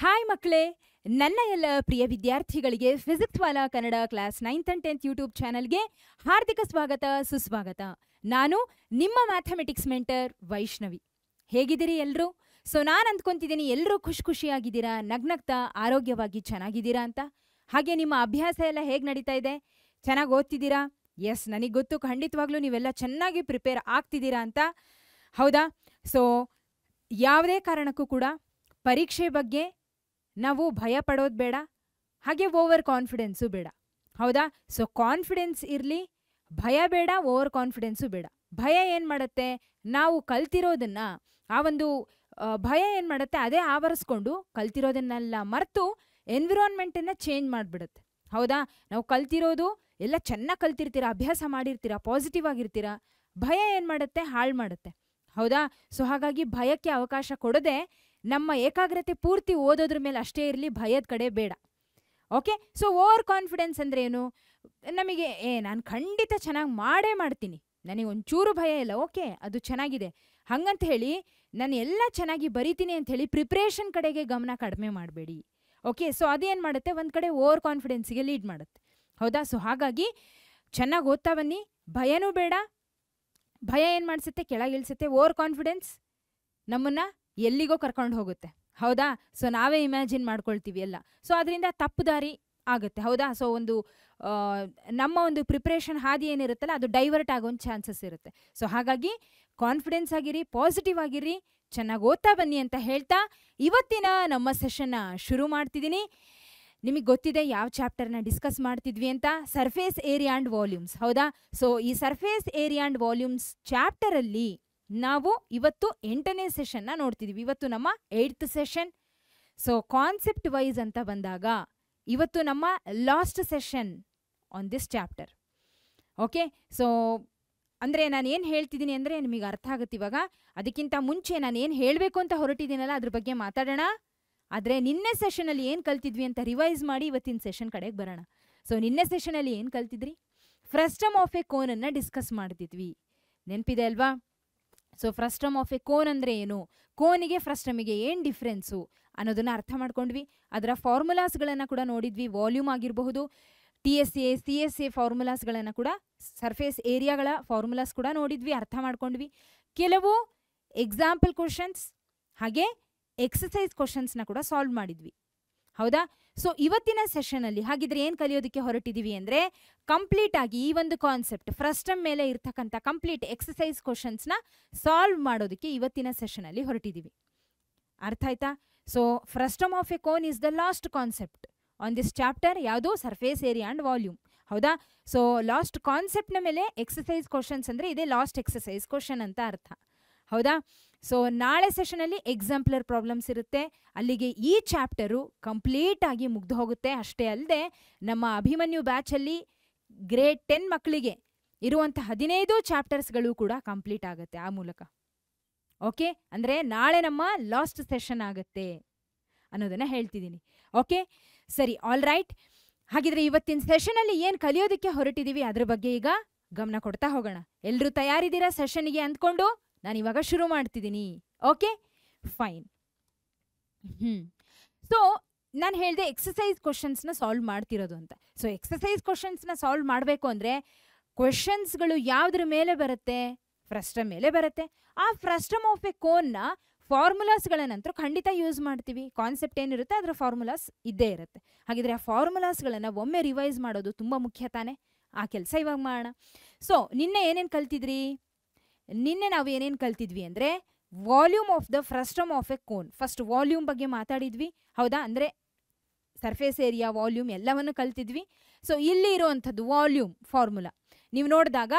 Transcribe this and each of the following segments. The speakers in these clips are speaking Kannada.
ಹಾಯ್ ಮಕ್ಕಳೇ ನನ್ನ ಎಲ್ಲ ಪ್ರಿಯ ವಿದ್ಯಾರ್ಥಿಗಳಿಗೆ physics Wallah Kannada class ninth and tenth YouTube ಚಾನಲ್ಗೆ ಹಾರ್ದಿಕ ಸ್ವಾಗತ ಸುಸ್ವಾಗತ ನಾನು ನಿಮ್ಮ ಮ್ಯಾಥಮೆಟಿಕ್ಸ್ ಮೆಂಟರ್ ವೈಷ್ಣವಿ ಹೇಗಿದ್ದೀರಿ ಎಲ್ಲರೂ ಸೊ ನಾನು ಅಂದ್ಕೊಂತಿದ್ದೀನಿ ಎಲ್ಲರೂ ಖುಷಿ ಖುಷಿಯಾಗಿದ್ದೀರಾ ನಗ್ನಗ್ತಾ ಆರೋಗ್ಯವಾಗಿ ಚೆನ್ನಾಗಿದ್ದೀರಾ ಅಂತ ಹಾಗೆ ನಿಮ್ಮ ಅಭ್ಯಾಸ ಎಲ್ಲ ಹೇಗೆ ನಡೀತಾ ಇದೆ ಚೆನ್ನಾಗಿ ಓದ್ತಿದ್ದೀರಾ ಎಸ್ ನನಗೆ ಗೊತ್ತು ಖಂಡಿತವಾಗ್ಲೂ ನೀವೆಲ್ಲ ಚೆನ್ನಾಗಿ ಪ್ರಿಪೇರ್ ಆಗ್ತಿದ್ದೀರಾ ಅಂತ ಹೌದಾ ಸೊ ಯಾವುದೇ ಕಾರಣಕ್ಕೂ ಕೂಡ ಪರೀಕ್ಷೆ ಬಗ್ಗೆ ನಾವು ಭಯ ಪಡೋದು ಬೇಡ ಹಾಗೆ ಓವರ್ ಕಾನ್ಫಿಡೆನ್ಸು ಬೇಡ ಹೌದಾ ಸೊ ಕಾನ್ಫಿಡೆನ್ಸ್ ಇರಲಿ ಭಯ ಬೇಡ ಓವರ್ ಕಾನ್ಫಿಡೆನ್ಸು ಬೇಡ ಭಯ ಏನು ಮಾಡುತ್ತೆ ನಾವು ಕಲ್ತಿರೋದನ್ನು ಆ ಒಂದು ಭಯ ಏನು ಮಾಡುತ್ತೆ ಅದೇ ಆವರಿಸ್ಕೊಂಡು ಕಲ್ತಿರೋದನ್ನೆಲ್ಲ ಮರೆತು ಎನ್ವಿರಾನ್ಮೆಂಟನ್ನು ಚೇಂಜ್ ಮಾಡಿಬಿಡುತ್ತೆ ಹೌದಾ ನಾವು ಕಲ್ತಿರೋದು ಎಲ್ಲ ಚೆನ್ನಾಗಿ ಕಲ್ತಿರ್ತೀರ ಅಭ್ಯಾಸ ಮಾಡಿರ್ತೀರ ಪಾಸಿಟಿವ್ ಆಗಿರ್ತೀರ ಭಯ ಏನು ಮಾಡುತ್ತೆ ಹಾಳು ಮಾಡುತ್ತೆ ಹೌದಾ ಸೊ ಹಾಗಾಗಿ ಭಯಕ್ಕೆ ಅವಕಾಶ ಕೊಡದೆ ನಮ್ಮ ಏಕಾಗ್ರತೆ ಪೂರ್ತಿ ಓದೋದ್ರ ಮೇಲೆ ಅಷ್ಟೇ ಇರಲಿ ಭಯದ ಕಡೆ ಬೇಡ ಓಕೆ ಸೊ ಓವರ್ ಕಾನ್ಫಿಡೆನ್ಸ್ ಅಂದರೆ ಏನು ನಮಗೆ ಏ ನಾನು ಖಂಡಿತ ಚೆನ್ನಾಗಿ ಮಾಡೇ ಮಾಡ್ತೀನಿ ನನಗೆ ಒಂಚೂರು ಭಯ ಇಲ್ಲ ಓಕೆ ಅದು ಚೆನ್ನಾಗಿದೆ ಹಾಗಂತ ಹೇಳಿ ನಾನು ಎಲ್ಲ ಚೆನ್ನಾಗಿ ಬರಿತೀನಿ ಅಂತ ಹೇಳಿ ಪ್ರಿಪ್ರೇಷನ್ ಕಡೆಗೆ ಗಮನ ಕಡಿಮೆ ಮಾಡಬೇಡಿ ಓಕೆ ಸೊ ಅದೇನು ಮಾಡುತ್ತೆ ಒಂದು ಕಡೆ ಓವರ್ ಕಾನ್ಫಿಡೆನ್ಸಿಗೆ ಲೀಡ್ ಮಾಡುತ್ತೆ ಹೌದಾ ಸೊ ಹಾಗಾಗಿ ಚೆನ್ನಾಗಿ ಓದ್ತಾ ಬನ್ನಿ ಭಯನೂ ಬೇಡ ಭಯ ಏನು ಮಾಡಿಸುತ್ತೆ ಕೆಳಗಿಳಿಸುತ್ತೆ ಓವರ್ ಕಾನ್ಫಿಡೆನ್ಸ್ ನಮ್ಮನ್ನು ಎಲ್ಲಿಗೋ ಕರ್ಕೊಂಡು ಹೋಗುತ್ತೆ ಹೌದಾ ಸೊ ನಾವೇ ಇಮ್ಯಾಜಿನ್ ಮಾಡ್ಕೊಳ್ತೀವಿ ಎಲ್ಲ ಸೊ ಅದರಿಂದ ತಪ್ಪು ದಾರಿ ಆಗುತ್ತೆ ಹೌದಾ ಸೊ ಒಂದು ನಮ್ಮ ಒಂದು ಪ್ರಿಪ್ರೇಷನ್ ಹಾದಿ ಏನಿರುತ್ತಲ್ಲ ಅದು ಡೈವರ್ಟ್ ಆಗೋ ಚಾನ್ಸಸ್ ಇರುತ್ತೆ ಸೊ ಹಾಗಾಗಿ ಕಾನ್ಫಿಡೆನ್ಸ್ ಆಗಿರಿ ಪಾಸಿಟಿವ್ ಆಗಿರಿ ಚೆನ್ನಾಗಿ ಓದ್ತಾ ಬನ್ನಿ ಅಂತ ಹೇಳ್ತಾ ಇವತ್ತಿನ ನಮ್ಮ ಸೆಷನ್ನ ಶುರು ಮಾಡ್ತಿದ್ದೀನಿ ನಿಮಗೆ ಗೊತ್ತಿದೆ ಯಾವ ಚಾಪ್ಟರ್ನ ಡಿಸ್ಕಸ್ ಮಾಡ್ತಿದ್ವಿ ಅಂತ ಸರ್ಫೇಸ್ ಏರಿಯಾ ಆ್ಯಂಡ್ ವಾಲ್ಯೂಮ್ಸ್ ಹೌದಾ ಸೊ ಈ ಸರ್ಫೇಸ್ ಏರಿಯಾ ಆ್ಯಂಡ್ ವಾಲ್ಯೂಮ್ಸ್ ಚಾಪ್ಟರಲ್ಲಿ ನಾವು ಇವತ್ತು ಎಂಟನೇ ಸೆಷನ್ನ ನೋಡ್ತಿದ್ದೀವಿ ಇವತ್ತು ನಮ್ಮ eighth session so concept wise ಅಂತ ಬಂದಾಗ ಇವತ್ತು ನಮ್ಮ last session on this chapter okay so ಅಂದರೆ ನಾನು ಏನು ಹೇಳ್ತಿದ್ದೀನಿ ಅಂದರೆ ನಿಮಗೆ ಅರ್ಥ ಆಗುತ್ತೆ ಇವಾಗ ಅದಕ್ಕಿಂತ ಮುಂಚೆ ನಾನು ಏನು ಹೇಳಬೇಕು ಅಂತ ಹೊರಟಿದ್ದೀನಲ್ಲ ಅದ್ರ ಬಗ್ಗೆ ಮಾತಾಡೋಣ ಆದರೆ ನಿನ್ನೆ ಸೆಷನಲ್ಲಿ ಏನು ಕಲ್ತಿದ್ವಿ ಅಂತ ರಿವೈಸ್ ಮಾಡಿ ಇವತ್ತಿನ ಸೆಷನ್ ಕಡೆಗೆ ಬರೋಣ ಸೊ ನಿನ್ನೆ ಸೆಷನಲ್ಲಿ ಏನು ಕಲ್ತಿದ್ರಿ ಫ್ರಸ್ಟಮ್ ಆಫ್ ಎ ಕೋನನ್ನು ಡಿಸ್ಕಸ್ ಮಾಡ್ತಿದ್ವಿ ನೆನಪಿದೆ ಅಲ್ವಾ so frustum of a cone ಅಂದರೆ ಏನು ಕೋನಿಗೆ ಫ್ರಸ್ಟಮಿಗೆ ಏನು ಡಿಫ್ರೆನ್ಸು ಅನ್ನೋದನ್ನು ಅರ್ಥ ಮಾಡ್ಕೊಂಡ್ವಿ ಅದರ ಫಾರ್ಮುಲಾಸ್ಗಳನ್ನು ಕೂಡ ನೋಡಿದ್ವಿ ವಾಲ್ಯೂಮ್ ಆಗಿರಬಹುದು T S A C S A ಫಾರ್ಮುಲಾಸ್ಗಳನ್ನು ಕೂಡ ಸರ್ಫೇಸ್ ಏರಿಯಾಗಳ ಫಾರ್ಮುಲಾಸ್ ಕೂಡ ನೋಡಿದ್ವಿ ಅರ್ಥ ಮಾಡ್ಕೊಂಡ್ವಿ ಕೆಲವು ಎಕ್ಸಾಂಪಲ್ ಕ್ವಶನ್ಸ್ ಹಾಗೆ ಎಕ್ಸಸೈಸ್ ಕ್ವಶನ್ಸ್ನ ಕೂಡ ಸಾಲ್ವ್ ಮಾಡಿದ್ವಿ ಹೌದಾ ಸೊ ಇವತ್ತಿನ ಸೆಷನಲ್ಲಿ ಹಾಗಿದ್ರೆ ಏನು ಕಲಿಯೋದಕ್ಕೆ ಹೊರಟಿದ್ದೀವಿ ಅಂದರೆ ಕಂಪ್ಲೀಟ್ ಆಗಿ ಈ ಒಂದು ಕಾನ್ಸೆಪ್ಟ್ ಫ್ರಸ್ಟಮ್ ಮೇಲೆ ಇರ್ತಕ್ಕಂಥ ಕಂಪ್ಲೀಟ್ ಎಕ್ಸಸೈಸ್ ಕ್ವಶನ್ಸ್ನ ಸಾಲ್ವ್ ಮಾಡೋದಕ್ಕೆ ಇವತ್ತಿನ ಅಲ್ಲಿ ಹೊರಟಿದ್ದೀವಿ ಅರ್ಥ ಆಯ್ತಾ so frustum of a cone is the last concept on this chapter ಯಾವುದು ಸರ್ಫೇಸ್ ಏರಿಯಾ ಅಂಡ್ ವಾಲ್ಯೂಮ್ ಹೌದಾ ಸೊ ಲಾಸ್ಟ್ ಕಾನ್ಸೆಪ್ಟ್ನ ಮೇಲೆ ಎಕ್ಸಸೈಸ್ ಕ್ವಶನ್ಸ್ ಅಂದರೆ ಇದೇ ಲಾಸ್ಟ್ ಎಕ್ಸಸೈಸ್ ಕ್ವಶನ್ ಅಂತ ಅರ್ಥ ಹೌದಾ ಸೊ ನಾಳೆ ಸೆಷನಲ್ಲಿ ಎಕ್ಸಾಂಪ್ಲರ್ ಪ್ರಾಬ್ಲಮ್ಸ್ ಇರುತ್ತೆ ಅಲ್ಲಿಗೆ ಈ ಚಾಪ್ಟರು ಕಂಪ್ಲೀಟ್ ಆಗಿ ಮುಗ್ದು ಹೋಗುತ್ತೆ ಅಷ್ಟೇ ಅಲ್ಲದೆ ನಮ್ಮ ಅಭಿಮನ್ಯು ಬ್ಯಾಚಲ್ಲಿ ಗ್ರೇಡ್ ಟೆನ್ ಮಕ್ಕಳಿಗೆ ಇರುವಂಥ ಹದಿನೈದು ಚಾಪ್ಟರ್ಸ್ಗಳು ಕೂಡ ಕಂಪ್ಲೀಟ್ ಆಗುತ್ತೆ ಆ ಮೂಲಕ ಓಕೆ ಅಂದರೆ ನಾಳೆ ನಮ್ಮ ಲಾಸ್ಟ್ ಸೆಷನ್ ಆಗುತ್ತೆ ಅನ್ನೋದನ್ನು ಹೇಳ್ತಿದ್ದೀನಿ ಓಕೆ ಸರಿ ಆಲ್ ರೈಟ್ ಹಾಗಿದ್ರೆ ಇವತ್ತಿನ ಸೆಷನಲ್ಲಿ ಏನು ಕಲಿಯೋದಕ್ಕೆ ಹೊರಟಿದ್ದೀವಿ ಅದ್ರ ಬಗ್ಗೆ ಈಗ ಗಮನ ಕೊಡ್ತಾ ಹೋಗೋಣ ಎಲ್ಲರೂ ತಯಾರಿದ್ದೀರಾ ಸೆಷನ್ಗೆ ಅಂದ್ಕೊಂಡು ನಾನು ಇವಾಗ ಶುರು ಮಾಡ್ತಿದ್ದೀನಿ ಓಕೆ ಫೈನ್ ಹ್ಞೂ ಸೊ ನಾನು ಹೇಳಿದೆ ಎಕ್ಸಸೈಸ್ ಕ್ವಶನ್ಸ್ನ ಸಾಲ್ವ್ ಮಾಡ್ತಿರೋದು ಅಂತ ಸೊ ಎಕ್ಸಸೈಸ್ ಕ್ವಶನ್ಸ್ನ ಸಾಲ್ವ್ ಮಾಡಬೇಕು ಅಂದರೆ ಕ್ವಶನ್ಸ್ಗಳು ಯಾವುದ್ರ ಮೇಲೆ ಬರುತ್ತೆ ಫ್ರಸ್ಟಮ್ ಮೇಲೆ ಬರುತ್ತೆ ಆ ಫ್ರಸ್ಟ್ರಮ್ ಆಫ್ ಎ ಕೋನ್ನ ನಂತರ ಖಂಡಿತ ಯೂಸ್ ಮಾಡ್ತೀವಿ ಕಾನ್ಸೆಪ್ಟ್ ಏನಿರುತ್ತೆ ಅದರ ಫಾರ್ಮುಲಾಸ್ ಇದ್ದೇ ಇರುತ್ತೆ ಹಾಗಿದ್ರೆ ಆ ಫಾರ್ಮುಲಾಸ್ಗಳನ್ನು ಒಮ್ಮೆ ರಿವೈಸ್ ಮಾಡೋದು ತುಂಬ ಮುಖ್ಯ ತಾನೆ ಆ ಕೆಲಸ ಇವಾಗ ಮಾಡೋಣ ಸೊ ನಿನ್ನೆ ಏನೇನು ಕಲ್ತಿದ್ರಿ ನಿನ್ನೆ ನಾವು ಏನೇನು ಕಲ್ತಿದ್ವಿ ಅಂದರೆ volume of the frustum of a cone first volume ಬಗ್ಗೆ ಮಾತಾಡಿದ್ವಿ ಹೌದಾ ಅಂದರೆ ಸರ್ಫೇಸ್ ಏರಿಯಾ ವಾಲ್ಯೂಮ್ ಎಲ್ಲವನ್ನು ಕಲ್ತಿದ್ವಿ ಸೊ ಇಲ್ಲಿ ಇರುವಂಥದ್ದು ವಾಲ್ಯೂಮ್ ಫಾರ್ಮುಲಾ ನೀವು ನೋಡಿದಾಗ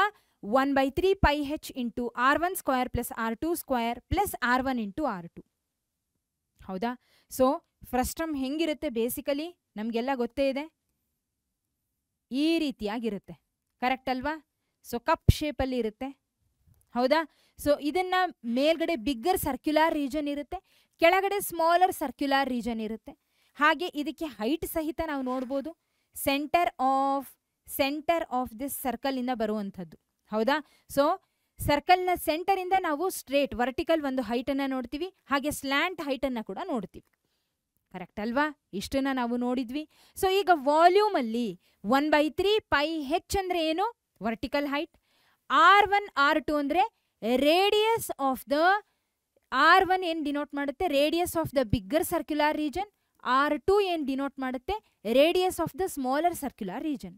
one by three pi H into R one square plus R two square plus R one into R two ಹೌದಾ ಸೊ ಫ್ರಸ್ಟಮ್ ಹೆಂಗಿರುತ್ತೆ ಬೇಸಿಕಲಿ ನಮಗೆಲ್ಲ ಗೊತ್ತೇ ಇದೆ ಈ ರೀತಿಯಾಗಿರುತ್ತೆ ಕರೆಕ್ಟ್ ಅಲ್ವಾ ಸೊ ಕಪ್ ಶೇಪಲ್ಲಿ ಇರುತ್ತೆ ಹೌದಾ ಸೊ ಇದನ್ನ ಮೇಲ್ಗಡೆ ಬಿಗ್ಗರ್ ಸರ್ಕ್ಯುಲಾರ್ ರೀಜನ್ ಇರುತ್ತೆ ಕೆಳಗಡೆ ಸ್ಮಾಲರ್ ಸರ್ಕ್ಯುಲಾರ್ ರೀಜನ್ ಇರುತ್ತೆ ಹಾಗೆ ಇದಕ್ಕೆ ಹೈಟ್ ಸಹಿತ ನಾವು ನೋಡ್ಬೋದು centre of centre of this circle ಇಂದ ಬರುವಂಥದ್ದು ಹೌದಾ ಸೊ ಸರ್ಕಲ್ನ ಸೆಂಟರಿಂದ ನಾವು ಸ್ಟ್ರೇಟ್ ವರ್ಟಿಕಲ್ ಒಂದು ಹೈಟನ್ನು ನೋಡ್ತೀವಿ ಹಾಗೆ ಸ್ಲ್ಯಾಂಟ್ ಹೈಟನ್ನು ಕೂಡ ನೋಡ್ತೀವಿ ಕರೆಕ್ಟ್ ಅಲ್ವಾ ಇಷ್ಟನ್ನ ನಾವು ನೋಡಿದ್ವಿ ಸೊ ಈಗ ವಾಲ್ಯೂಮಲ್ಲಿ one by three pi H ಅಂದರೆ ಏನು vertical height R one R two ಅಂದರೆ radius of the R one ಏನು ಡಿನೋಟ್ ಮಾಡುತ್ತೆ radius of the bigger circular region R two ಏನು ಡಿನೋಟ್ ಮಾಡುತ್ತೆ radius of the smaller circular region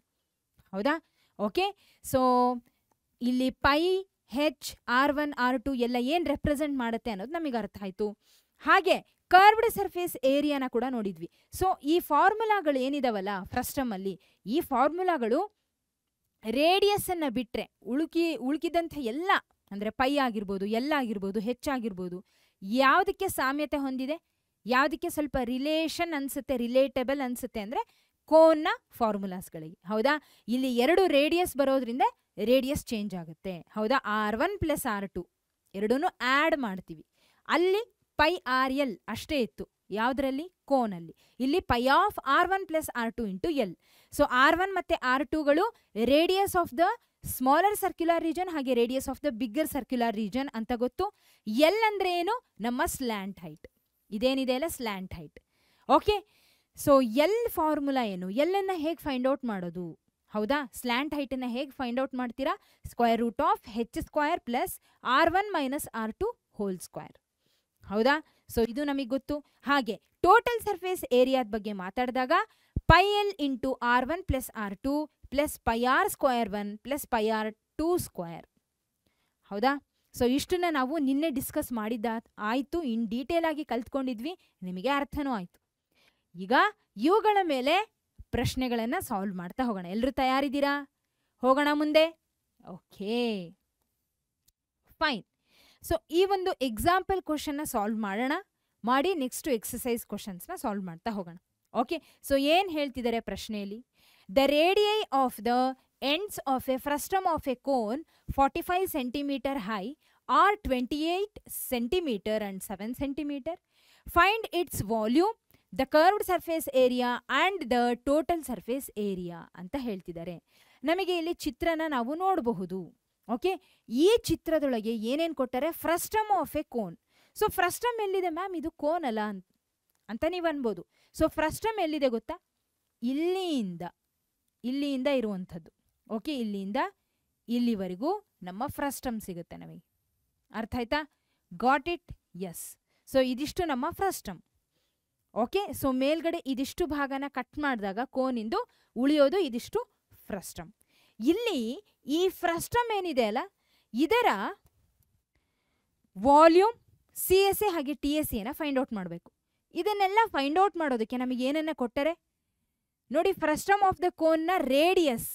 ಹೌದಾ ಓಕೆ ಸೊ ಇಲ್ಲಿ pi H R one R two ಎಲ್ಲ ಏನು ರೆಪ್ರೆಸೆಂಟ್ ಮಾಡುತ್ತೆ ಅನ್ನೋದು ನಮಗೆ ಅರ್ಥ ಆಯಿತು ಹಾಗೆ ಕರ್ವ್ಡ್ ಸರ್ಫೇಸ್ ಏರಿಯಾನ ಕೂಡ ನೋಡಿದ್ವಿ ಸೊ ಈ ಫಾರ್ಮುಲಾಗಳು ಏನಿದಾವಲ್ಲ ಅಲ್ಲಿ ಈ ಫಾರ್ಮುಲಾಗಳು ರೇಡಿಯಸ್ ರೇಡಿಯಸ್ಸನ್ನು ಬಿಟ್ಟರೆ ಉಳುಕಿ ಉಳುಕಿದಂಥ ಎಲ್ಲ ಅಂದರೆ ಪೈ ಆಗಿರ್ಬೋದು ಎಲ್ಲ ಆಗಿರ್ಬೋದು ಹೆಚ್ಚಾಗಿರ್ಬೋದು ಯಾವುದಕ್ಕೆ ಸಾಮ್ಯತೆ ಹೊಂದಿದೆ ಯಾವುದಕ್ಕೆ ಸ್ವಲ್ಪ ರಿಲೇಷನ್ ಅನಿಸುತ್ತೆ ರಿಲೇಟಬಲ್ ಅನಿಸುತ್ತೆ ಅಂದರೆ ಕೋನ್ನ ಫಾರ್ಮುಲಾಸ್ಗಳಿಗೆ ಹೌದಾ ಇಲ್ಲಿ ಎರಡು ರೇಡಿಯಸ್ ಬರೋದ್ರಿಂದ ರೇಡಿಯಸ್ ಚೇಂಜ್ ಆಗುತ್ತೆ ಹೌದಾ R one plus R two ಎರಡೂ ಆ್ಯಡ್ ಮಾಡ್ತೀವಿ ಅಲ್ಲಿ ಪೈ ಆರ್ ಎಲ್ ಅಷ್ಟೇ ಇತ್ತು ಯಾವುದರಲ್ಲಿ ಕೋನಲ್ಲಿ ಇಲ್ಲಿ pi of R one plus R two into L so R one ಮತ್ತು ಆರ್ ಟುಗಳು radius of the smaller circular region ಹಾಗೆ radius of the bigger circular region ಅಂತ ಗೊತ್ತು ಎಲ್ ಅಂದರೆ ಏನು ನಮ್ಮ ಸ್ಲ್ಯಾಂಟ್ ಹೈಟ್ ಇದೇನಿದೆ ಅಲ್ಲ slant height okay so L formula ಏನು ಎಲ್ಲನ್ನು ಹೇಗೆ ಫೈಂಡ್ ಔಟ್ ಮಾಡೋದು ಹೌದಾ ಸ್ಲ್ಯಾಂಟ್ ಹೈಟನ್ನು ಹೇಗೆ ಫೈಂಡ್ ಔಟ್ ಮಾಡ್ತೀರಾ square root of H square plus R one minus R two whole square ಹೌದಾ ಸೊ ಇದು ನಮಗೆ ಗೊತ್ತು ಹಾಗೆ ಟೋಟಲ್ ಸರ್ಫೇಸ್ ಏರಿಯಾದ ಬಗ್ಗೆ ಮಾತಾಡಿದಾಗ pi L into R one plus R two plus pi R square one plus pi R two square ಹೌದಾ ಸೊ ಇಷ್ಟನ್ನ ನಾವು ನಿನ್ನೆ ಡಿಸ್ಕಸ್ ಮಾಡಿದ್ದ ಆಯಿತು ಇನ್ ಡೀಟೇಲ್ ಆಗಿ ಕಲ್ತ್ಕೊಂಡಿದ್ವಿ ನಿಮಗೆ ಅರ್ಥನೂ ಆಯಿತು ಈಗ ಇವುಗಳ ಮೇಲೆ ಪ್ರಶ್ನೆಗಳನ್ನು ಸಾಲ್ವ್ ಮಾಡ್ತಾ ಹೋಗೋಣ ಎಲ್ಲರೂ ತಯಾರಿದ್ದೀರಾ ಹೋಗೋಣ ಮುಂದೆ ಓಕೆ ಫೈನ್ ಸೊ ಈ ಒಂದು ಎಕ್ಸಾಂಪಲ್ ಕ್ವಶನ್ನ ಸಾಲ್ವ್ ಮಾಡೋಣ ಮಾಡಿ ನೆಕ್ಸ್ಟ್ ಎಕ್ಸಸೈಸ್ ಕ್ವಶನ್ಸ್ನ ಸಾಲ್ವ್ ಮಾಡ್ತಾ ಹೋಗೋಣ ಓಕೆ ಸೊ ಏನು ಹೇಳ್ತಿದ್ದಾರೆ ಪ್ರಶ್ನೆಯಲ್ಲಿ the radii of the ends of a frustum of a cone forty five centimetre high are twenty eight centimetre and seven centimetre find its volume the curved surface area and the total surface area ಅಂತ ಹೇಳ್ತಿದ್ದಾರೆ ನಮಗೆ ಇಲ್ಲಿ ಚಿತ್ರನ ನಾವು ನೋಡಬಹುದು ಓಕೆ ಈ ಚಿತ್ರದೊಳಗೆ ಏನೇನು ಕೊಟ್ಟರೆ frustum of a cone so frustum ಎಲ್ಲಿದೆ ಮ್ಯಾಮ್ ಇದು ಕೋನ್ ಅಲ್ಲ ಅಂತ ಅಂತ ನೀವು ಅನ್ಬೋದು ಸೊ ಫ್ರಸ್ಟಮ್ ಎಲ್ಲಿದೆ ಗೊತ್ತಾ ಇಲ್ಲಿಯಿಂದ ಇಲ್ಲಿಯಿಂದ ಇರುವಂಥದ್ದು ಓಕೆ ಇಲ್ಲಿಯಿಂದ ಇಲ್ಲಿವರೆಗೂ ನಮ್ಮ ಫ್ರಸ್ಟಮ್ ಸಿಗುತ್ತೆ ನಮಗೆ ಅರ್ಥ ಆಯ್ತಾ ಗಾಟ್ ಇಟ್ ಎಸ್ ಸೊ ಇದಿಷ್ಟು ನಮ್ಮ ಫ್ರಸ್ಟಮ್ ಓಕೆ ಸೊ ಮೇಲ್ಗಡೆ ಇದಿಷ್ಟು ಭಾಗನ ಕಟ್ ಮಾಡಿದಾಗ ಕೋನಿಂದು ಉಳಿಯೋದು ಇದಿಷ್ಟು ಫ್ರಸ್ಟಮ್ ಇಲ್ಲಿ ಈ ಫ್ರಸ್ಟಮ್ ಏನಿದೆ ಅಲ್ಲ ಇದರ ವಾಲ್ಯೂಮ್ ಸಿ ಎಸ್ ಎ ಹಾಗೆ ಟಿ ಎಸ್ ಎನ ಫೈಂಡ್ ಔಟ್ ಮಾಡಬೇಕು ಇದನ್ನೆಲ್ಲ ಫೈಂಡ್ ಔಟ್ ಮಾಡೋದಕ್ಕೆ ನಮಗೆ ಏನನ್ನ ಕೊಟ್ಟರೆ ನೋಡಿ ಫ್ರಸ್ಟಮ್ ಆಫ್ ದ ಕೋನ್ನ ರೇಡಿಯಸ್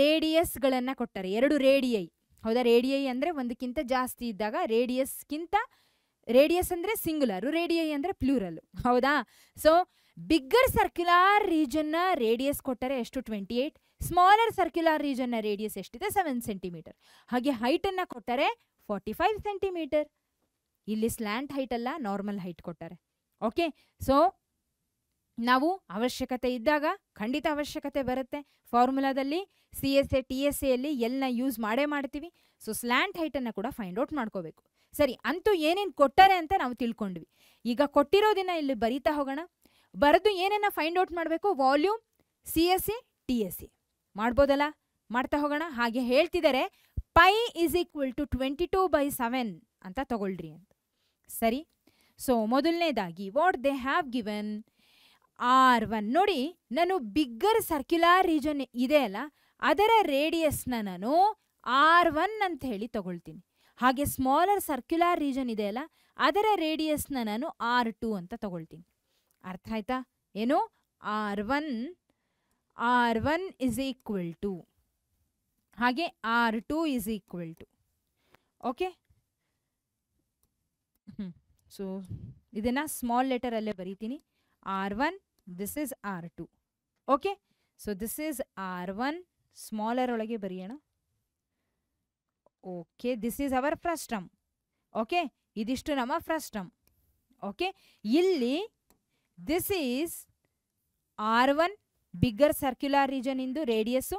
ರೇಡಿಯಸ್ಗಳನ್ನು ಕೊಟ್ಟರೆ ಎರಡು ರೇಡಿಯೈ ಹೌದಾ ರೇಡಿಯೈ ಅಂದರೆ ಒಂದಕ್ಕಿಂತ ಜಾಸ್ತಿ ಇದ್ದಾಗ ರೇಡಿಯಸ್ಗಿಂತ ರೇಡಿಯಸ್ ಅಂದರೆ ಸಿಂಗ್ಯುಲರು ರೇಡಿಯೈ ಅಂದರೆ ಪ್ಲೂರಲ್ ಹೌದಾ ಸೊ ಬಿಗ್ಗರ್ ಸರ್ಕ್ಯುಲಾರ್ ರೀಜನ್ನ ರೇಡಿಯಸ್ ಕೊಟ್ಟರೆ ಎಷ್ಟು ಟ್ವೆಂಟಿ ಏಯ್ಟ್ ಸ್ಮಾಲರ್ ಸರ್ಕ್ಯುಲರ್ ರೀಜನ್ನ ರೇಡಿಯಸ್ ಎಷ್ಟಿದೆ ಸೆವೆನ್ ಸೆಂಟಿಮೀಟರ್ ಹಾಗೆ ಹೈಟನ್ನು ಕೊಟ್ಟರೆ ಫಾರ್ಟಿ ಫೈವ್ ಸೆಂಟಿಮೀಟರ್ ಇಲ್ಲಿ ಸ್ಲ್ಯಾಂಟ್ ಹೈಟ್ ಅಲ್ಲ ನಾರ್ಮಲ್ ಹೈಟ್ ಕೊಟ್ಟರೆ ಓಕೆ ಸೊ ನಾವು ಅವಶ್ಯಕತೆ ಇದ್ದಾಗ ಖಂಡಿತ ಅವಶ್ಯಕತೆ ಬರುತ್ತೆ ಫಾರ್ಮುಲಾದಲ್ಲಿ C S A T S A ಎಲ್ನ ಯೂಸ್ ಮಾಡೇ ಮಾಡ್ತೀವಿ ಸೊ ಸ್ಲ್ಯಾಂಟ್ ಹೈಟನ್ನು ಕೂಡ ಫೈಂಡ್ ಔಟ್ ಮಾಡ್ಕೋಬೇಕು ಸರಿ ಅಂತೂ ಏನೇನು ಕೊಟ್ಟಾರೆ ಅಂತ ನಾವು ತಿಳ್ಕೊಂಡ್ವಿ ಈಗ ಕೊಟ್ಟಿರೋದನ್ನ ಇಲ್ಲಿ ಬರೀತಾ ಹೋಗೋಣ ಬರೆದು ಏನೇನ ಫೈಂಡ್ ಔಟ್ ಮಾಡಬೇಕು volume C S A T S A ಮಾಡ್ಬೋದಲ್ಲ ಮಾಡ್ತಾ ಹೋಗೋಣ ಹಾಗೆ ಹೇಳ್ತಿದ್ದಾರೆ pi is equal to twenty two by seven ಅಂತ ತಗೊಳ್ರಿ ಅಂತ ಸರಿ ಸೊ ಮೊದಲನೇದಾಗಿ what they have given R one ನೋಡಿ ನಾನು ಬಿಗ್ಗರ್ ಸರ್ಕ್ಯುಲಾರ್ ರೀಜನ್ ಇದೆ ಅಲ್ಲ ಅದರ ರೇಡಿಯಸ್ನ ನಾನು ಆರ್ ಒನ್ ಅಂತ ಹೇಳಿ ತಗೊಳ್ತೀನಿ ಹಾಗೆ ಸ್ಮಾಲರ್ ಸರ್ಕ್ಯುಲಾರ್ ರೀಜನ್ ಇದೆ ಅಲ್ಲ ಅದರ ರೇಡಿಯಸ್ನ ನಾನು ಆರ್ ಟು ಅಂತ ತಗೊಳ್ತೀನಿ ಅರ್ಥ ಆಯ್ತಾ ಏನು R one R one is equal to ಹಾಗೆ R two is equal to okay so ಇದನ್ನು ಸ್ಮಾಲ್ ಲೆಟರಲ್ಲೇ ಬರೀತೀನಿ R one this is R two okay so this is R one smaller ಒಳಗೆ ಬರೆಯೋಣ okay this is our frustum okay ಇದಿಷ್ಟು ನಮ್ಮ ಫ್ರಸ್ಟಮ್ ಓಕೆ ಇಲ್ಲಿ this is R one bigger circular region ಇಂದು radius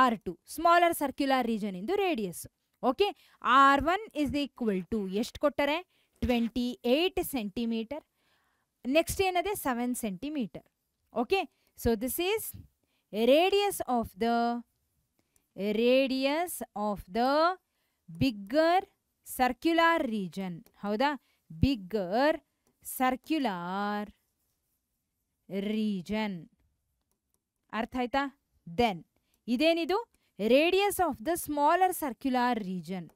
R two smaller circular region ಇಂದು radius okay R one is equal to ಎಷ್ಟು ಕೊಟ್ಟರೆ ಟ್ವೆಂಟಿ ಏಯ್ಟ್ ಸೆಂಟಿಮೀಟರ್ ನೆಕ್ಸ್ಟ್ ಏನದೆ seven centimetre okay so this is radius of the radius of the bigger circular region ಹೌದಾ ಬಿಗ್ಗರ್ ಸರ್ಕ್ಯುಲಾರ್ ರೀಜನ್ ಅರ್ಥ ಆಯ್ತಾ ದೆನ್ ಇದೇನಿದು radius of the smaller circular region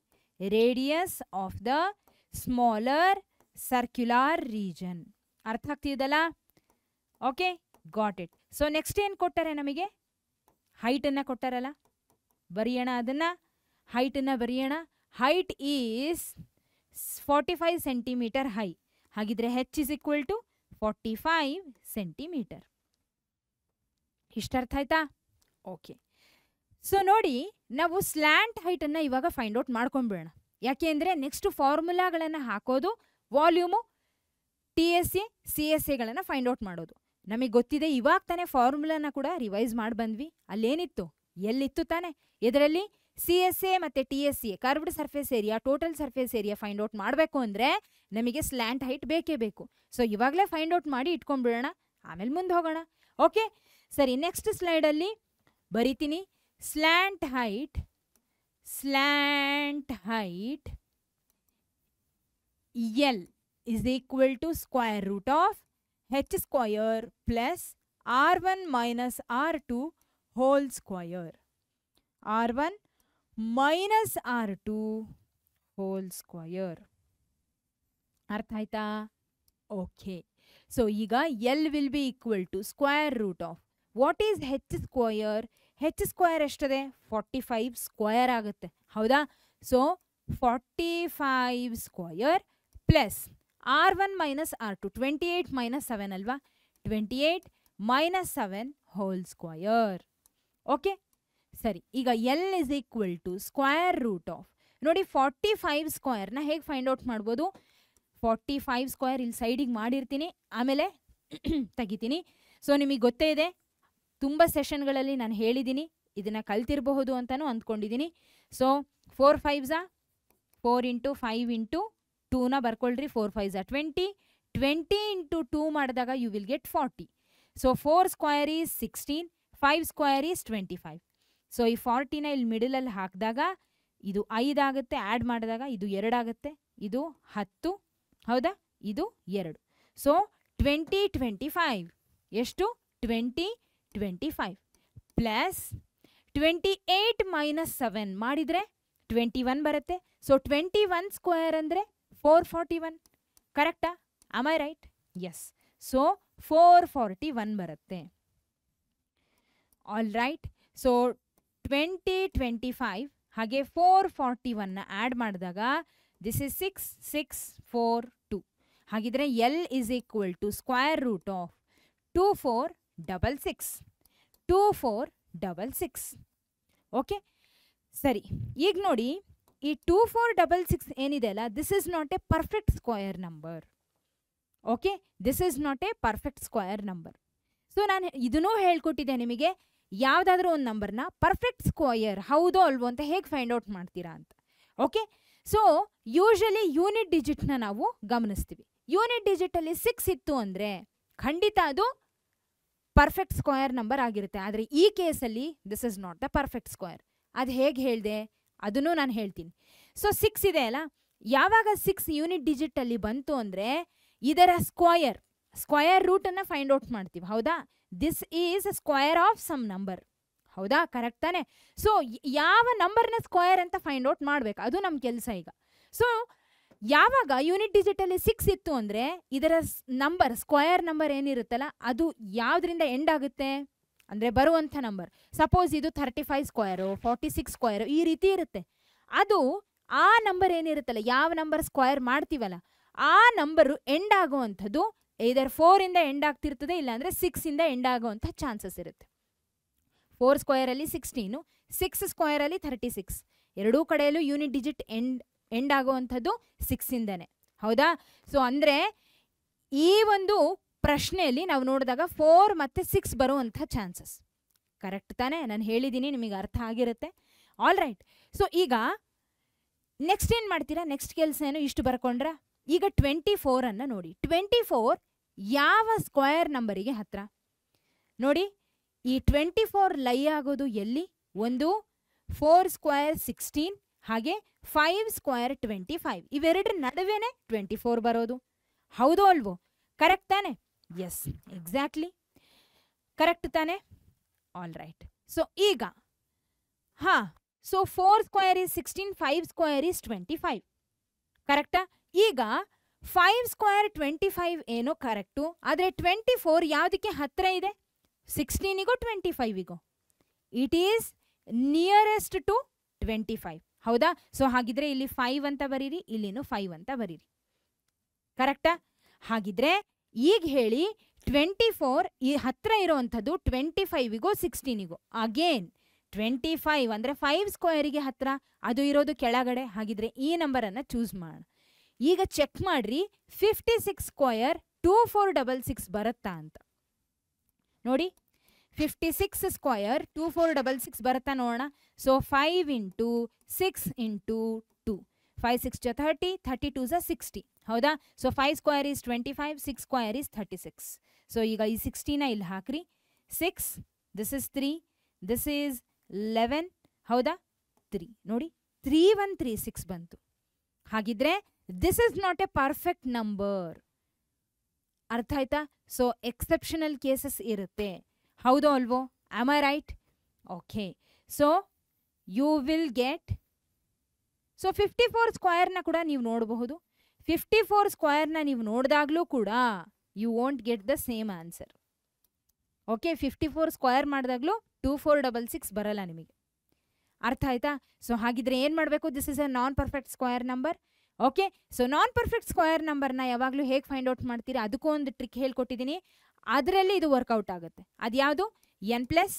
radius of the smaller circular region ಅರ್ಥ ಆಗ್ತಿದಲ್ಲ okay got it so next ಏನು ಕೊಟ್ಟಾರೆ ನಮಗೆ ಹೈಟನ್ನು ಕೊಟ್ಟಾರಲ್ಲ ಬರೆಯೋಣ ಅದನ್ನು ಹೈಟನ್ನು ಬರೆಯೋಣ height is forty five centimetre high ಹಾಗಿದ್ರೆ H is equal to forty five centimetre ಇಷ್ಟರ್ಥ ಆಯ್ತಾ ಓಕೆ ಸೊ ನೋಡಿ ನಾವು ಸ್ಲ್ಯಾಂಟ್ ಹೈಟನ್ನು ಇವಾಗ ಫೈಂಡ್ ಔಟ್ ಮಾಡ್ಕೊಂಡ್ಬಿಡೋಣ ಯಾಕೆ ಅಂದರೆ ನೆಕ್ಸ್ಟ್ ಫಾರ್ಮುಲಾಗಳನ್ನು ಹಾಕೋದು volume T S A C S ಎಗಳನ್ನು ಫೈಂಡ್ ಔಟ್ ಮಾಡೋದು ನಮಗೆ ಗೊತ್ತಿದೆ ಇವಾಗ ತಾನೇ ಫಾರ್ಮುಲಾನ ಕೂಡ ರಿವೈಸ್ ಮಾಡಿ ಬಂದ್ವಿ ಅಲ್ಲೇನಿತ್ತು ಎಲ್ಲಿತ್ತು ತಾನೆ ಇದರಲ್ಲಿ ಸಿ ಎಸ್ ಎ ಮತ್ತು T S A curved surface area total surface area find out ಮಾಡಬೇಕು ಅಂದರೆ ನಮಗೆ ಸ್ಲ್ಯಾಂಟ್ ಹೈಟ್ ಬೇಕೇ ಬೇಕು ಸೊ ಇವಾಗಲೇ ಫೈಂಡ್ ಔಟ್ ಮಾಡಿ ಇಟ್ಕೊಂಡ್ಬಿಡೋಣ ಆಮೇಲೆ ಮುಂದೆ ಹೋಗೋಣ ಓಕೆ ಸರಿ ನೆಕ್ಸ್ಟ್ ಸ್ಲೈಡಲ್ಲಿ ಅಲ್ಲಿ ಬರೀತೀನಿ slant height slant height L is equal to square root of H square plus R one minus R two whole square R one minus R two whole square ಅರ್ಥ ಆಯ್ತಾ ಓಕೆ ಸೊ ಈಗ L will be equal to square root of what is H square H square ಎಷ್ಟಿದೆ ಫಾರ್ಟಿ ಫೈವ್ ಸ್ಕ್ವಯರ್ ಆಗುತ್ತೆ ಹೌದಾ so forty five square plus R one minus R two twenty eight minus seven ಅಲ್ವಾ twenty eight minus seven whole square okay ಸರಿ ಈಗ L is equal to square root of ನೋಡಿ ಫಾರ್ಟಿ ಫೈವ್ ಸ್ಕ್ವಯರ್ನ ಹೇಗೆ ಫೈಂಡ್ ಔಟ್ ಮಾಡ್ಬೋದು ಫಾರ್ಟಿ ಫೈವ್ ಸ್ಕ್ವಯರ್ ಇಲ್ಲಿ ಸೈಡಿಗೆ ಮಾಡಿರ್ತೀನಿ ಆಮೇಲೆ ತೆಗಿತೀನಿ ಸೊ ನಿಮಗೆ ಗೊತ್ತೇ ಇದೆ ತುಂಬ ಸೆಷನ್ಗಳಲ್ಲಿ ನಾನು ಹೇಳಿದ್ದೀನಿ ಇದನ್ನು ಕಲ್ತಿರಬಹುದು ಅಂತಲೂ ಅಂದ್ಕೊಂಡಿದ್ದೀನಿ ಸೊ ಫೋರ್ ಫೈವ್ಸಾ ಫೋರ್ ಇಂಟು ಫೈವ್ ಇಂಟು ಟೂನ ಬರ್ಕೊಳ್ರಿ ಫೋರ್ ಫೈವ್ಸಾ ಟ್ವೆಂಟಿ ಟ್ವೆಂಟಿ ಇಂಟು ಟೂ ಮಾಡಿದಾಗ you will get forty so four square is sixteen five square is twenty five so ಈ ಫಾರ್ಟಿನ ಇಲ್ಲಿ ಮಿಡಲಲ್ಲಿ ಹಾಕಿದಾಗ ಇದು ಐದಾಗುತ್ತೆ ಆ್ಯಡ್ ಮಾಡಿದಾಗ ಇದು ಎರಡಾಗುತ್ತೆ ಇದು ಹತ್ತು ಹೌದಾ ಇದು ಎರಡು ಸೊ ಟ್ವೆಂಟಿ ಟ್ವೆಂಟಿ ಫೈವ್ ಎಷ್ಟು ಟ್ವೆಂಟಿ 25 plus 28 minus 7 ಮಾಡಿದ್ರೆ 21 barate. so 21 square ಅಂದ್ರೆ 441 Correcta? am i right yes so 441 barate. all right so 20 25 ಹಾಗೆ 441 ನ ಆಡ್ ಮಾಡಿದಾಗ this is 6 6 4 2 ಹಾಗಿದ್ರೆ l is equal to square root of 2 4 double six two four double six okay ಸರಿ ಈಗ ನೋಡಿ ಈ ಟೂ ಫೋರ್ ಡಬಲ್ ಸಿಕ್ಸ್ ಏನಿದೆ ಅಲ್ಲ this is not a perfect square number okay this is not a perfect square number so ನಾನು ಇದನ್ನೂ ಹೇಳ್ಕೊಟ್ಟಿದ್ದೆ ನಿಮಗೆ ಯಾವುದಾದ್ರೂ ಒಂದು ನಂಬರ್ನ ಪರ್ಫೆಕ್ಟ್ ಸ್ಕ್ವಯರ್ ಹೌದೋ ಅಲ್ವೋ ಅಂತ ಹೇಗೆ ಫೈಂಡ್ ಔಟ್ ಮಾಡ್ತೀರಾ ಅಂತ ಓಕೆ ಸೊ ಯೂಶಲಿ ಯೂನಿಟ್ ಡಿಜಿಟ್ನ ನಾವು ಗಮನಿಸ್ತೀವಿ ಯೂನಿಟ್ ಡಿಜಿಟಲ್ಲಿ ಸಿಕ್ಸ್ ಇತ್ತು ಅಂದರೆ ಖಂಡಿತ ಅದು ಪರ್ಫೆಕ್ಟ್ ಸ್ಕ್ವಯರ್ ನಂಬರ್ ಆಗಿರುತ್ತೆ ಆದರೆ ಈ ಕೇಸಲ್ಲಿ this is not the perfect square ಅದು ಹೇಗೆ ಹೇಳಿದೆ ಅದನ್ನು ನಾನು ಹೇಳ್ತೀನಿ ಸೊ ಸಿಕ್ಸ್ ಇದೆ ಅಲ್ಲ ಯಾವಾಗ ಸಿಕ್ಸ್ ಯೂನಿಟ್ ಡಿಜಿಟಲ್ಲಿ ಬಂತು ಅಂದರೆ ಇದರ ಸ್ಕ್ವಯರ್ ಸ್ಕ್ವಯರ್ ರೂಟನ್ನು ಫೈಂಡ್ ಔಟ್ ಮಾಡ್ತೀವಿ ಹೌದಾ this is square of some number ಹೌದಾ ಕರೆಕ್ಟ್ ತಾನೆ ಸೊ ಯಾವ ನಂಬರ್ನ ಸ್ಕ್ವಯರ್ ಅಂತ ಫೈಂಡ್ ಔಟ್ ಮಾಡಬೇಕು ಅದು ನಮ್ಮ ಕೆಲಸ ಈಗ ಸೊ ಯಾವಾಗ ಯೂನಿಟ್ ಡಿಜಿಟಲ್ಲಿ ಸಿಕ್ಸ್ ಇತ್ತು ಅಂದರೆ ಇದರ ನಂಬರ್ ಸ್ಕ್ವಯರ್ ನಂಬರ್ ಏನಿರುತ್ತಲ್ಲ ಅದು ಯಾವುದರಿಂದ ಎಂಡ್ ಆಗುತ್ತೆ ಅಂದರೆ ಬರುವಂಥ ನಂಬರ್ ಸಪೋಸ್ ಇದು thirty five square forty six square ಈ ರೀತಿ ಇರುತ್ತೆ ಅದು ಆ ನಂಬರ್ ಏನಿರುತ್ತಲ್ಲ ಯಾವ ನಂಬರ್ ಸ್ಕ್ವಯರ್ ಮಾಡ್ತೀವಲ್ಲ ಆ ನಂಬರು ಎಂಡ್ ಆಗುವಂಥದ್ದು ಇದರ ಫೋರಿಂದ ಎಂಡ್ ಆಗ್ತಿರ್ತದೆ ಇಲ್ಲಾಂದರೆ ಸಿಕ್ಸಿಂದ ಎಂಡ್ ಆಗುವಂಥ ಚಾನ್ಸಸ್ ಇರುತ್ತೆ ಫೋರ್ ಅಲ್ಲಿ ಸಿಕ್ಸ್ಟೀನು ಸಿಕ್ಸ್ ಸ್ಕ್ವಯರಲ್ಲಿ ಥರ್ಟಿ ಸಿಕ್ಸ್ ಎರಡೂ ಕಡೆಯಲ್ಲೂ ಯೂನಿಟ್ ಡಿಜಿಟ್ ಎಂಡ್ ಎಂಡ್ ಆಗುವಂಥದ್ದು ಸಿಕ್ಸಿಂದನೇ ಹೌದಾ ಸೊ ಅಂದರೆ ಈ ಒಂದು ಪ್ರಶ್ನೆಯಲ್ಲಿ ನಾವು ನೋಡಿದಾಗ ಫೋರ್ ಮತ್ತು ಸಿಕ್ಸ್ ಬರುವಂಥ ಚಾನ್ಸಸ್ ಕರೆಕ್ಟ್ ತಾನೇ ನಾನು ಹೇಳಿದ್ದೀನಿ ನಿಮಗೆ ಅರ್ಥ ಆಗಿರುತ್ತೆ ಆಲ್ ರೈಟ್ ಸೊ ಈಗ ನೆಕ್ಸ್ಟ್ ಏನು ಮಾಡ್ತೀರಾ ನೆಕ್ಸ್ಟ್ ಕೆಲಸ ಏನು ಇಷ್ಟು ಬರ್ಕೊಂಡ್ರ ಈಗ ಟ್ವೆಂಟಿ ಅನ್ನು ನೋಡಿ ಟ್ವೆಂಟಿ ಫೋರ್ ಯಾವ ಸ್ಕ್ವಯರ್ ನಂಬರಿಗೆ ಹತ್ರ ನೋಡಿ ಈ ಟ್ವೆಂಟಿ ಫೋರ್ ಲೈ ಆಗೋದು ಎಲ್ಲಿ ಒಂದು ಫೋರ್ ಸ್ಕ್ವಯರ್ ಸಿಕ್ಸ್ಟೀನ್ ಹಾಗೆ ಫೈವ್ ಸ್ಕ್ವೇರ್ ಟ್ವೆಂಟಿ ಫೈವ್ ಇವೆರಡರ ನಡುವೆನೇ ಟ್ವೆಂಟಿ ಫೋರ್ ಬರೋದು ಹೌದು ಅಲ್ವೋ ಕರೆಕ್ಟ್ ತಾನೆ ಎಸ್ ಎಕ್ಸಾಕ್ಟ್ಲಿ ಕರೆಕ್ಟ್ ತಾನೆ ಆಲ್ ರೈಟ್ ಸೊ ಈಗ ಹಾಂ so four square is sixteen five square is twenty five ಕರೆಕ್ಟಾ ಈಗ ಫೈವ್ ಸ್ಕ್ವೇರ್ ಟ್ವೆಂಟಿ ಫೈವ್ ಏನೋ ಕರೆಕ್ಟು ಆದರೆ ಟ್ವೆಂಟಿ ಫೋರ್ ಯಾವುದಕ್ಕೆ ಹತ್ತಿರ ಇದೆ ಸಿಕ್ಸ್ಟೀನಿಗೋ ಟ್ವೆಂಟಿ ಫೈವಿಗೋ it is nearest to twenty five ಹೌದಾ ಸೊ ಹಾಗಿದ್ರೆ ಇಲ್ಲಿ ಫೈವ್ ಅಂತ ಬರೀರಿ ಇಲ್ಲಿನೂ ಫೈವ್ ಅಂತ ಬರೀರಿ ಕರೆಕ್ಟಾ ಹಾಗಿದ್ರೆ ಈಗ ಹೇಳಿ ಟ್ವೆಂಟಿ ಫೋರ್ ಈ ಹತ್ರ ಇರೋವಂಥದ್ದು ಟ್ವೆಂಟಿ ಫೈವಿಗೋ ಸಿಕ್ಸ್ಟೀನಿಗೋ ಅಗೇನ್ ಟ್ವೆಂಟಿ ಫೈವ್ ಅಂದರೆ ಫೈವ್ ಸ್ಕ್ವೇರಿಗೆ ಹತ್ರ ಅದು ಇರೋದು ಕೆಳಗಡೆ ಹಾಗಿದ್ರೆ ಈ ನಂಬರನ್ನು ಚೂಸ್ ಮಾಡ ಈಗ ಚೆಕ್ ಮಾಡ್ರಿ fifty six square two four double six ಬರುತ್ತಾ ಅಂತ ನೋಡಿ fifty six square two four double six ಬರುತ್ತಾ ನೋಡೋಣ so five into six into two five six ಜ ಥರ್ಟಿ ಥರ್ಟಿ ಟು ಸಿಕ್ಸ್ಟಿ ಹೌದಾ so five square is twenty five six square is thirty six so ಈಗ ಈ ಸಿಕ್ಸ್ಟಿನ ಇಲ್ಲಿ ಹಾಕ್ರಿ six this is three this is eleven ಹೌದಾ ತ್ರೀ ನೋಡಿ ತ್ರೀ ಒನ್ ತ್ರೀ ಸಿಕ್ಸ್ ಬಂತು ಹಾಗಿದ್ರೆ this is not a perfect number ಅರ್ಥ ಆಯ್ತಾ ಸೊ ಎಕ್ಸೆಪ್ಷನಲ್ ಕೇಸಸ್ ಇರುತ್ತೆ ಹೌದೋ ಅಲ್ವೋ am I right okay so you will get so fifty four ಸ್ಕ್ವಯರ್ನ ಕೂಡ ನೀವು ನೋಡಬಹುದು ಫಿಫ್ಟಿ ಫೋರ್ ಸ್ಕ್ವಯರ್ನ ನೀವು ನೋಡಿದಾಗಲೂ ಕೂಡ you won't get the same answer okay fifty four square ಮಾಡಿದಾಗಲೂ ಟೂ ಫೋರ್ ಡಬಲ್ ಸಿಕ್ಸ್ ಬರಲ್ಲ ನಿಮಗೆ ಅರ್ಥ ಆಯ್ತಾ ಸೊ ಹಾಗಿದ್ರೆ ಏನು ಮಾಡಬೇಕು this is a non perfect square number okay so non perfect square ನಂಬರ್ನ ಯಾವಾಗಲೂ ಹೇಗೆ ಫೈಂಡ್ ಔಟ್ ಮಾಡ್ತೀರಾ ಅದಕ್ಕೂ ಒಂದು ಟ್ರಿಕ್ ಹೇಳ್ಕೊಟ್ಟಿದ್ದೀನಿ ಅದರಲ್ಲಿ ಇದು ವರ್ಕೌಟ್ ಆಗುತ್ತೆ ಅದು ಯಾವುದು N plus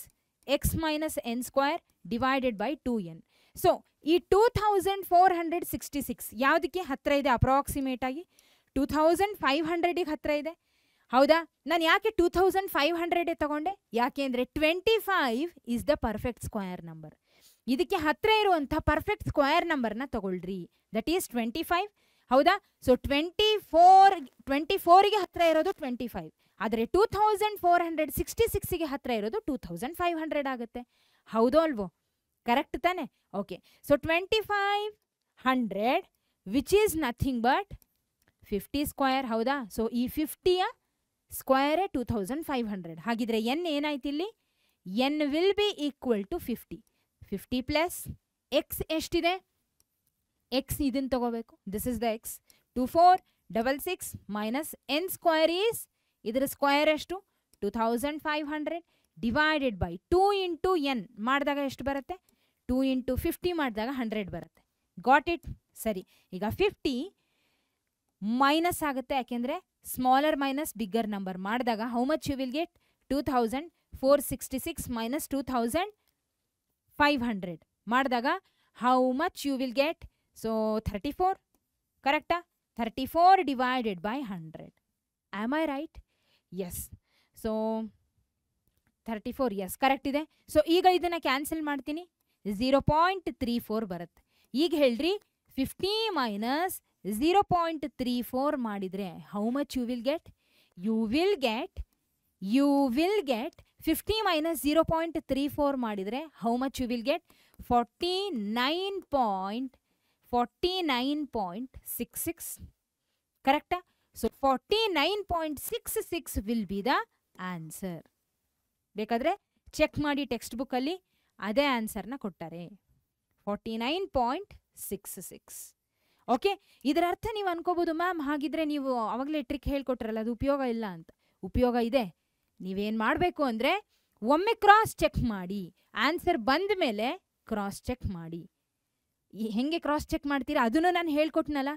X minus N square divided by two N so ಈ two thousand four hundred sixty six ಯಾವುದಕ್ಕೆ ಹತ್ತಿರ ಇದೆ ಅಪ್ರಾಕ್ಸಿಮೇಟ್ ಆಗಿ ಟೂ ಥೌಸಂಡ್ ಫೈವ್ ಹಂಡ್ರೆಡಿಗೆ ಹತ್ತಿರ ಇದೆ ಹೌದಾ ನಾನು ಯಾಕೆ ಟೂ ಥೌಸಂಡ್ ಫೈವ್ ಹಂಡ್ರೆಡೇ ತಗೊಂಡೆ ಯಾಕೆ ಅಂದರೆ twenty five is the perfect square number ಇದಕ್ಕೆ ಹತ್ತಿರ ಇರುವಂಥ ಪರ್ಫೆಕ್ಟ್ ಸ್ಕ್ವಯರ್ ನಂಬರ್ನ ತಗೊಳ್ರಿ ದಟ್ ಈಸ್ ಟ್ವೆಂಟಿ ಫೈವ್ ಹೌದಾ ಸೊ ಟ್ವೆಂಟಿ ಫೋರ್ ಟ್ವೆಂಟಿ ಫೋರಿಗೆ ಹತ್ತಿರ ಇರೋದು ಟ್ವೆಂಟಿ ಫೈವ್ ಆದ್ರೆ 2466 ಗೆ ಹತ್ರ ಇದ್ರೆ 2500 ಆಗುತ್ತೆ ಹೌದಾಲ್ವ ಕರೆಕ್ಟ್ தானே okay so 25 100 which is nothing but 50 square ಹೌದಾ ಸೋ ಈ 50 ಸ್ಕ್ವೇರ್ 2500 ಹಾಗಿದ್ರೆ n ಏನಾಯ್ತ ಇಲ್ಲಿ n will be equal to 50 50 + x ಎಷ್ಟಿದೆ x ಇದನ್ನ ತಗೋಬೇಕು this is the x 2466 - n square is ಇದರ ಸ್ಕ್ವಯರ್ ಎಷ್ಟು two thousand five hundred divided by two into N ಮಾಡಿದಾಗ ಎಷ್ಟು ಬರುತ್ತೆ ಟೂ ಇಂಟು ಫಿಫ್ಟಿ ಮಾಡಿದಾಗ ಹಂಡ್ರೆಡ್ ಬರುತ್ತೆ ಗಾಟ್ ಇಟ್ ಸರಿ ಈಗ ಫಿಫ್ಟಿ ಮೈನಸ್ ಆಗುತ್ತೆ ಯಾಕೆಂದರೆ ಸ್ಮಾಲರ್ ಮೈನಸ್ ಬಿಗ್ಗರ್ ನಂಬರ್ ಮಾಡಿದಾಗ how much you will get two thousand four sixty six minus two thousand five hundred ಮಾಡಿದಾಗ how much you will get so thirty four ಕರೆಕ್ಟಾ thirty four divided by hundred am I right yes so thirty four yes correct ಇದೆ ಸೊ ಈಗ ಇದನ್ನು ಕ್ಯಾನ್ಸಲ್ ಮಾಡ್ತೀನಿ ಝೀರೋ ಪಾಯಿಂಟ್ ತ್ರೀ ಫೋರ್ ಬರುತ್ತೆ ಈಗ ಹೇಳ್ರಿ fifty minus zero point three four ಮಾಡಿದರೆ how much you will get you will get you will get fifty minus zero point three four ಮಾಡಿದರೆ how much you will get forty nine point forty nine point six six ಕರೆಕ್ಟಾ so forty nine point six six will be the answer ಬೇಕಾದರೆ ಚೆಕ್ ಮಾಡಿ ಟೆಕ್ಸ್ಟ್ ಬುಕ್ಕಲ್ಲಿ ಅದೇ ಆನ್ಸರ್ನ ಕೊಟ್ಟಾರೆ forty nine point six six okay ಇದರ ಅರ್ಥ ನೀವು ಅನ್ಕೋಬೋದು ಮ್ಯಾಮ್ ಹಾಗಿದ್ರೆ ನೀವು ಅವಾಗಲೇ ಟ್ರಿಕ್ ಹೇಳ್ಕೊಟ್ರಲ್ಲ ಅದು ಉಪಯೋಗ ಇಲ್ಲ ಅಂತ ಉಪಯೋಗ ಇದೆ ನೀವೇನು ಮಾಡಬೇಕು ಅಂದರೆ ಒಮ್ಮೆ ಕ್ರಾಸ್ ಚೆಕ್ ಮಾಡಿ ಆನ್ಸರ್ ಬಂದ ಮೇಲೆ ಕ್ರಾಸ್ ಚೆಕ್ ಮಾಡಿ ಹೆಂಗೆ ಕ್ರಾಸ್ ಚೆಕ್ ಮಾಡ್ತೀರಾ ಅದನ್ನು ನಾನು ಹೇಳ್ಕೊಟ್ನಲ್ಲ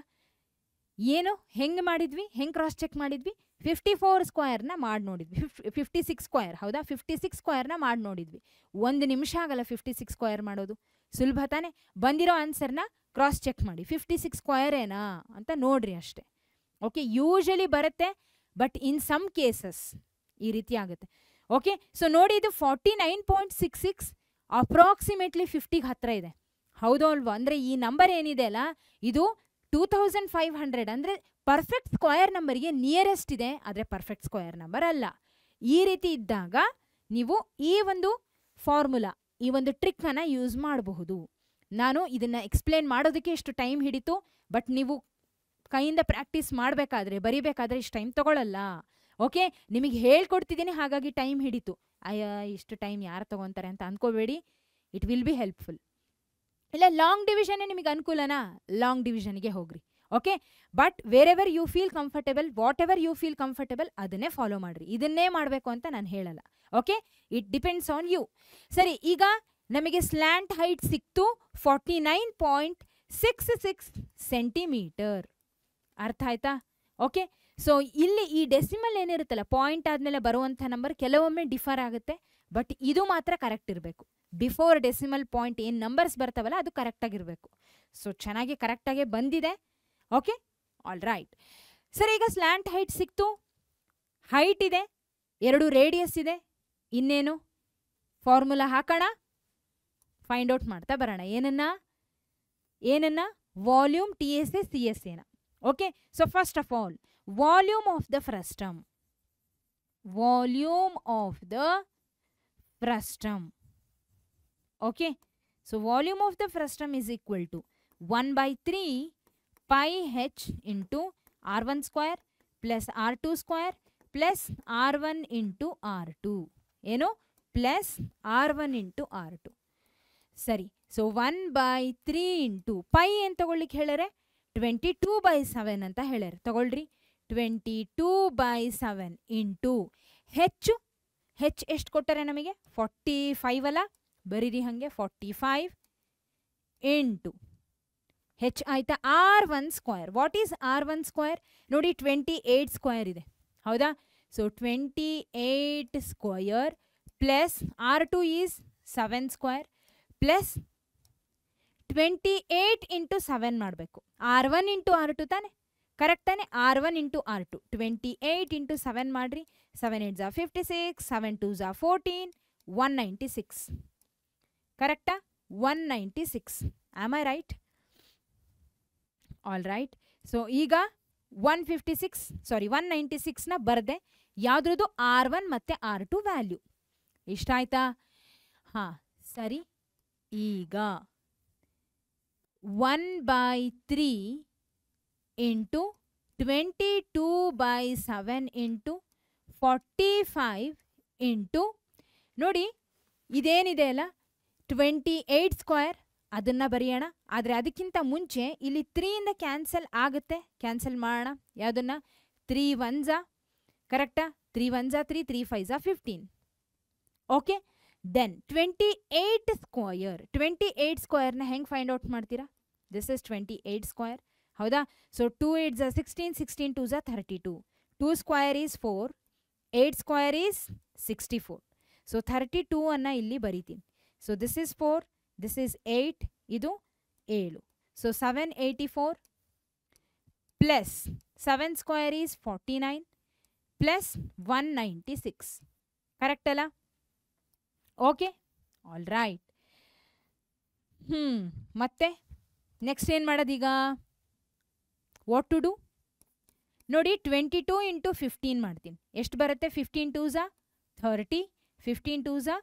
ಏನು ಹೆಂಗೆ ಮಾಡಿದ್ವಿ ಹೆಂಗೆ ಕ್ರಾಸ್ ಚೆಕ್ ಮಾಡಿದ್ವಿ ಫಿಫ್ಟಿ ಫೋರ್ ಸ್ಕ್ವಯರ್ನ ಮಾಡಿ ನೋಡಿದ್ವಿ ಫಿಫ್ಟಿ ಸಿಕ್ಸ್ ಸ್ಕ್ವಯರ್ ಹೌದಾ ಫಿಫ್ಟಿ ಸಿಕ್ಸ್ ಸ್ಕ್ವಯರ್ನ ಮಾಡಿ ನೋಡಿದ್ವಿ ಒಂದು ನಿಮಿಷ ಆಗಲ್ಲ ಫಿಫ್ಟಿ ಸಿಕ್ಸ್ ಸ್ಕ್ವಯರ್ ಮಾಡೋದು ಸುಲಭ ತಾನೇ ಬಂದಿರೋ ಆನ್ಸರ್ನ ಕ್ರಾಸ್ ಚೆಕ್ ಮಾಡಿ ಫಿಫ್ಟಿ ಸಿಕ್ಸ್ ಸ್ಕ್ವಯರ್ ಏನಾ ಅಂತ ನೋಡ್ರಿ ಅಷ್ಟೇ ಓಕೆ ಯೂಶಲಿ ಬರುತ್ತೆ ಬಟ್ ಇನ್ ಸಮ್ ಕೇಸಸ್ ಈ ರೀತಿ ಆಗುತ್ತೆ ಓಕೆ ಸೊ ನೋಡಿ ಇದು forty nine point six six approximately ಫಿಫ್ಟಿಗೆ ಹತ್ತಿರ ಇದೆ ಹೌದೋ ಅಲ್ವಾ ಅಂದರೆ ಈ ನಂಬರ್ ಏನಿದೆ ಅಲ್ಲ ಇದು ಟೂ ಥೌಸಂಡ್ ಫೈವ್ ಹಂಡ್ರೆಡ್ ಅಂದರೆ ಪರ್ಫೆಕ್ಟ್ ಸ್ಕ್ವಯರ್ ನಂಬರ್ಗೆ ನಿಯರೆಸ್ಟ್ ಇದೆ ಆದರೆ ಪರ್ಫೆಕ್ಟ್ ಸ್ಕ್ವಯರ್ ನಂಬರ್ ಅಲ್ಲ ಈ ರೀತಿ ಇದ್ದಾಗ ನೀವು ಈ ಒಂದು ಫಾರ್ಮುಲಾ ಈ ಒಂದು ಟ್ರಿಕ್ಕನ್ನು ಯೂಸ್ ಮಾಡಬಹುದು ನಾನು ಇದನ್ನು ಎಕ್ಸ್ಪ್ಲೇನ್ ಮಾಡೋದಕ್ಕೆ ಇಷ್ಟು ಟೈಮ್ ಹಿಡಿತು ಬಟ್ ನೀವು ಕೈಯಿಂದ ಪ್ರಾಕ್ಟೀಸ್ ಮಾಡಬೇಕಾದ್ರೆ ಬರಿಬೇಕಾದ್ರೆ ಇಷ್ಟು ಟೈಮ್ ತೊಗೊಳಲ್ಲ ಓಕೆ ನಿಮಗೆ ಹೇಳ್ಕೊಡ್ತಿದ್ದೀನಿ ಹಾಗಾಗಿ ಟೈಮ್ ಹಿಡಿತು ಅಯ್ಯ ಇಷ್ಟು ಟೈಮ್ ಯಾರು ತೊಗೊತಾರೆ ಅಂತ ಅಂದ್ಕೋಬೇಡಿ ಇಟ್ ವಿಲ್ ಬಿ ಹೆಲ್ಪ್ಫುಲ್ ಇಲ್ಲ ಲಾಂಗ್ ಡಿವಿಷನ್ ನಿಮಗೆ ಅನುಕೂಲನಾ ಲಾಂಗ್ ಡಿವಿಷನ್ಗೆ ಹೋಗ್ರಿ okay but wherever you feel comfortable whatever you feel comfortable ಅದನ್ನೇ ಫಾಲೋ ಮಾಡ್ರಿ ಇದನ್ನೇ ಮಾಡಬೇಕು ಅಂತ ನಾನು ಹೇಳಲ್ಲ okay it depends on you ಸರಿ ಈಗ ನಮಗೆ ಸ್ಲ್ಯಾಂಟ್ ಹೈಟ್ ಸಿಕ್ತು forty nine point six six centimetre ಅರ್ಥ ಆಯ್ತಾ ಓಕೆ ಸೊ ಇಲ್ಲಿ ಈ ಡೆಸಿಮಲ್ ಏನಿರುತ್ತಲ್ಲ ಪಾಯಿಂಟ್ ಆದ್ಮೇಲೆ ಬರುವಂಥ ನಂಬರ್ ಕೆಲವೊಮ್ಮೆ ಡಿಫರ್ ಆಗುತ್ತೆ ಬಟ್ ಇದು ಮಾತ್ರ ಕರೆಕ್ಟ್ ಇರಬೇಕು ಬಿಫೋರ್ ಡೆಸಿಮಲ್ ಪಾಯಿಂಟ್ ಏನು ನಂಬರ್ಸ್ ಬರ್ತಾವಲ್ಲ ಅದು ಕರೆಕ್ಟಾಗಿರಬೇಕು ಸೊ ಚೆನ್ನಾಗಿ ಕರೆಕ್ಟಾಗೇ ಬಂದಿದೆ ಓಕೆ ಆಲ್ ರೈಟ್ ಸರ್ ಈಗ ಸ್ಲ್ಯಾಂಟ್ ಹೈಟ್ ಸಿಕ್ತು ಹೈಟ್ ಇದೆ ಎರಡು ರೇಡಿಯಸ್ ಇದೆ ಇನ್ನೇನು ಫಾರ್ಮುಲಾ ಹಾಕೋಣ ಫೈಂಡ್ ಔಟ್ ಮಾಡ್ತಾ ಬರೋಣ ಏನನ್ನ ಏನನ್ನ volume T S A C S ಎನ okay so first of all volume of the frustum volume of the frustum okay so volume of the frustum is equal to one by three pi H into R one h plus R two plus plus R one into R two ಏನು plus R one into R two ಸರಿ so one by three into pi ಏನು ತಗೊಳ್ಲಿಕ್ಕೆ ಹೇಳ್ಯಾರೆ ಟ್ವೆಂಟಿ ಟೂ ಬೈ ಸೆವೆನ್ ಅಂತ ಹೇಳ್ಯಾರೆ ತಗೊಳ್ರಿ twenty two by seven into ಹೆಚ್ಚು ಹೆಚ್ ಎಷ್ಟು ಕೊಟ್ಟರೆ ನಮಗೆ ಫಾರ್ಟಿ ಫೈವ್ ಅಲ್ಲ ಬರೀರಿ ಹಾಗೆ ಫಾರ್ಟಿ ಫೈವ್ ಎಂಟು ಹೆಚ್ ಆಯಿತಾ R one square what is R one square ನೋಡಿ ಟ್ವೆಂಟಿ ಏಯ್ಟ್ ಸ್ಕ್ವೇರ್ ಇದೆ ಹೌದಾ so twenty eight square plus R two is seven square plus twenty eight into seven ಮಾಡಬೇಕು R one into R two ತಾನೆ ಕರೆಕ್ಟ್ ತಾನೆ R one into R two twenty eight into seven ಮಾಡಿರಿ seven eight fifty six seven two ಜಾ ಫೋರ್ಟೀನ್ ಒನ್ ನೈಂಟಿ ಸಿಕ್ಸ್ ಕರೆಕ್ಟಾ one ninety six am I right all right so ಈಗ one fifty six sorry one ninety ಸಿಕ್ಸ್ನ ಬರದೆ ಯಾವುದ್ರದ್ದು ಆರ್ ಒನ್ ಮತ್ತು ಆರ್ ಟು ವ್ಯಾಲ್ಯೂ ಇಷ್ಟ ಆಯ್ತಾ ಹಾಂ ಸರಿ ಈಗ one by three into twenty two by seven into forty five into ನೋಡಿ ಇದೇನಿದೆ ಅಲ್ಲ ಟ್ವೆಂಟಿ ಏಯ್ಟ್ ಸ್ಕ್ವಯರ್ ಅದನ್ನು ಬರೆಯೋಣ ಆದರೆ ಅದಕ್ಕಿಂತ ಮುಂಚೆ ಇಲ್ಲಿ ತ್ರೀಯಿಂದ ಕ್ಯಾನ್ಸಲ್ ಆಗುತ್ತೆ ಕ್ಯಾನ್ಸಲ್ ಮಾಡೋಣ ಯಾವುದನ್ನು ತ್ರೀ ಒನ್ ಝಾ ಕರೆಕ್ಟಾ ತ್ರೀ ಒನ್ ಝಾ three three five fifteen okay then twenty eight square twenty eight ಸ್ಕ್ವಯರ್ನ ಹೆಂಗೆ ಫೈಂಡ್ ಔಟ್ ಮಾಡ್ತೀರಾ this is twenty eight square ಹೌದಾ ಸೊ ಟೂ ಏಯ್ಟ್ ಝಾ sixteen sixteen two Jha thirty two two square is four eight square is sixty four so thirty two ಅನ್ನು ಇಲ್ಲಿ ಬರೀತೀನಿ so this is four this is eight ಇದು ಏಳು so seven eighty four plus seven square is forty nine plus one ninety six correct ಅಲ್ಲ ಓಕೆ ಆಲ್ ರೈಟ್ ಹ್ಞೂ ಮತ್ತೆ ನೆಕ್ಸ್ಟ್ ಏನು ಮಾಡೋದೀಗ ವಾಟ್ ಟು ಡು ನೋಡಿ ಟ್ವೆಂಟಿ ಟೂ ಇಂಟು ಫಿಫ್ಟೀನ್ ಮಾಡ್ತೀನಿ ಎಷ್ಟು ಬರುತ್ತೆ ಫಿಫ್ಟೀನ್ ಟೂಝಾ ಥರ್ಟಿ ಫಿಫ್ಟೀನ್ ಟೂಝಾ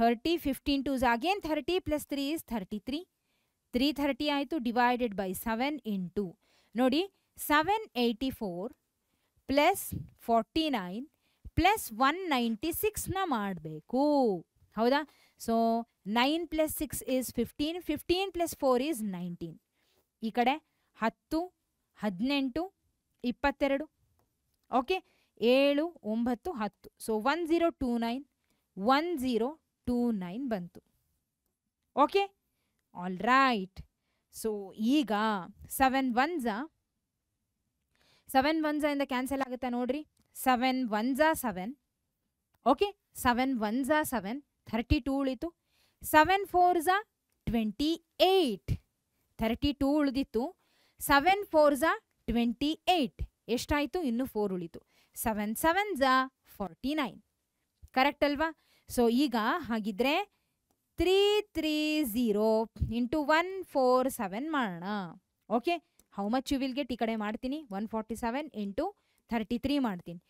thirty fifteen twos again thirty plus three is thirty three three thirty ಆಯಿತು ಡಿವೈಡೆಡ್ ಬೈ ಸೆವೆನ್ ಇಂಟು ನೋಡಿ seven eighty four plus forty nine plus one ninety ಸಿಕ್ಸ್ನ ಮಾಡಬೇಕು ಹೌದಾ so nine plus six is fifteen fifteen plus four is nineteen ಈ ಕಡೆ ಹತ್ತು ಹದಿನೆಂಟು ಇಪ್ಪತ್ತೆರಡು ಓಕೆ ಏಳು ಒಂಬತ್ತು ಹತ್ತು so one zero two nine one zero two nine ಬಂತು ಓಕೆ ಆಲ್ ರೈಟ್ ಸೊ ಈಗ ಸೆವೆನ್ ಒನ್ಸ ಸೆವೆನ್ ಒನ್ಸ ಇಂದ ಕ್ಯಾನ್ಸಲ್ ಆಗುತ್ತೆ ನೋಡ್ರಿ seven ones seven okay seven ones seven thirty two ಉಳಿತು seven fours twenty eight thirty two ಉಳಿದಿತ್ತು ಸೆವೆನ್ ಫೋರ್ಸ ಟ್ವೆಂಟಿ ಏಯ್ಟ್ ಎಷ್ಟಾಯಿತು ಇನ್ನು ಫೋರ್ ಉಳಿತು ಸೆವೆನ್ ಸೆವೆನ್ ಝಾ ಫಾರ್ಟಿ ನೈನ್ ಕರೆಕ್ಟ್ ಅಲ್ವಾ ಸೊ ಈಗ ಹಾಗಿದ್ರೆ three three zero into one four seven ಮಾಡೋಣ okay how much you will get ಈ ಕಡೆ ಮಾಡ್ತೀನಿ one forty seven into thirty three ಮಾಡ್ತೀನಿ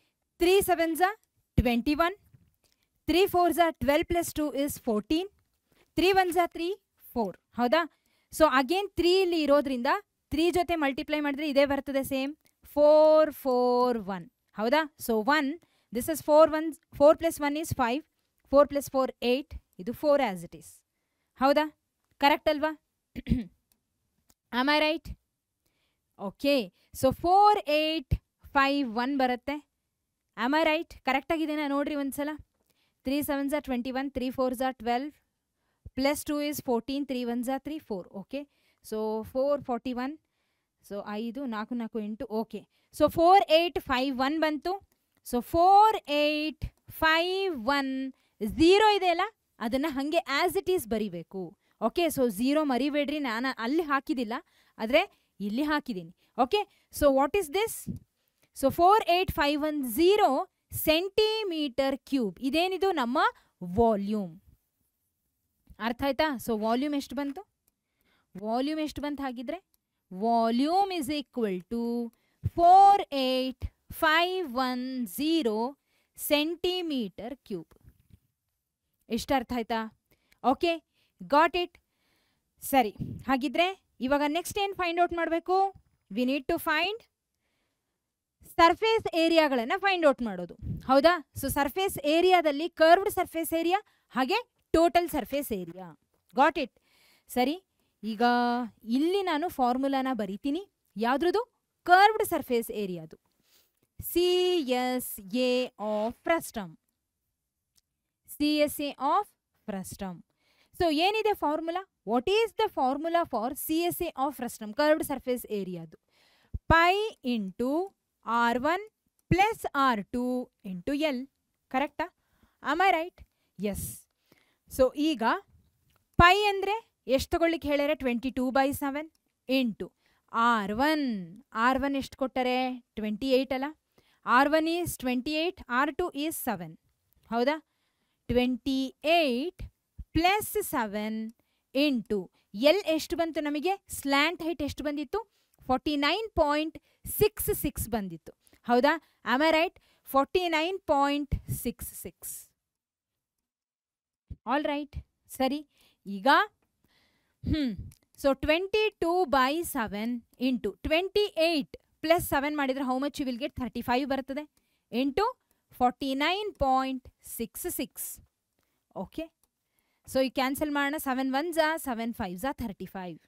ತ್ರೀ ಸೆವೆನ್ ಝ ಟ್ವೆಂಟಿ ಒನ್ ತ್ರೀ ಫೋರ್ ಝಾ twelve plus two is fourteen three one ಝ ತ್ರೀ ಫೋರ್ ಹೌದಾ ಸೊ ಅಗೇನ್ ತ್ರೀ ಇಲ್ಲಿ ಇರೋದ್ರಿಂದ ತ್ರೀ ಜೊತೆ ಮಲ್ಟಿಪ್ಲೈ ಮಾಡಿದ್ರೆ ಇದೇ ಬರ್ತದೆ ಸೇಮ್ ಫೋರ್ ಫೋರ್ ಒನ್ ಹೌದಾ so one this is four one four plus one is five four plus four eight ಇದು ಫೋರ್ ಆ್ಯಸ್ ಇಟ್ ಈಸ್ ಹೌದಾ ಕರೆಕ್ಟ್ ಅಲ್ವಾ am I right okay so four eight five one ಬರುತ್ತೆ ಆಮ್ ಐ ರೈಟ್ ಕರೆಕ್ಟಾಗಿದ್ದೇನಾ ನೋಡಿರಿ ಒಂದು ಸಲ ತ್ರೀ ಸೆವೆನ್ ಝಾ ಟ್ವೆಂಟಿ ಒನ್ ತ್ರೀ ಫೋರ್ ಝಾ twelve plus two is fourteen three one ಝಾ three four okay so four forty one so ಐದು ನಾಲ್ಕು ನಾಲ್ಕು ಎಂಟು okay so four eight five one ಬಂತು so four eight five one zero ಅಲ್ಲ ಅದನ್ನು ಹಾಗೆ ಆ್ಯಸ್ ಇಟ್ ಈಸ್ ಬರಿಬೇಕು ಓಕೆ ಸೊ ಝೀರೋ ಮರಿಬೇಡ್ರಿ ನಾನು ಅಲ್ಲಿ ಹಾಕಿದಿಲ್ಲ ಆದರೆ ಇಲ್ಲಿ ಹಾಕಿದ್ದೀನಿ okay so what is this so four eight five one zero centimetre cube ಇದೇನಿದು ನಮ್ಮ ವಾಲ್ಯೂಮ್ ಅರ್ಥ ಆಯ್ತಾ ಸೊ ವಾಲ್ಯೂಮ್ ಎಷ್ಟು ಬಂತು ವಾಲ್ಯೂಮ್ ಎಷ್ಟು ಬಂತು ಹಾಗಿದ್ರೆ volume is equal to four eight five one zero centimetre cube ಇಷ್ಟ ಅರ್ಥ ಆಯ್ತಾ ಓಕೆ ಗಾಟ್ ಇಟ್ ಸರಿ ಹಾಗಿದ್ರೆ ಇವಾಗ ನೆಕ್ಸ್ಟ್ ಏನು ಫೈಂಡ್ ಔಟ್ ಮಾಡಬೇಕು we need to find surface ಏರಿಯಾಗಳನ್ನು ಫೈಂಡ್ ಔಟ್ ಮಾಡೋದು ಹೌದಾ ಸೊ ಸರ್ಫೇಸ್ ಏರಿಯಾದಲ್ಲಿ ಕರ್ವ್ಡ್ ಸರ್ಫೇಸ್ ಏರಿಯಾ ಹಾಗೆ total surface area got it ಸರಿ ಈಗ ಇಲ್ಲಿ ನಾನು ಫಾರ್ಮುಲಾನ ಬರಿತೀನಿ ಯಾವುದ್ರದ್ದು ಕರ್ವ್ಡ್ ಸರ್ಫೇಸ್ ಏರಿಯಾದು C S A of frustum C S A of frustum so ಏನಿದೆ formula what is the formula for C S A of frustum curved surface ಏರಿಯಾದು pi into R one plus R two into L ಕರೆಕ್ಟಾ am I right yes so ಈಗ ಪೈ ಅಂದರೆ ಎಷ್ಟು ತಗೊಳ್ಳಿಕ್ಕೆ ಹೇಳ್ಯಾರೆ twenty two by seven into R one R one ಎಷ್ಟು ಕೊಟ್ಟರೆ ಟ್ವೆಂಟಿ ಏಯ್ಟ್ ಅಲ್ಲ R one is twenty eight R two is seven ಹೌದಾ twenty plus seven into L ಎಷ್ಟು ಬಂತು ನಮಗೆ ಸ್ಲ್ಯಾಂಟ್ ಹೈಟ್ ಎಷ್ಟು ಬಂದಿತ್ತು forty nine point six six ಬಂದಿತ್ತು ಹೌದಾ am I right forty nine point six six all right ಸರಿ ಈಗ ಹ್ಞೂ so twenty two by seven into twenty eight plus seven ಮಾಡಿದರೆ how much you will get thirty five ಬರ್ತದೆ into forty nine point six six okay so ಈ ಕ್ಯಾನ್ಸಲ್ ಮಾಡೋಣ ಸೆವೆನ್ ಒನ್ ಝಾ ಸೆವೆನ್ ಫೈವ್ ಝಾ thirty five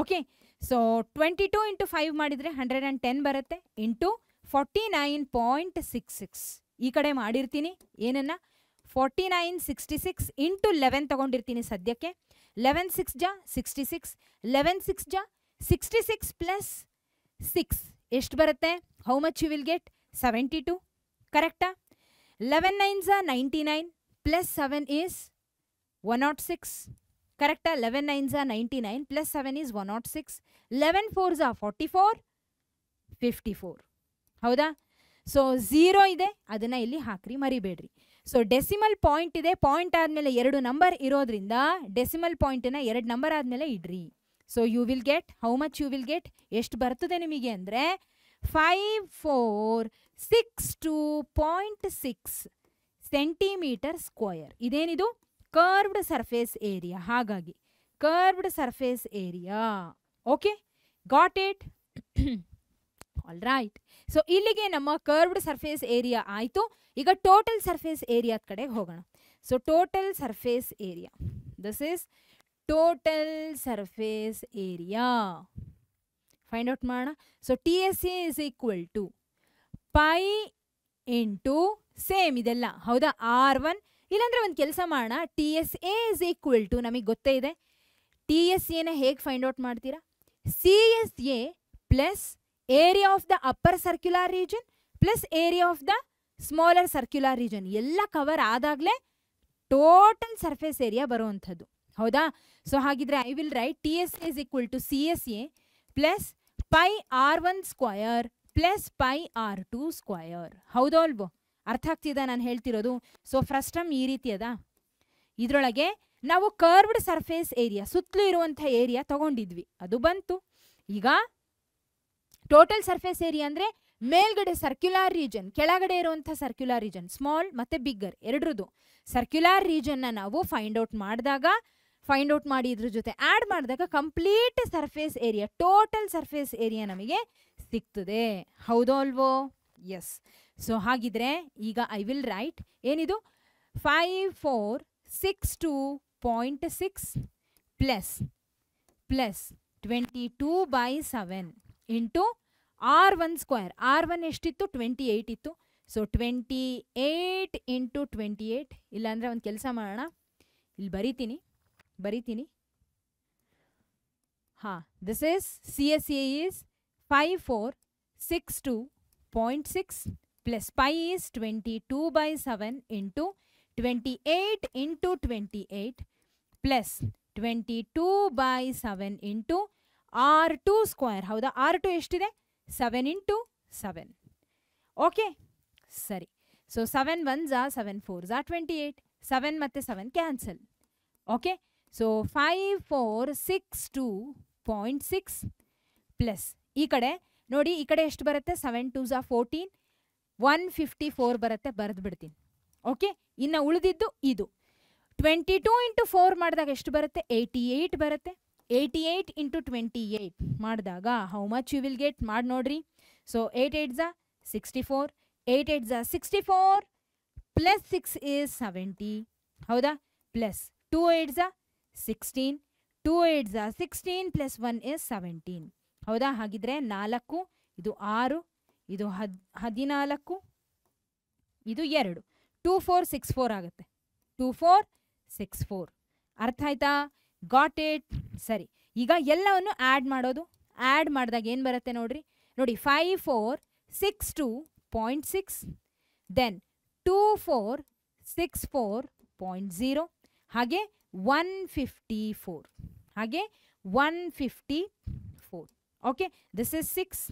okay so twenty two into five ಮಾಡಿದರೆ ಹಂಡ್ರೆಡ್ ಆ್ಯಂಡ್ ಟೆನ್ ಬರುತ್ತೆ into forty nine point six six ಈ ಕಡೆ ಮಾಡಿರ್ತೀನಿ ಏನನ್ನ forty nine sixty six into eleven ತೊಗೊಂಡಿರ್ತೀನಿ ಸದ್ಯಕ್ಕೆ ಲೆವೆನ್ ಸಿಕ್ಸ್ ಜಾ ಸಿಕ್ಸ್ಟಿ ಸಿಕ್ಸ್ ಲೆವೆನ್ ಸಿಕ್ಸ್ ಜಾ ಸಿಕ್ಸ್ಟಿ ಸಿಕ್ಸ್ ಪ್ಲಸ್ ಸಿಕ್ಸ್ ಎಷ್ಟು ಬರುತ್ತೆ how much you will get seventy two ಕರೆಕ್ಟಾ eleven nines are ninety nine plus seven is one not six ಕರೆಕ್ಟಾ eleven nines are ninety nine plus seven is one not six eleven fours ah forty four fifty four ಹೌದಾ ಸೊ ಝೀರೋ ಇದೆ ಅದನ್ನು ಇಲ್ಲಿ ಹಾಕ್ರಿ ಮರಿಬೇಡ್ರಿ ಸೊ ಡೆಸಿಮಲ್ ಪಾಯಿಂಟ್ ಇದೆ ಪಾಯಿಂಟ್ ಆದಮೇಲೆ ಎರಡು ನಂಬರ್ ಇರೋದ್ರಿಂದ ಡೆಸಿಮಲ್ ಪಾಯಿಂಟನ್ನು ಎರಡು ನಂಬರ್ ಆದಮೇಲೆ ಇಡ್ರಿ so you will get how much you will get ಎಷ್ಟು ಬರ್ತದೆ ನಿಮಗೆ ಅಂದರೆ five four six two point six centimetre square ಇದೇನಿದು ಕರ್ವ್ಡ್ ಸರ್ಫೇಸ್ ಏರಿಯಾ ಹಾಗಾಗಿ curved surface area okay got it all right so ಇಲ್ಲಿಗೆ ನಮ್ಮ ಕರ್ವ್ಡ್ ಸರ್ಫೇಸ್ ಏರಿಯಾ ಆಯಿತು ಈಗ ಟೋಟಲ್ ಸರ್ಫೇಸ್ ಏರಿಯಾದ ಕಡೆ ಹೋಗೋಣ so total surface area this is total surface area find out ಮಾಡೋಣ so T S C is equal to pi into same ಇದೆಲ್ಲ ಹೌದಾ ಆರ್ ಒನ್ ಇಲ್ಲಾಂದ್ರೆ ಒಂದು ಕೆಲಸ ಮಾಡೋಣ T S A is equal to ನಮಗೆ ಗೊತ್ತೇ ಇದೆ ಟಿ ಎಸ್ ಎನ ಹೇಗೆ ಫೈಂಡ್ ಔಟ್ ಮಾಡ್ತೀರಾ C S A plus area of the upper circular region plus area of the smaller circular region ಎಲ್ಲ ಕವರ್ ಆದಾಗಲೇ ಟೋಟಲ್ ಸರ್ಫೇಸ್ ಏರಿಯಾ ಬರುವಂಥದ್ದು ಹೌದಾ ಸೊ ಹಾಗಿದ್ರೆ I will write T S S equal to C S A plus pi R one square plus pi R two square ಹೌದಲ್ವೋ ಅರ್ಥ ಆಗ್ತಿದೆ ನಾನು ಹೇಳ್ತಿರೋದು ಸೊ ಫ್ರಸ್ಟಮ್ ಈ ರೀತಿ ಅದ ಇದ್ರೊಳಗೆ ನಾವು ಕರ್ವ್ಡ್ ಸರ್ಫೇಸ್ ಏರಿಯಾ ಸುತ್ತಲೂ ಇರುವಂಥ ಏರಿಯಾ ತಗೊಂಡಿದ್ವಿ ಅದು ಬಂತು ಈಗ ಟೋಟಲ್ ಸರ್ಫೇಸ್ ಏರಿಯಾ ಅಂದರೆ ಮೇಲ್ಗಡೆ ಸರ್ಕ್ಯುಲಾರ್ ರೀಜನ್ ಕೆಳಗಡೆ ಇರುವಂಥ ಸರ್ಕ್ಯುಲಾರ್ ರೀಜನ್ ಸ್ಮಾಲ್ ಮತ್ತೆ ಬಿಗ್ಗರ್ ಎರಡರದು ಸರ್ಕ್ಯುಲಾರ್ ರೀಜನ್ನ ನಾವು ಫೈಂಡ್ ಔಟ್ ಮಾಡಿದಾಗ ಫೈಂಡ್ ಔಟ್ ಮಾಡಿ ಇದ್ರ ಜೊತೆ ಆ್ಯಡ್ ಮಾಡಿದಾಗ complete surface area total surface area ನಮಗೆ ಸಿಗ್ತದೆ ಹೌದೋ ಅಲ್ವೋ ಎಸ್ ಸೊ ಹಾಗಿದ್ರೆ ಈಗ ಐ ವಿಲ್ ರೈಟ್ ಏನಿದು five four six two point six plus plus twenty two by seven into R one square R one ಎಷ್ಟಿತ್ತು ಟ್ವೆಂಟಿ ಏಯ್ಟ್ ಇತ್ತು so twenty eight into twenty eight ಇಲ್ಲಾಂದರೆ ಒಂದು ಕೆಲಸ ಮಾಡೋಣ ಇಲ್ಲಿ ಬರಿತೀನಿ ಬರಿತೀನಿ ಹಾಂ this is C S A e is pi 4 6 2 point 0.6 plus pi is 22 by 7 into 28 into 28 plus 22 by 7 into r2 square. How the r2 is today? 7 into 7. Okay. Sorry. So 7 ones are 7 fours are 28. 7 mathe 7 cancel. Okay. So 5 4 6 2 point 0.6 plus ಈ ಕಡೆ ನೋಡಿ ಈ ಕಡೆ ಎಷ್ಟು ಬರುತ್ತೆ ಸೆವೆನ್ ಟೂ ಝಾ ಫೋರ್ಟೀನ್ ಒನ್ ಫಿಫ್ಟಿ ಫೋರ್ ಬರುತ್ತೆ ಬರೆದು ಬಿಡ್ತೀನಿ ಓಕೆ ಇನ್ನು ಉಳಿದಿದ್ದು ಇದು ಟ್ವೆಂಟಿ ಟೂ ಇಂಟು ಫೋರ್ ಮಾಡಿದಾಗ ಎಷ್ಟು ಬರುತ್ತೆ ಏಯ್ಟಿ ಏಯ್ಟ್ ಬರುತ್ತೆ eighty eight into twenty eight ಮಾಡಿದಾಗ how much you will get ಮಾಡಿ ನೋಡ್ರಿ ಸೊ ಏಯ್ಟ್ ಏಯ್ಟ್ ಝಾ ಸಿಕ್ಸ್ಟಿ ಫೋರ್ ಏಯ್ಟ್ ಏಯ್ಟ್ ಝಾ sixty four plus six is seventy ಹೌದಾ ಪ್ಲಸ್ ಟೂ ಏಯ್ಟ್ ಝಾ ಸಿಕ್ಸ್ಟೀನ್ ಟೂ ಏಯ್ಟ್ ಝಾ sixteen plus one is seventeen ಹೌದಾ ಹಾಗಿದ್ರೆ ನಾಲ್ಕು ಇದು ಆರು ಇದು ಹದ್ ಹದಿನಾಲ್ಕು ಇದು ಎರಡು ಟೂ ಫೋರ್ ಸಿಕ್ಸ್ ಫೋರ್ ಆಗುತ್ತೆ ಟೂ ಫೋರ್ ಸಿಕ್ಸ್ ಫೋರ್ ಅರ್ಥ ಆಯ್ತಾ ಗಾಟ್ ಏಟ್ ಸರಿ ಈಗ ಎಲ್ಲವನ್ನು ಆ್ಯಡ್ ಮಾಡೋದು ಆ್ಯಡ್ ಮಾಡಿದಾಗ ಏನು ಬರುತ್ತೆ ನೋಡ್ರಿ ನೋಡಿ five four six two point six then two four six four point zero ಹಾಗೆ ಒನ್ ಫಿಫ್ಟಿ ಫೋರ್ ಹಾಗೆ one fifty okay this is six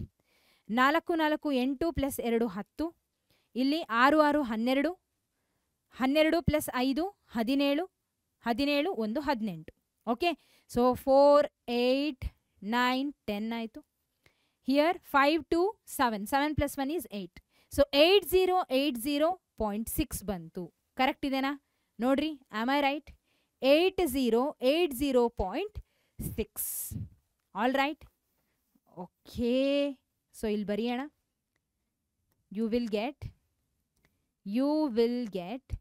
ನಾಲ್ಕು ನಾಲ್ಕು ಎಂಟು ಪ್ಲಸ್ ಎರಡು ಹತ್ತು ಇಲ್ಲಿ ಆರು ಆರು ಹನ್ನೆರಡು ಹನ್ನೆರಡು ಪ್ಲಸ್ ಐದು ಹದಿನೇಳು ಹದಿನೇಳು ಒಂದು ಹದಿನೆಂಟು okay so four eight nine ten ಆಯಿತು here five two seven seven plus one is eight so eight zero eight zero point six ಬಂತು ಕರೆಕ್ಟ್ ಇದೆನಾ ನೋಡ್ರಿ am I right eight zero eight zero point six all right okay so ಇಲ್ಲಿ ಬರೆಯೋಣ you will get you will get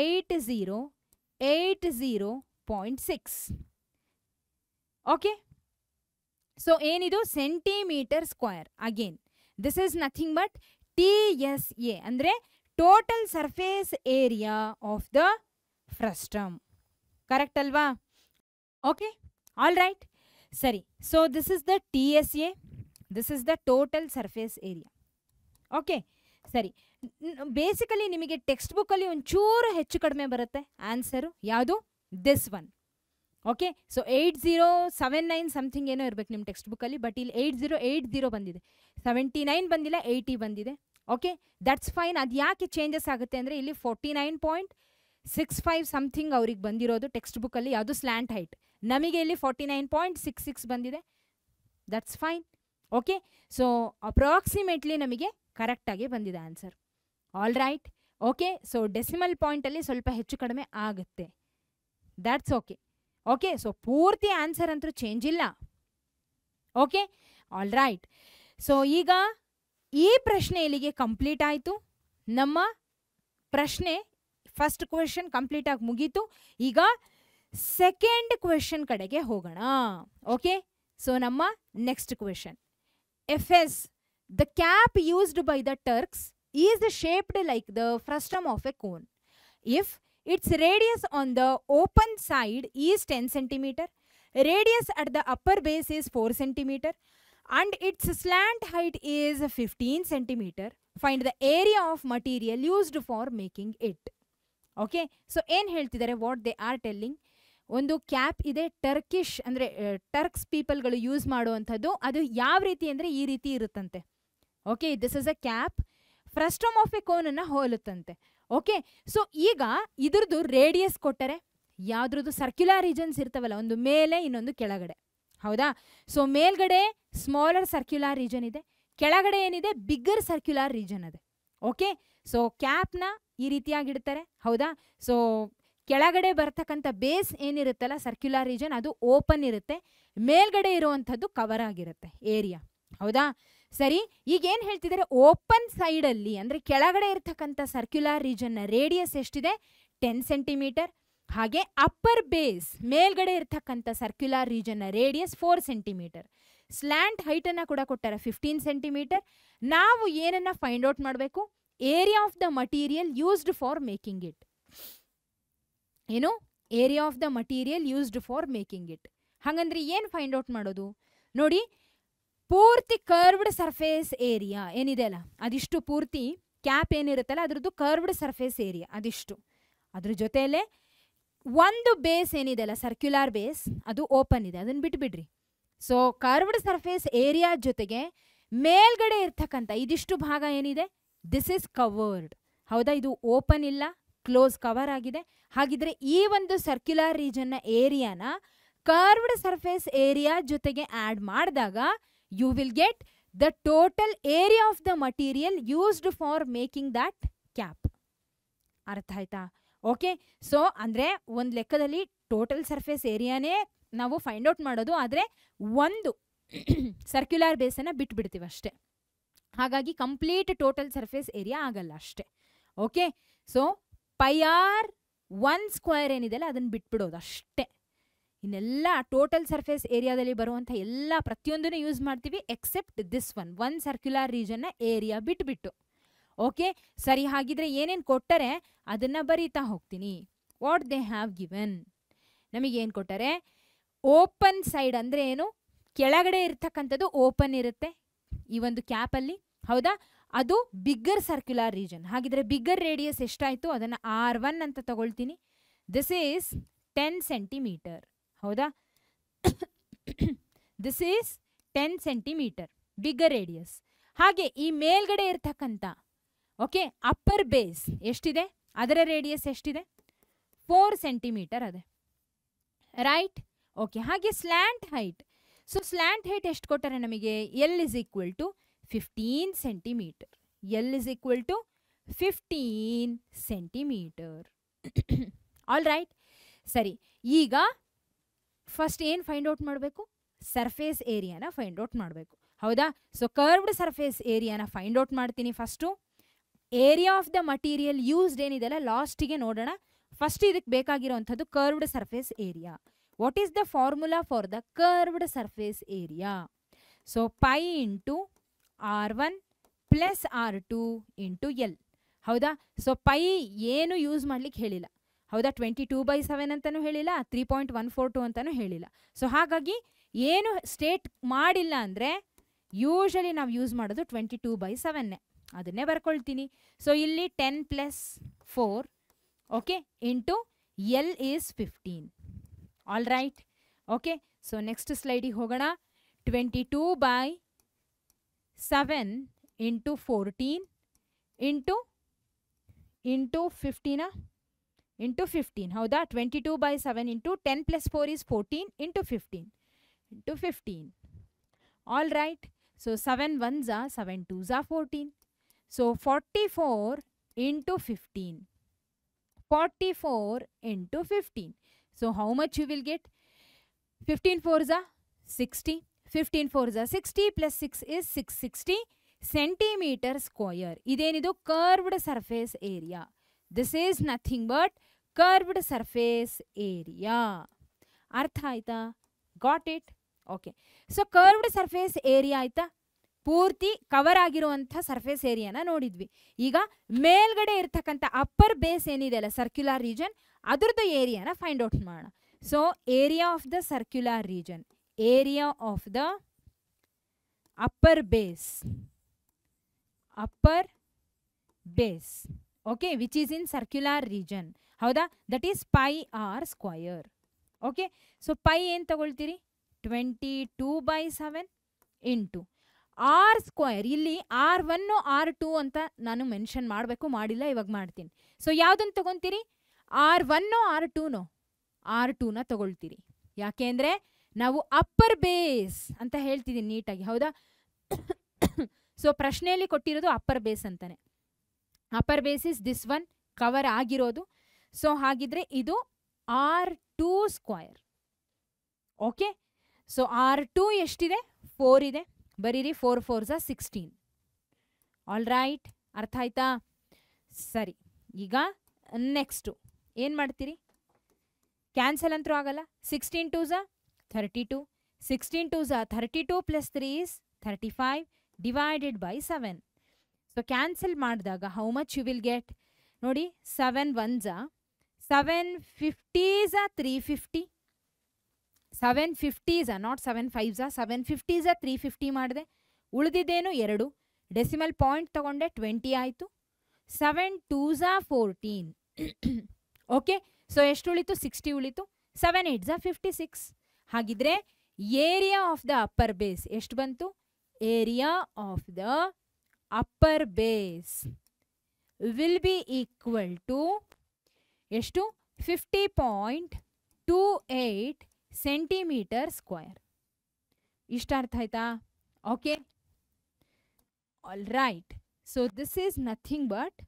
eight zero eight zero point six okay so ಏನಿದು centimetre square again this is nothing but T S A ಅಂದರೆ total surface area of the frustum correct ಅಲ್ವಾ ಓಕೆ ಆಲ್ ರೈಟ್ ಸರಿ so this is the T S A this is the total surface area okay ಸರಿ ಬೇಸಿಕಲಿ ನಿಮಗೆ ಟೆಕ್ಸ್ಟ್ ಬುಕ್ಕಲ್ಲಿ ಒಂಚೂರು ಹೆಚ್ಚು ಕಡಿಮೆ ಬರುತ್ತೆ ಆನ್ಸರು ಯಾವುದು this one okay so eight zero seven nine something ಏನೋ ಇರಬೇಕು ನಿಮ್ಮ ಟೆಕ್ಸ್ಟ್ ಬುಕ್ಕಲ್ಲಿ ಬಟ್ ಇಲ್ಲಿ ಏಟ್ ಜೀರೋ ಏಯ್ಟ್ ಜೀರೋ ಬಂದಿದೆ ಸೆವೆಂಟಿ ನೈನ್ ಬಂದಿಲ್ಲ ಏಯ್ಟಿ ಬಂದಿದೆ ಓಕೆ ದಟ್ಸ್ ಫೈನ್ ಅದು ಯಾಕೆ ಚೇಂಜಸ್ ಆಗುತ್ತೆ ಅಂದರೆ ಇಲ್ಲಿ forty nine point six five something ಅವ್ರಿಗೆ ಬಂದಿರೋದು ಟೆಕ್ಸ್ಟ್ ಬುಕ್ಕಲ್ಲಿ ಯಾವುದು ಸ್ಲ್ಯಾಂಟ್ ಹೈಟ್ ನಮಗೆ ಇಲ್ಲಿ forty nine point six six ಬಂದಿದೆ that's fine okay so approximately ನಮಗೆ ಕರೆಕ್ಟಾಗಿ ಬಂದಿದೆ answer all right okay so decimal ಪಾಯಿಂಟಲ್ಲಿ ಸ್ವಲ್ಪ ಹೆಚ್ಚು ಕಡಿಮೆ ಆಗುತ್ತೆ ದ್ಯಾಟ್ಸ್ ಓಕೆ ಓಕೆ ಸೊ ಪೂರ್ತಿ ಆನ್ಸರ್ ಅಂತೂ ಚೇಂಜ್ ಇಲ್ಲ ಓಕೆ ಆಲ್ ರೈಟ್ ಸೊ ಈಗ ಈ ಪ್ರಶ್ನೆ ಇಲ್ಲಿಗೆ ಕಂಪ್ಲೀಟ್ ಆಯಿತು ನಮ್ಮ ಪ್ರಶ್ನೆ ಫಸ್ಟ್ ಕ್ವೆಶನ್ ಕಂಪ್ಲೀಟಾಗಿ ಮುಗೀತು ಈಗ ಸೆಕೆಂಡ್ ಕ್ವೆಶನ್ ಕಡೆಗೆ ಹೋಗೋಣ ಓಕೆ ಸೊ ನಮ್ಮ next question F S the cap used by the Turks is the shaped like the frustum of a cone if its radius on the open side is ten centimetre radius at the upper base is four centimetre and its slant height is 15 centimeter find the area of material used for making it okay so ಏನ್ ಹೇಳ್ತಿದ್ದಾರೆ ವಾಟ್ ದೇ ಆರ್ ಟೆಲ್ಲಿಂಗ್ ಒಂದು ಕ್ಯಾಪ್ ಇದೆ ಟರ್ಕಿಶ್ ಅಂದರೆ ಟರ್ಕ್ಸ್ ಪೀಪಲ್ಗಳು ಯೂಸ್ ಮಾಡುವಂಥದ್ದು ಅದು ಯಾವ ರೀತಿ ಅಂದರೆ ಈ ರೀತಿ ಇರುತ್ತಂತೆ okay this is a cap frustum of a ಕೋನನ್ನು ಹೋಲುತ್ತಂತೆ ಓಕೆ ಸೊ ಈಗ ಇದ್ರದ್ದು ರೇಡಿಯಸ್ ಕೊಟ್ಟರೆ ಯಾವುದ್ರದ್ದು ಸರ್ಕ್ಯುಲರ್ ರೀಜನ್ಸ್ ಇರ್ತವಲ್ಲ ಒಂದು ಮೇಲೆ ಇನ್ನೊಂದು ಕೆಳಗಡೆ ಹೌದಾ ಸೊ ಮೇಲ್ಗಡೆ ಸ್ಮಾಲರ್ ಸರ್ಕ್ಯುಲರ್ ರೀಜನ್ ಇದೆ ಕೆಳಗಡೆ ಏನಿದೆ ಬಿಗ್ಗರ್ ಸರ್ಕ್ಯುಲರ್ ರೀಜನ್ ಅದೇ ಓಕೆ ಸೊ ಕ್ಯಾಪ್ನ ಈ ರೀತಿಯಾಗಿ ಹೌದಾ ಸೊ ಕೆಳಗಡೆ ಬರ್ತಕ್ಕಂಥ ಬೇಸ್ ಏನಿರುತ್ತಲ್ಲ ಸರ್ಕ್ಯುಲರ್ ರೀಜನ್ ಅದು ಓಪನ್ ಇರುತ್ತೆ ಮೇಲ್ಗಡೆ ಇರುವಂಥದ್ದು ಕವರ್ ಆಗಿರುತ್ತೆ ಏರಿಯಾ ಹೌದಾ ಸರಿ ಈಗ ಏನು ಹೇಳ್ತಿದ್ದಾರೆ ಓಪನ್ ಸೈಡಲ್ಲಿ ಅಂದರೆ ಕೆಳಗಡೆ ಇರ್ತಕ್ಕಂಥ ಸರ್ಕ್ಯುಲರ್ ರೀಜನ್ನ ರೇಡಿಯಸ್ ಎಷ್ಟಿದೆ ಟೆನ್ ಸೆಂಟಿಮೀಟರ್ ಹಾಗೆ ಅಪ್ಪರ್ ಬೇಸ್ ಮೇಲ್ಗಡೆ ಇರ್ತಕ್ಕಂಥ ಸರ್ಕ್ಯುಲರ್ ರೀಜನ್ನ ರೇಡಿಯಸ್ ಫೋರ್ ಸೆಂಟಿಮೀಟರ್ ಸ್ಲ್ಯಾಂಟ್ ಹೈಟನ್ನು ಕೂಡ ಕೊಟ್ಟಾರೆ ಫಿಫ್ಟೀನ್ ಸೆಂಟಿಮೀಟರ್ ನಾವು ಏನನ್ನು ಫೈಂಡ್ ಔಟ್ ಮಾಡಬೇಕು area of the material used for making it ಏನು area of the material used for making it ಹಾಗಂದ್ರೆ ಏನು ಫೈಂಡ್ ಔಟ್ ಮಾಡೋದು ನೋಡಿ ಪೂರ್ತಿ ಕರ್ವ್ಡ್ ಸರ್ಫೇಸ್ ಏರಿಯಾ ಏನಿದೆ ಅಲ್ಲ ಅದಿಷ್ಟು ಪೂರ್ತಿ ಕ್ಯಾಪ್ ಏನಿರುತ್ತಲ್ಲ ಅದರದ್ದು ಕರ್ವ್ಡ್ ಸರ್ಫೇಸ್ ಏರಿಯಾ ಅದಿಷ್ಟು ಅದ್ರ ಜೊತೆಯಲ್ಲೇ ಒಂದು ಬೇಸ್ ಏನಿದೆ ಅಲ್ಲ ಸರ್ಕ್ಯುಲಾರ್ ಬೇಸ್ ಅದು ಓಪನ್ ಇದೆ ಅದನ್ನು ಬಿಟ್ಬಿಡ್ರಿ ಸೊ ಕರ್ವ್ಡ್ ಸರ್ಫೇಸ್ ಏರಿಯಾ ಜೊತೆಗೆ ಮೇಲ್ಗಡೆ ಇರ್ತಕ್ಕಂಥ ಇದಿಷ್ಟು ಭಾಗ ಏನಿದೆ ದಿಸ್ ಇಸ್ ಕವರ್ಡ್ ಹೌದಾ ಇದು ಓಪನ್ ಇಲ್ಲ ಕ್ಲೋಸ್ ಕವರ್ ಆಗಿದೆ ಹಾಗಿದ್ರೆ ಈ ಒಂದು ಸರ್ಕ್ಯುಲರ್ ರೀಜನ್ನ ಏರಿಯಾನ ಕರ್ವ್ಡ್ ಸರ್ಫೇಸ್ ಏರಿಯಾ ಜೊತೆಗೆ ಆ್ಯಡ್ ಮಾಡಿದಾಗ you will get the total area of the material used for making that cap ಅರ್ಥ ಆಯ್ತಾ ಓಕೆ ಸೊ ಅಂದರೆ ಒಂದು ಲೆಕ್ಕದಲ್ಲಿ ಟೋಟಲ್ ಸರ್ಫೇಸ್ ಏರಿಯಾನೇ ನಾವು ಫೈಂಡ್ ಔಟ್ ಮಾಡೋದು ಆದರೆ ಒಂದು ಸರ್ಕ್ಯುಲರ್ ಬೇಸನ್ನು ಬಿಟ್ಬಿಡ್ತೀವಿ ಅಷ್ಟೆ ಹಾಗಾಗಿ ಕಂಪ್ಲೀಟ್ ಟೋಟಲ್ ಸರ್ಫೇಸ್ ಏರಿಯಾ ಆಗಲ್ಲ ಅಷ್ಟೇ okay so pi R one square ಏನಿದೆಯಲ್ಲ ಅದನ್ನು ಬಿಟ್ಬಿಡೋದು ಅಷ್ಟೇ ಇನ್ನೆಲ್ಲ ಟೋಟಲ್ ಸರ್ಫೇಸ್ ಏರಿಯಾದಲ್ಲಿ ಬರುವಂಥ ಎಲ್ಲ ಪ್ರತಿಯೊಂದನ್ನು ಯೂಸ್ ಮಾಡ್ತೀವಿ except this one one circular ರೀಜನ್ನ ಏರಿಯಾ ಬಿಟ್ಬಿಟ್ಟು ಓಕೆ ಸರಿ ಹಾಗಿದ್ರೆ ಏನೇನು ಕೊಟ್ಟರೆ ಅದನ್ನು ಬರೀತಾ ಹೋಗ್ತೀನಿ ವಾಟ್ ದೇ ಹ್ಯಾವ್ ಗಿವನ್ ನಮಗೇನು ಕೊಟ್ಟರೆ ಓಪನ್ ಸೈಡ್ ಅಂದರೆ ಏನು ಕೆಳಗಡೆ ಇರ್ತಕ್ಕಂಥದ್ದು ಓಪನ್ ಇರುತ್ತೆ ಈ ಒಂದು ಕ್ಯಾಪಲ್ಲಿ ಹೌದಾ ಅದು ಬಿಗ್ಗರ್ ಸರ್ಕ್ಯುಲರ್ ರೀಜನ್ ಹಾಗಿದ್ರೆ ಬಿಗ್ಗರ್ ರೇಡಿಯಸ್ ಎಷ್ಟಾಯಿತು ಅದನ್ನು ಆರ್ ಒನ್ ಅಂತ ತಗೊಳ್ತೀನಿ ದಿಸ್ ಈಸ್ ಟೆನ್ ಸೆಂಟಿಮೀಟರ್ ಹೌದಾ this is ten centimetre bigger radius ಹಾಗೆ ಈ ಮೇಲ್ಗಡೆ ಇರ್ತಕ್ಕಂಥ ಓಕೆ ಅಪ್ಪರ್ ಬೇಸ್ ಎಷ್ಟಿದೆ ಅದರ ರೇಡಿಯಸ್ ಎಷ್ಟಿದೆ ಫೋರ್ ಸೆಂಟಿಮೀಟರ್ ಅದೇ ರೈಟ್ ಓಕೆ ಹಾಗೆ slant height so slant height ಎಷ್ಟು ಕೊಟ್ಟರೆ ನಮಗೆ L is equal to fifteen centimetre L is equal to fifteen centimetre all right ಸರಿ ಈಗ ಫಸ್ಟ್ ಏನು ಫೈಂಡ್ ಔಟ್ ಮಾಡಬೇಕು ಸರ್ಫೇಸ್ ಏರಿಯಾನ ಫೈಂಡ್ ಔಟ್ ಮಾಡಬೇಕು ಹೌದಾ ಸೊ ಕರ್ವ್ಡ್ ಸರ್ಫೇಸ್ ಏರಿಯಾನ ಫೈಂಡ್ ಔಟ್ ಮಾಡ್ತೀನಿ first area of the material used ಏನಿದೆಲ್ಲ ಲಾಸ್ಟಿಗೆ ನೋಡೋಣ ಫಸ್ಟ್ ಇದಕ್ಕೆ ಬೇಕಾಗಿರೋವಂಥದ್ದು curved surface area what is the formula for the curved surface area so pi into R one plus R two into L ಹೌದಾ ಸೊ ಪೈ ಏನು ಯೂಸ್ ಮಾಡಲಿಕ್ಕೆ ಹೇಳಿಲ್ಲ ಹೌದಾ ಟ್ವೆಂಟಿ ಟೂ ಬೈ ಸೆವೆನ್ ಅಂತಲೂ ಹೇಳಿಲ್ಲ three point one four two ಅಂತಲೂ ಹೇಳಿಲ್ಲ ಸೊ ಹಾಗಾಗಿ ಏನು ಸ್ಟೇಟ್ ಮಾಡಿಲ್ಲ ಅಂದರೆ ಯೂಶಲಿ ನಾವು ಯೂಸ್ ಮಾಡೋದು ಟ್ವೆಂಟಿ ಟೂ ಬೈ ಸೆವೆನ್ನೇ ಅದನ್ನೇ ಬರ್ಕೊಳ್ತೀನಿ ಸೊ ಇಲ್ಲಿ ten plus four okay into L is fifteen all right okay so next ಸ್ಲೈಡಿಗೆ ಹೋಗೋಣ twenty two by 7 into 14 into into 15 ah? into 15 How that 22 by 7 into 10 plus 4 is 14 into 15 into 15 all right so 7 ones are 7 twos are 14 so 44 into 15 44 into 15 so how much you will get 15 fours are 60 fifteen four ಝ sixty plus six is six sixty centimetre square ಇದೇನಿದು curved surface area this is nothing but curved surface area ಅರ್ಥ ಆಯ್ತಾ got it okay so curved surface area ಆಯ್ತಾ ಪೂರ್ತಿ ಕವರ್ ಆಗಿರುವಂಥ ಸರ್ಫೇಸ್ ಏರಿಯಾನ ನೋಡಿದ್ವಿ ಈಗ ಮೇಲ್ಗಡೆ ಇರ್ತಕ್ಕಂಥ ಅಪ್ಪರ್ ಬೇಸ್ ಏನಿದೆ ಅಲ್ಲ ಸರ್ಕ್ಯುಲರ್ ರೀಜನ್ ಅದ್ರದ್ದು ಏರಿಯಾನ ಫೈಂಡ್ ಔಟ್ ಮಾಡೋಣ so area of the circular region area of the upper base upper base okay which is in circular region ಹೌದಾ that is pi R square okay so pi ಏನು ತಗೊಳ್ತೀರಿ twenty two by seven into R square ಇಲ್ಲಿ ಆರ್ ಒನ್ನು ಆರ್ ಟೂ ಅಂತ ನಾನು ಮೆನ್ಷನ್ ಮಾಡಬೇಕು ಮಾಡಿಲ್ಲ ಇವಾಗ ಮಾಡ್ತೀನಿ ಸೊ ಯಾವುದನ್ನು ತಗೊತೀರಿ ಆರ್ ಒನ್ನು ಆರ್ ಟೂನೋ ಆರ್ ಟೂನ ತಗೊಳ್ತೀರಿ ಯಾಕೆಂದ್ರೆ ನಾವು ಅಪ್ಪರ್ ಬೇಸ್ ಅಂತ ಹೇಳ್ತಿದ್ದೀನಿ ನೀಟಾಗಿ ಹೌದಾ ಸೊ ಪ್ರಶ್ನೆಯಲ್ಲಿ ಕೊಟ್ಟಿರೋದು ಅಪ್ಪರ್ ಬೇಸ್ ಅಂತಾನೆ upper base is this one cover ಆಗಿರೋದು ಸೊ ಹಾಗಿದ್ರೆ ಇದು R two square okay so R two ಎಷ್ಟಿದೆ ಫೋರ್ ಇದೆ ಬರೀರಿ four fours sixteen all right ಅರ್ಥ ಆಯ್ತಾ ಸರಿ ಈಗ ನೆಕ್ಸ್ಟು ಏನು ಮಾಡ್ತೀರಿ ಕ್ಯಾನ್ಸಲ್ ಅಂತರೂ ಆಗಲ್ಲ sixteen twos are thirty 32. Sixteen twos thirty two plus threes thirty five divided by 7. So cancel ಮಾಡಿದಾಗ how much you will get ನೋಡಿ seven ones are seven fifties three fifty seven fifties not seven fives seven fifties three fifty ಮಾಡಿದೆ ಉಳಿದಿದ್ದೇನು ಎರಡು ಡೆಸಿಮಲ್ ಪಾಯಿಂಟ್ ತಗೊಂಡೆ ಟ್ವೆಂಟಿ ಆಯಿತು seven twos are fourteen okay so ಎಷ್ಟು ಉಳಿತು ಸಿಕ್ಸ್ಟಿ ಉಳಿತು ಸೆವೆನ್ ಏಟ್ಸ ಫಿಫ್ಟಿ ಸಿಕ್ಸ್ ಹಾಗಿದ್ರೆ area of the upper base ಎಷ್ಟು ಬಂತು area of the upper base will be equal to ಎಷ್ಟು fifty point two eight centimetre square ಇಷ್ಟ ಅರ್ಥ ಆಯ್ತಾ okay all right so this is nothing but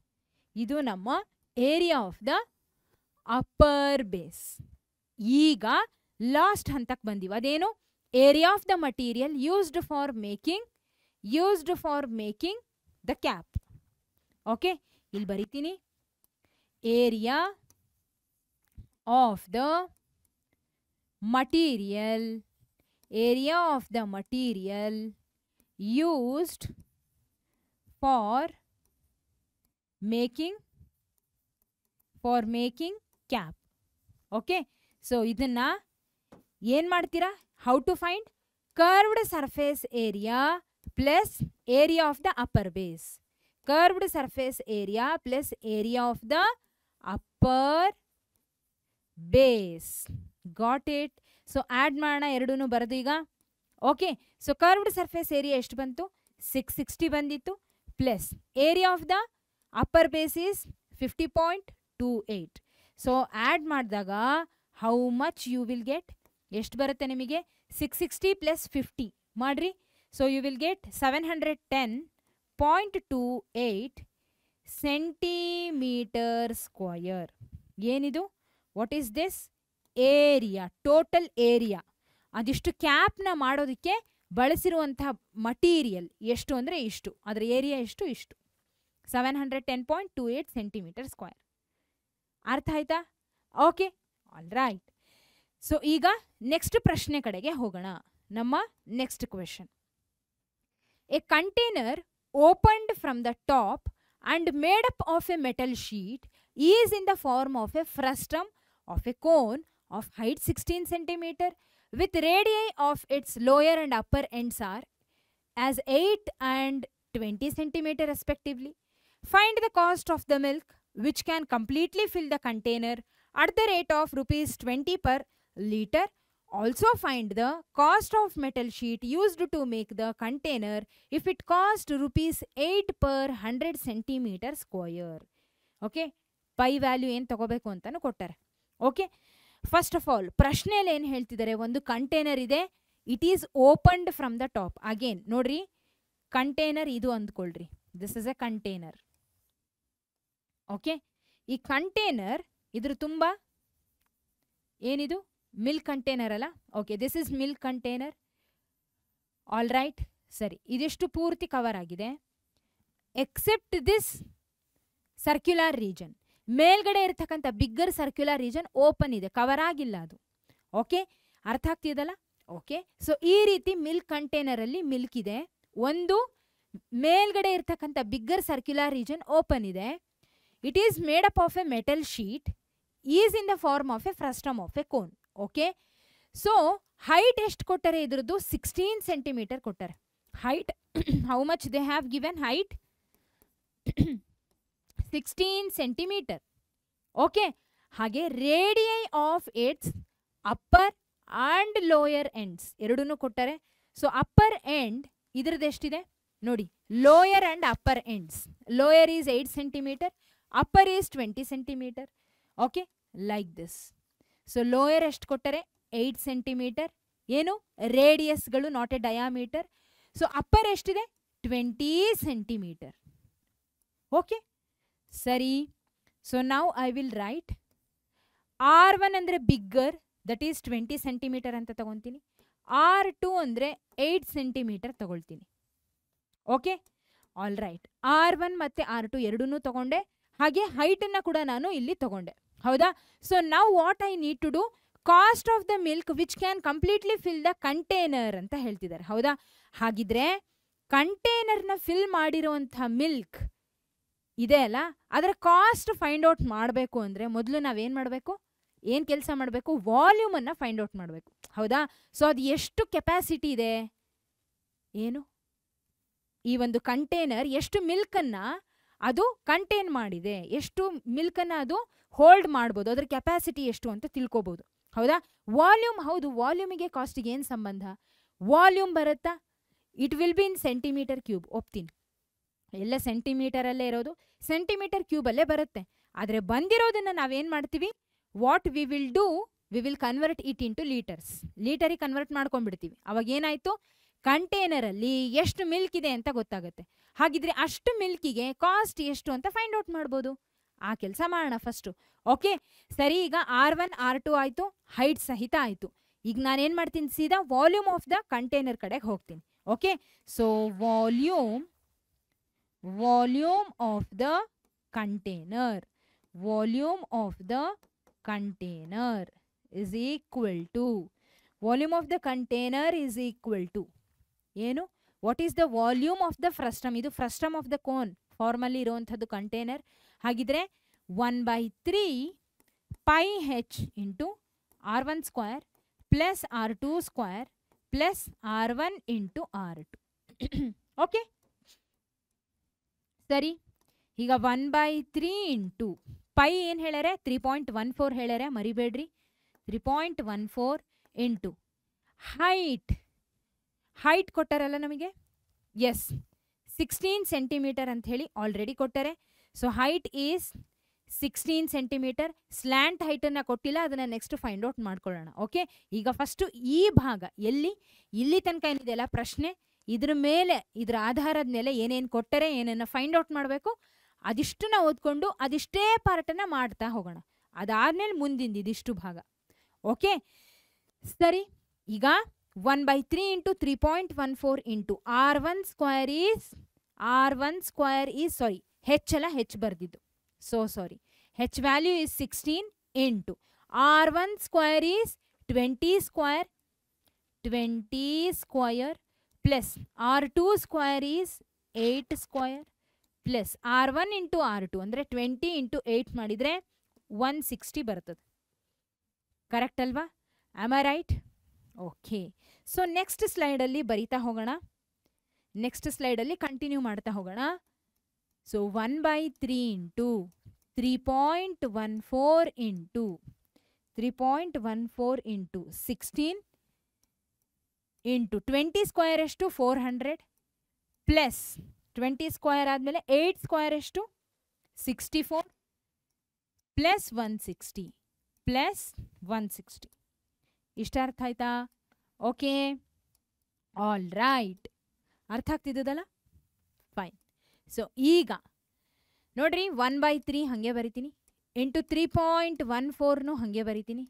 ಇದು ನಮ್ಮ area of the upper base ಈಗ లాస్ట్ హంతక బండివా దేను area of the material used for making used for making the cap okay ఇల్ బరితిని area of the material area of the material used for making for making cap okay so ఇదన్న ಏನು ಮಾಡ್ತೀರಾ how to find curved surface area plus area of the upper base curved surface area plus area of the upper base got it so add ಮಾಡೋಣ ಎರಡೂ ಬರೋದು ಈಗ okay so curved surface area ಎಷ್ಟು ಬಂತು ಸಿಕ್ಸ್ ಸಿಕ್ಸ್ಟಿ ಬಂದಿತ್ತು plus area of the upper base is fifty point two eight so add ಮಾಡಿದಾಗ how much you will get ಎಷ್ಟು ಬರುತ್ತೆ ನಿಮಗೆ ಸಿಕ್ಸ್ ಸಿಕ್ಸ್ಟಿ ಪ್ಲಸ್ ಫಿಫ್ಟಿ ಮಾಡ್ರಿ so you will get seven hundred ten point two eight centimetre square ಏನಿದು what is this area total area ಅದಿಷ್ಟು ಕ್ಯಾಪ್ನ ಮಾಡೋದಕ್ಕೆ ಬಳಸಿರುವಂತಹ ಮಟೀರಿಯಲ್ ಎಷ್ಟು ಅಂದರೆ ಇಷ್ಟು ಅದರ ಏರಿಯಾ ಎಷ್ಟು ಇಷ್ಟು seven hundred ten point two eight centimetre square ಅರ್ಥ ಆಯ್ತಾ ಓಕೆ ಆಲ್ ರೈಟ್ ಸೊ ಈಗ ನೆಕ್ಸ್ಟ್ ಪ್ರಶ್ನೆ ಕಡೆಗೆ ಹೋಗೋಣ ನಮ್ಮ next question a container opened from the top and made up of a metal sheet is in the form of a frustum of a cone of height sixteen centimetre with radii of its lower and upper ends are as eight and twenty centimetre respectively find the cost of the milk which can completely fill the container at the rate of rupees twenty per litre also find the cost of metal sheet used to make the container if it cost rupees eight per hundred centimetre square okay pi value ಏನು ತಗೋಬೇಕು ಅಂತಲೂ ಕೊಟ್ಟಾರೆ ಓಕೆ ಫಸ್ಟ್ ಆಫ್ ಆಲ್ ಪ್ರಶ್ನೆಯಲ್ಲಿ ಏನು ಹೇಳ್ತಿದ್ದಾರೆ ಒಂದು ಕಂಟೈನರ್ ಇದೆ it is opened from the top again ನೋಡ್ರಿ ಕಂಟೈನರ್ ಇದು ಅಂದ್ಕೊಳ್ರಿ this is A container okay ಈ ಕಂಟೈನರ್ ಇದ್ರ ತುಂಬ ಏನಿದು ಮಿಲ್ಕ್ ಕಂಟೇನರ್ ಅಲ್ಲ okay this is milk container all right ಸರಿ ಇದೆಷ್ಟು ಪೂರ್ತಿ ಕವರ್ ಆಗಿದೆ ಎಕ್ಸೆಪ್ಟ್ ದಿಸ್ ಸರ್ಕ್ಯುಲರ್ ರೀಜನ್ ಮೇಲ್ಗಡೆ ಇರತಕ್ಕಂಥ ಬಿಗ್ಗರ್ ಸರ್ಕ್ಯುಲರ್ ರೀಜನ್ ಓಪನ್ ಇದೆ ಕವರ್ ಆಗಿಲ್ಲ ಅದು ಓಕೆ ಅರ್ಥ ಆಗ್ತಿದಲ್ಲ ಓಕೆ ಸೊ ಈ ರೀತಿ ಮಿಲ್ಕ್ ಕಂಟೇನರಲ್ಲಿ ಮಿಲ್ಕ್ ಇದೆ ಒಂದು ಮೇಲ್ಗಡೆ ಇರತಕ್ಕಂಥ ಬಿಗ್ಗರ್ ಸರ್ಕ್ಯುಲರ್ ರೀಜನ್ ಓಪನ್ ಇದೆ it is made up of a metal sheet is in the form of a frustum of a cone okay so height ಎಷ್ಟು ಕೊಟ್ಟಾರೆ ಇದ್ರದ್ದು ಸಿಕ್ಸ್ಟೀನ್ ಸೆಂಟಿಮೀಟರ್ ಕೊಟ್ಟರೆ height how much they have given height sixteen centimetre okay ಹಾಗೆ radii of its upper and lower ends ಎರಡೂ ಕೊಟ್ಟರೆ ಸೊ ಅಪ್ಪರ್ ಎಂಡ್ ಇದ್ರದ್ದು ಎಷ್ಟಿದೆ ನೋಡಿ lower and upper ends lower is eight centimetre upper is twenty centimetre okay like this so lower ಎಷ್ಟು ಕೊಟ್ಟರೆ ಏಯ್ಟ್ ಸೆಂಟಿಮೀಟರ್ ಏನು ರೇಡಿಯಸ್ಗಳು not a diameter so upper ಎಷ್ಟಿದೆ ಟ್ವೆಂಟಿ ಸೆಂಟಿಮೀಟರ್ ಓಕೆ ಸರಿ ಸೊ ನಾವು I will write R one ಅಂದರೆ bigger that is twenty centimetre ಅಂತ ತಗೊತೀನಿ ಆರ್ ಟು ಅಂದರೆ ಏಯ್ಟ್ ಸೆಂಟಿಮೀಟರ್ ತಗೊಳ್ತೀನಿ okay all right R one ಮತ್ತು ಆರ್ ಟು ಎರಡೂ ತಗೊಂಡೆ ಹಾಗೆ ಹೈಟನ್ನು ಕೂಡ ನಾನು ಇಲ್ಲಿ ತಗೊಂಡೆ ಹೌದಾ ಸೊ ನಾವು what I need to do cost of the milk which can completely fill the container ಅಂತ ಹೇಳ್ತಿದ್ದಾರೆ ಹೌದಾ ಹಾಗಿದ್ರೆ ಕಂಟೇನರ್ನ ಫಿಲ್ ಮಾಡಿರುವಂಥ ಮಿಲ್ಕ್ ಇದೆ ಅಲ್ಲ ಅದರ ಕಾಸ್ಟ್ ಫೈಂಡ್ ಔಟ್ ಮಾಡಬೇಕು ಅಂದರೆ ಮೊದಲು ನಾವೇನು ಮಾಡಬೇಕು ಏನು ಕೆಲಸ ಮಾಡಬೇಕು ವಾಲ್ಯೂಮನ್ನು ಫೈಂಡ್ ಔಟ್ ಮಾಡಬೇಕು ಹೌದಾ ಸೊ ಅದು ಎಷ್ಟು ಕೆಪಾಸಿಟಿ ಇದೆ ಏನು ಈ ಒಂದು ಕಂಟೇನರ್ ಎಷ್ಟು ಮಿಲ್ಕನ್ನು ಅದು ಕಂಟೇನ್ ಮಾಡಿದೆ ಎಷ್ಟು ಮಿಲ್ಕನ್ನು ಅದು ಹೋಲ್ಡ್ ಮಾಡ್ಬೋದು ಅದರ ಕೆಪಾಸಿಟಿ ಎಷ್ಟು ಅಂತ ತಿಳ್ಕೊಬೋದು ಹೌದಾ ವಾಲ್ಯೂಮ್ ಹೌದು ವಾಲ್ಯೂಮಿಗೆ ಕಾಸ್ಟಿಗೆ ಏನು ಸಂಬಂಧ ವಾಲ್ಯೂಮ್ ಬರುತ್ತಾ it will be in centimetre cube ಒಪ್ತೀನಿ ಎಲ್ಲ ಸೆಂಟಿಮೀಟರಲ್ಲೇ ಇರೋದು ಸೆಂಟಿಮೀಟರ್ ಕ್ಯೂಬಲ್ಲೇ ಬರುತ್ತೆ ಆದರೆ ಬಂದಿರೋದನ್ನು ನಾವೇನು ಮಾಡ್ತೀವಿ what we will do we will convert it into litres ಲೀಟರಿಗೆ ಕನ್ವರ್ಟ್ ಮಾಡ್ಕೊಂಡ್ಬಿಡ್ತೀವಿ ಅವಾಗ ಏನಾಯಿತು ಕಂಟೇನರಲ್ಲಿ ಎಷ್ಟು ಮಿಲ್ಕ್ ಇದೆ ಅಂತ ಗೊತ್ತಾಗುತ್ತೆ ಹಾಗಿದ್ರೆ ಅಷ್ಟು ಮಿಲ್ಕಿಗೆ ಕಾಸ್ಟ್ ಎಷ್ಟು ಅಂತ ಫೈಂಡ್ ಔಟ್ ಮಾಡ್ಬೋದು ಆ ಕೆಲಸ ಮಾಡೋಣ ಫಸ್ಟು ಓಕೆ ಸರಿ ಈಗ ಆರ್ ಒನ್ ಆರ್ ಟು ಆಯಿತು ಹೈಟ್ ಸಹಿತ ಆಯಿತು ಈಗ ನಾನೇನು ಮಾಡ್ತೀನಿ ಸೀದಾ ವಾಲ್ಯೂಮ್ ಆಫ್ ದ ಕಂಟೈನರ್ ಕಡೆಗೆ ಹೋಗ್ತೀನಿ okay so volume volume of the container volume of the container is equal to volume of the container is equal to ಏನು what is the volume of the frustum ಇದು ಫ್ರಸ್ಟಮ್ ಆಫ್ ದ ಕೋನ್ ಫಾರ್ಮಲ್ಲಿ ಇರುವಂಥದ್ದು ಕಂಟೈನರ್ ಹಾಗಿದ್ರೆ one by three pi H into R one square plus R two square plus R one into R two okay ಸರಿ ಈಗ one by three into pi ಏನು ಹೇಳ್ಯಾರೆ ತ್ರೀ ಪಾಯಿಂಟ್ ಒನ್ ಫೋರ್ ಹೇಳ್ಯಾರೆ ಮರಿಬೇಡ್ರಿ three point one four into height height ಕೊಟ್ಟಾರಲ್ಲ ನಮಗೆ ಎಸ್ ಸಿಕ್ಸ್ಟೀನ್ ಸೆಂಟಿಮೀಟರ್ ಅಂತ ಹೇಳಿ ಆಲ್ರೆಡಿ ಕೊಟ್ಟರೆ so height is sixteen centimetre slant ಹೈಟನ್ನು ಕೊಟ್ಟಿಲ್ಲ ಅದನ್ನು ನೆಕ್ಸ್ಟ್ ಫೈಂಡ್ ಔಟ್ ಮಾಡ್ಕೊಳ್ಳೋಣ ಓಕೆ ಈಗ ಫಸ್ಟು ಈ ಭಾಗ ಎಲ್ಲಿ ಇಲ್ಲಿ ತನಕ ಏನಿದೆಯಲ್ಲ ಪ್ರಶ್ನೆ ಇದ್ರ ಮೇಲೆ ಇದರ ಆಧಾರದ ಮೇಲೆ ಏನೇನು ಕೊಟ್ಟರೆ ಏನೇನು ಫೈಂಡ್ ಔಟ್ ಮಾಡಬೇಕು ಅದಿಷ್ಟನ್ನ ಓದ್ಕೊಂಡು ಅದಿಷ್ಟೇ ಪಾರ್ಟನ್ನ ಮಾಡ್ತಾ ಹೋಗೋಣ ಅದಾದ್ಮೇಲೆ ಮುಂದಿಂದ ಇದಿಷ್ಟು ಭಾಗ ಓಕೆ ಸರಿ ಈಗ one by three into three point one four into R one square is R one square is sorry H ಎಲ್ಲ ಹೆಚ್ ಬರ್ದಿದ್ದು so sorry H value is sixteen into R one square is twenty square twenty square plus R two square is eight square plus R one into R two ಅಂದರೆ ಟ್ವೆಂಟಿ ಇಂಟು ಏಯ್ಟ್ ಮಾಡಿದರೆ ಒನ್ ಸಿಕ್ಸ್ಟಿ ಬರ್ತದೆ ಕರೆಕ್ಟ್ ಅಲ್ವಾ am I right okay so next ಸ್ಲೈಡಲ್ಲಿ ಬರಿತಾ ಹೋಗೋಣ ನೆಕ್ಸ್ಟ್ ಸ್ಲೈಡಲ್ಲಿ ಕಂಟಿನ್ಯೂ ಮಾಡ್ತಾ ಹೋಗೋಣ So 1 by 3 into 3.14 into 3.14 into 16 into 20 square ಎಷ್ಟು four hundred plus twenty square ಆದಮೇಲೆ ಏಯ್ಟ್ ಸ್ಕ್ವೇರ್ ಎಷ್ಟು sixty four plus one sixty plus one sixty ಇಷ್ಟ ಅರ್ಥ ಆಯ್ತಾ ಓಕೆ ಆಲ್ ರೈಟ್ ಅರ್ಥ ಆಗ್ತಿದ್ದದಲ್ಲ ಫೈನ್ ಸೊ ಈಗ ನೋಡ್ರಿ ಒನ್ ಬೈ ತ್ರೀ ಹಾಗೆ ಬರಿತೀನಿ ಎಂಟು ತ್ರೀ ಪಾಯಿಂಟ್ ಒನ್ ಫೋರ್ನು ಹಾಗೆ ಬರಿತೀನಿ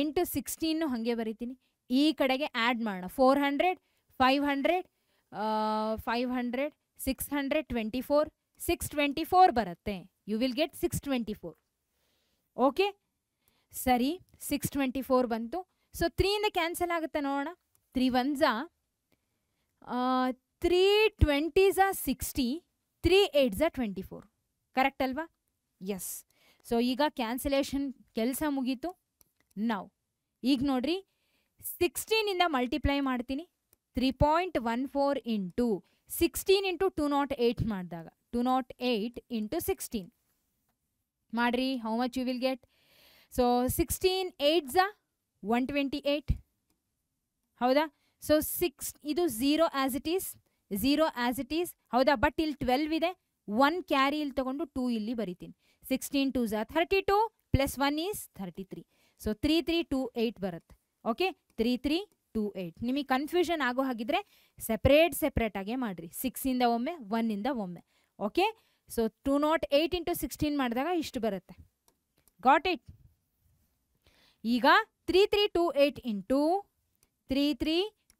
ಎಂಟು ಸಿಕ್ಸ್ಟೀನು ಹಾಗೆ ಬರಿತೀನಿ ಈ ಕಡೆಗೆ ಆ್ಯಡ್ ಮಾಡೋಣ four hundred five hundred five hundred six hundred twenty four six twenty four ಬರುತ್ತೆ you will get six twenty four okay ಸರಿ ಸಿಕ್ಸ್ ಟ್ವೆಂಟಿ ಫೋರ್ ಬಂತು ಸೊ ತ್ರೀಯಿಂದ ಕ್ಯಾನ್ಸಲ್ ಆಗುತ್ತೆ ನೋಡೋಣ three ones are three twenty sixty three eight are twenty four correct ಅಲ್ವಾ ಎಸ್ ಸೊ ಈಗ ಕ್ಯಾನ್ಸಲೇಷನ್ ಕೆಲಸ ಮುಗೀತು ನಾವು ಈಗ ನೋಡ್ರಿ ಸಿಕ್ಸ್ಟೀನಿಂದ ಮಲ್ಟಿಪ್ಲೈ ಮಾಡ್ತೀನಿ three point one four into sixteen into two not eight ಮಾಡಿದಾಗ to not eight into sixteen ಮಾಡ್ರಿ how much you will get so sixteen eight are one twenty eight ಹೌದಾ ಸೊ ಸಿಕ್ಸ್ ಇದು zero as it is zero as it is ಹೌದಾ ಬಟ್ ಇಲ್ಲಿ ಟ್ವೆಲ್ವ್ ಇದೆ ಒನ್ ಕ್ಯಾರಿ ಇಲ್ಲಿ ತೊಗೊಂಡು ಟೂ ಇಲ್ಲಿ ಬರಿತೀನಿ sixteen two Jha thirty two plus one is thirty three so three three two eight ಬರುತ್ತೆ okay three three two eight ನಿಮಗೆ ಕನ್ಫ್ಯೂಷನ್ ಆಗೋ ಹಾಗಿದ್ರೆ ಸೆಪ್ರೇಟ್ ಸೆಪ್ರೇಟಾಗೇ ಮಾಡಿರಿ ಸಿಕ್ಸಿಂದ ಒಮ್ಮೆ ಒನ್ನಿಂದ ಒಮ್ಮೆ okay so two not eight into sixteen ಮಾಡಿದಾಗ ಇಷ್ಟು ಬರುತ್ತೆ ಗಾಟ್ ಇಟ್ ಈಗ three three two eight into three three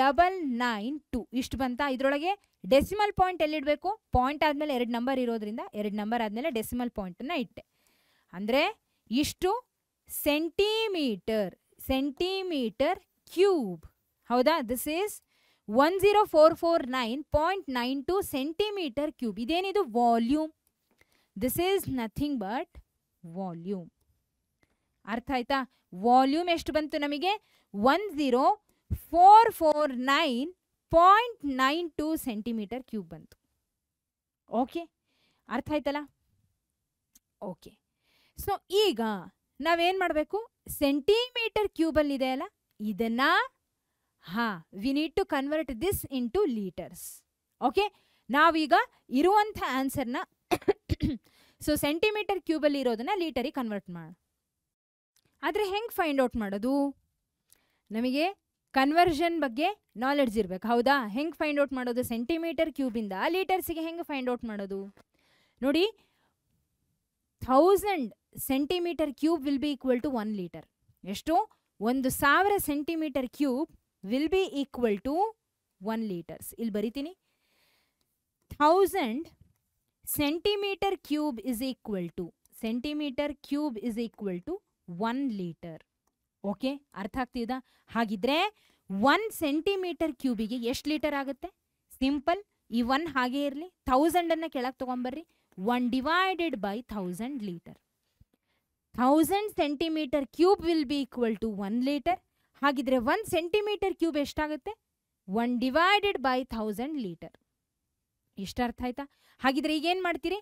double nine two ಇಷ್ಟು ಬಂತ ಇದರೊಳಗೆ ಡೆಸಿಮಲ್ ಪಾಯಿಂಟ್ ಎಲ್ಲಿಡಬೇಕು ಪಾಯಿಂಟ್ ಆದಮೇಲೆ ಎರಡು ನಂಬರ್ ಇರೋದ್ರಿಂದ ಎರಡು ನಂಬರ್ ಆದಮೇಲೆ ಡೆಸಿಮಲ್ ಪಾಯಿಂಟನ್ನು ಇಟ್ಟೆ ಅಂದರೆ ಇಷ್ಟು ಸೆಂಟಿಮೀಟರ್ ಸೆಂಟಿಮೀಟರ್ ಕ್ಯೂಬ್ ಹೌದಾ this is one zero four four nine point nine two centimetre cube ಇದೇನಿದು volume this is nothing but volume ಅರ್ಥ ಆಯ್ತಾ ವಾಲ್ಯೂಮ್ ಎಷ್ಟು ಬಂತು ನಮಗೆ one zero four four nine point nine two centimetre cube ಬಂತು ಓಕೆ ಅರ್ಥ ಆಯ್ತಲ್ಲ ಓಕೆ ಸೊ ಈಗ ನಾವೇನು ಮಾಡಬೇಕು ಸೆಂಟಿಮೀಟರ್ ಕ್ಯೂಬಲ್ಲಿದೆ ಅಲ್ಲ ಇದನ್ನ ಹಾ we need to convert this into litres okay ನಾವೀಗ ಇರುವಂಥ ಆನ್ಸರ್ನ ಸೊ ಸೆಂಟಿಮೀಟರ್ ಕ್ಯೂಬಲ್ಲಿ ಇರೋದನ್ನ ಲೀಟರಿಗೆ ಕನ್ವರ್ಟ್ ಮಾಡ ಆದರೆ ಹೆಂಗೆ ಫೈಂಡ್ ಔಟ್ ಮಾಡೋದು ನಮಗೆ ಕನ್ವರ್ಷನ್ ಬಗ್ಗೆ ನಾಲೆಡ್ಜ್ ಇರಬೇಕು ಹೌದಾ ಹೆಂಗೆ ಫೈಂಡ್ ಔಟ್ ಮಾಡೋದು ಸೆಂಟಿಮೀಟರ್ ಕ್ಯೂಬಿಂದ ಲೀಟರ್ಸಿಗೆ ಹೆಂಗೆ ಫೈಂಡ್ ಔಟ್ ಮಾಡೋದು ನೋಡಿ thousand centimetre cube will be equal to one litre ಎಷ್ಟು ಒಂದು ಸಾವಿರ centimetre cube will be equal to one litres ಇಲ್ಲಿ ಬರಿತೀನಿ thousand centimetre cube is equal to centimetre cube is equal to one litre okay ಅರ್ಥ ಆಗ್ತಿದಾ ಹಾಗಿದ್ರೆ ಒನ್ ಸೆಂಟಿಮೀಟರ್ ಕ್ಯೂಬಿಗೆ ಎಷ್ಟು ಲೀಟರ್ ಆಗುತ್ತೆ ಸಿಂಪಲ್ ಈ ಒನ್ ಹಾಗೆ ಇರಲಿ ಅನ್ನ ಕೆಳಗೆ ತೊಗೊಂಬರ್ರಿ one divided by thousand litre thousand centimetre cube will be equal to one litre ಹಾಗಿದ್ರೆ ಒನ್ ಸೆಂಟಿಮೀಟರ್ ಕ್ಯೂಬ್ ಎಷ್ಟಾಗುತ್ತೆ one divided by thousand litre ಇಷ್ಟ ಅರ್ಥ ಆಯ್ತಾ ಹಾಗಿದ್ರೆ ಈಗೇನು ಮಾಡ್ತೀರಿ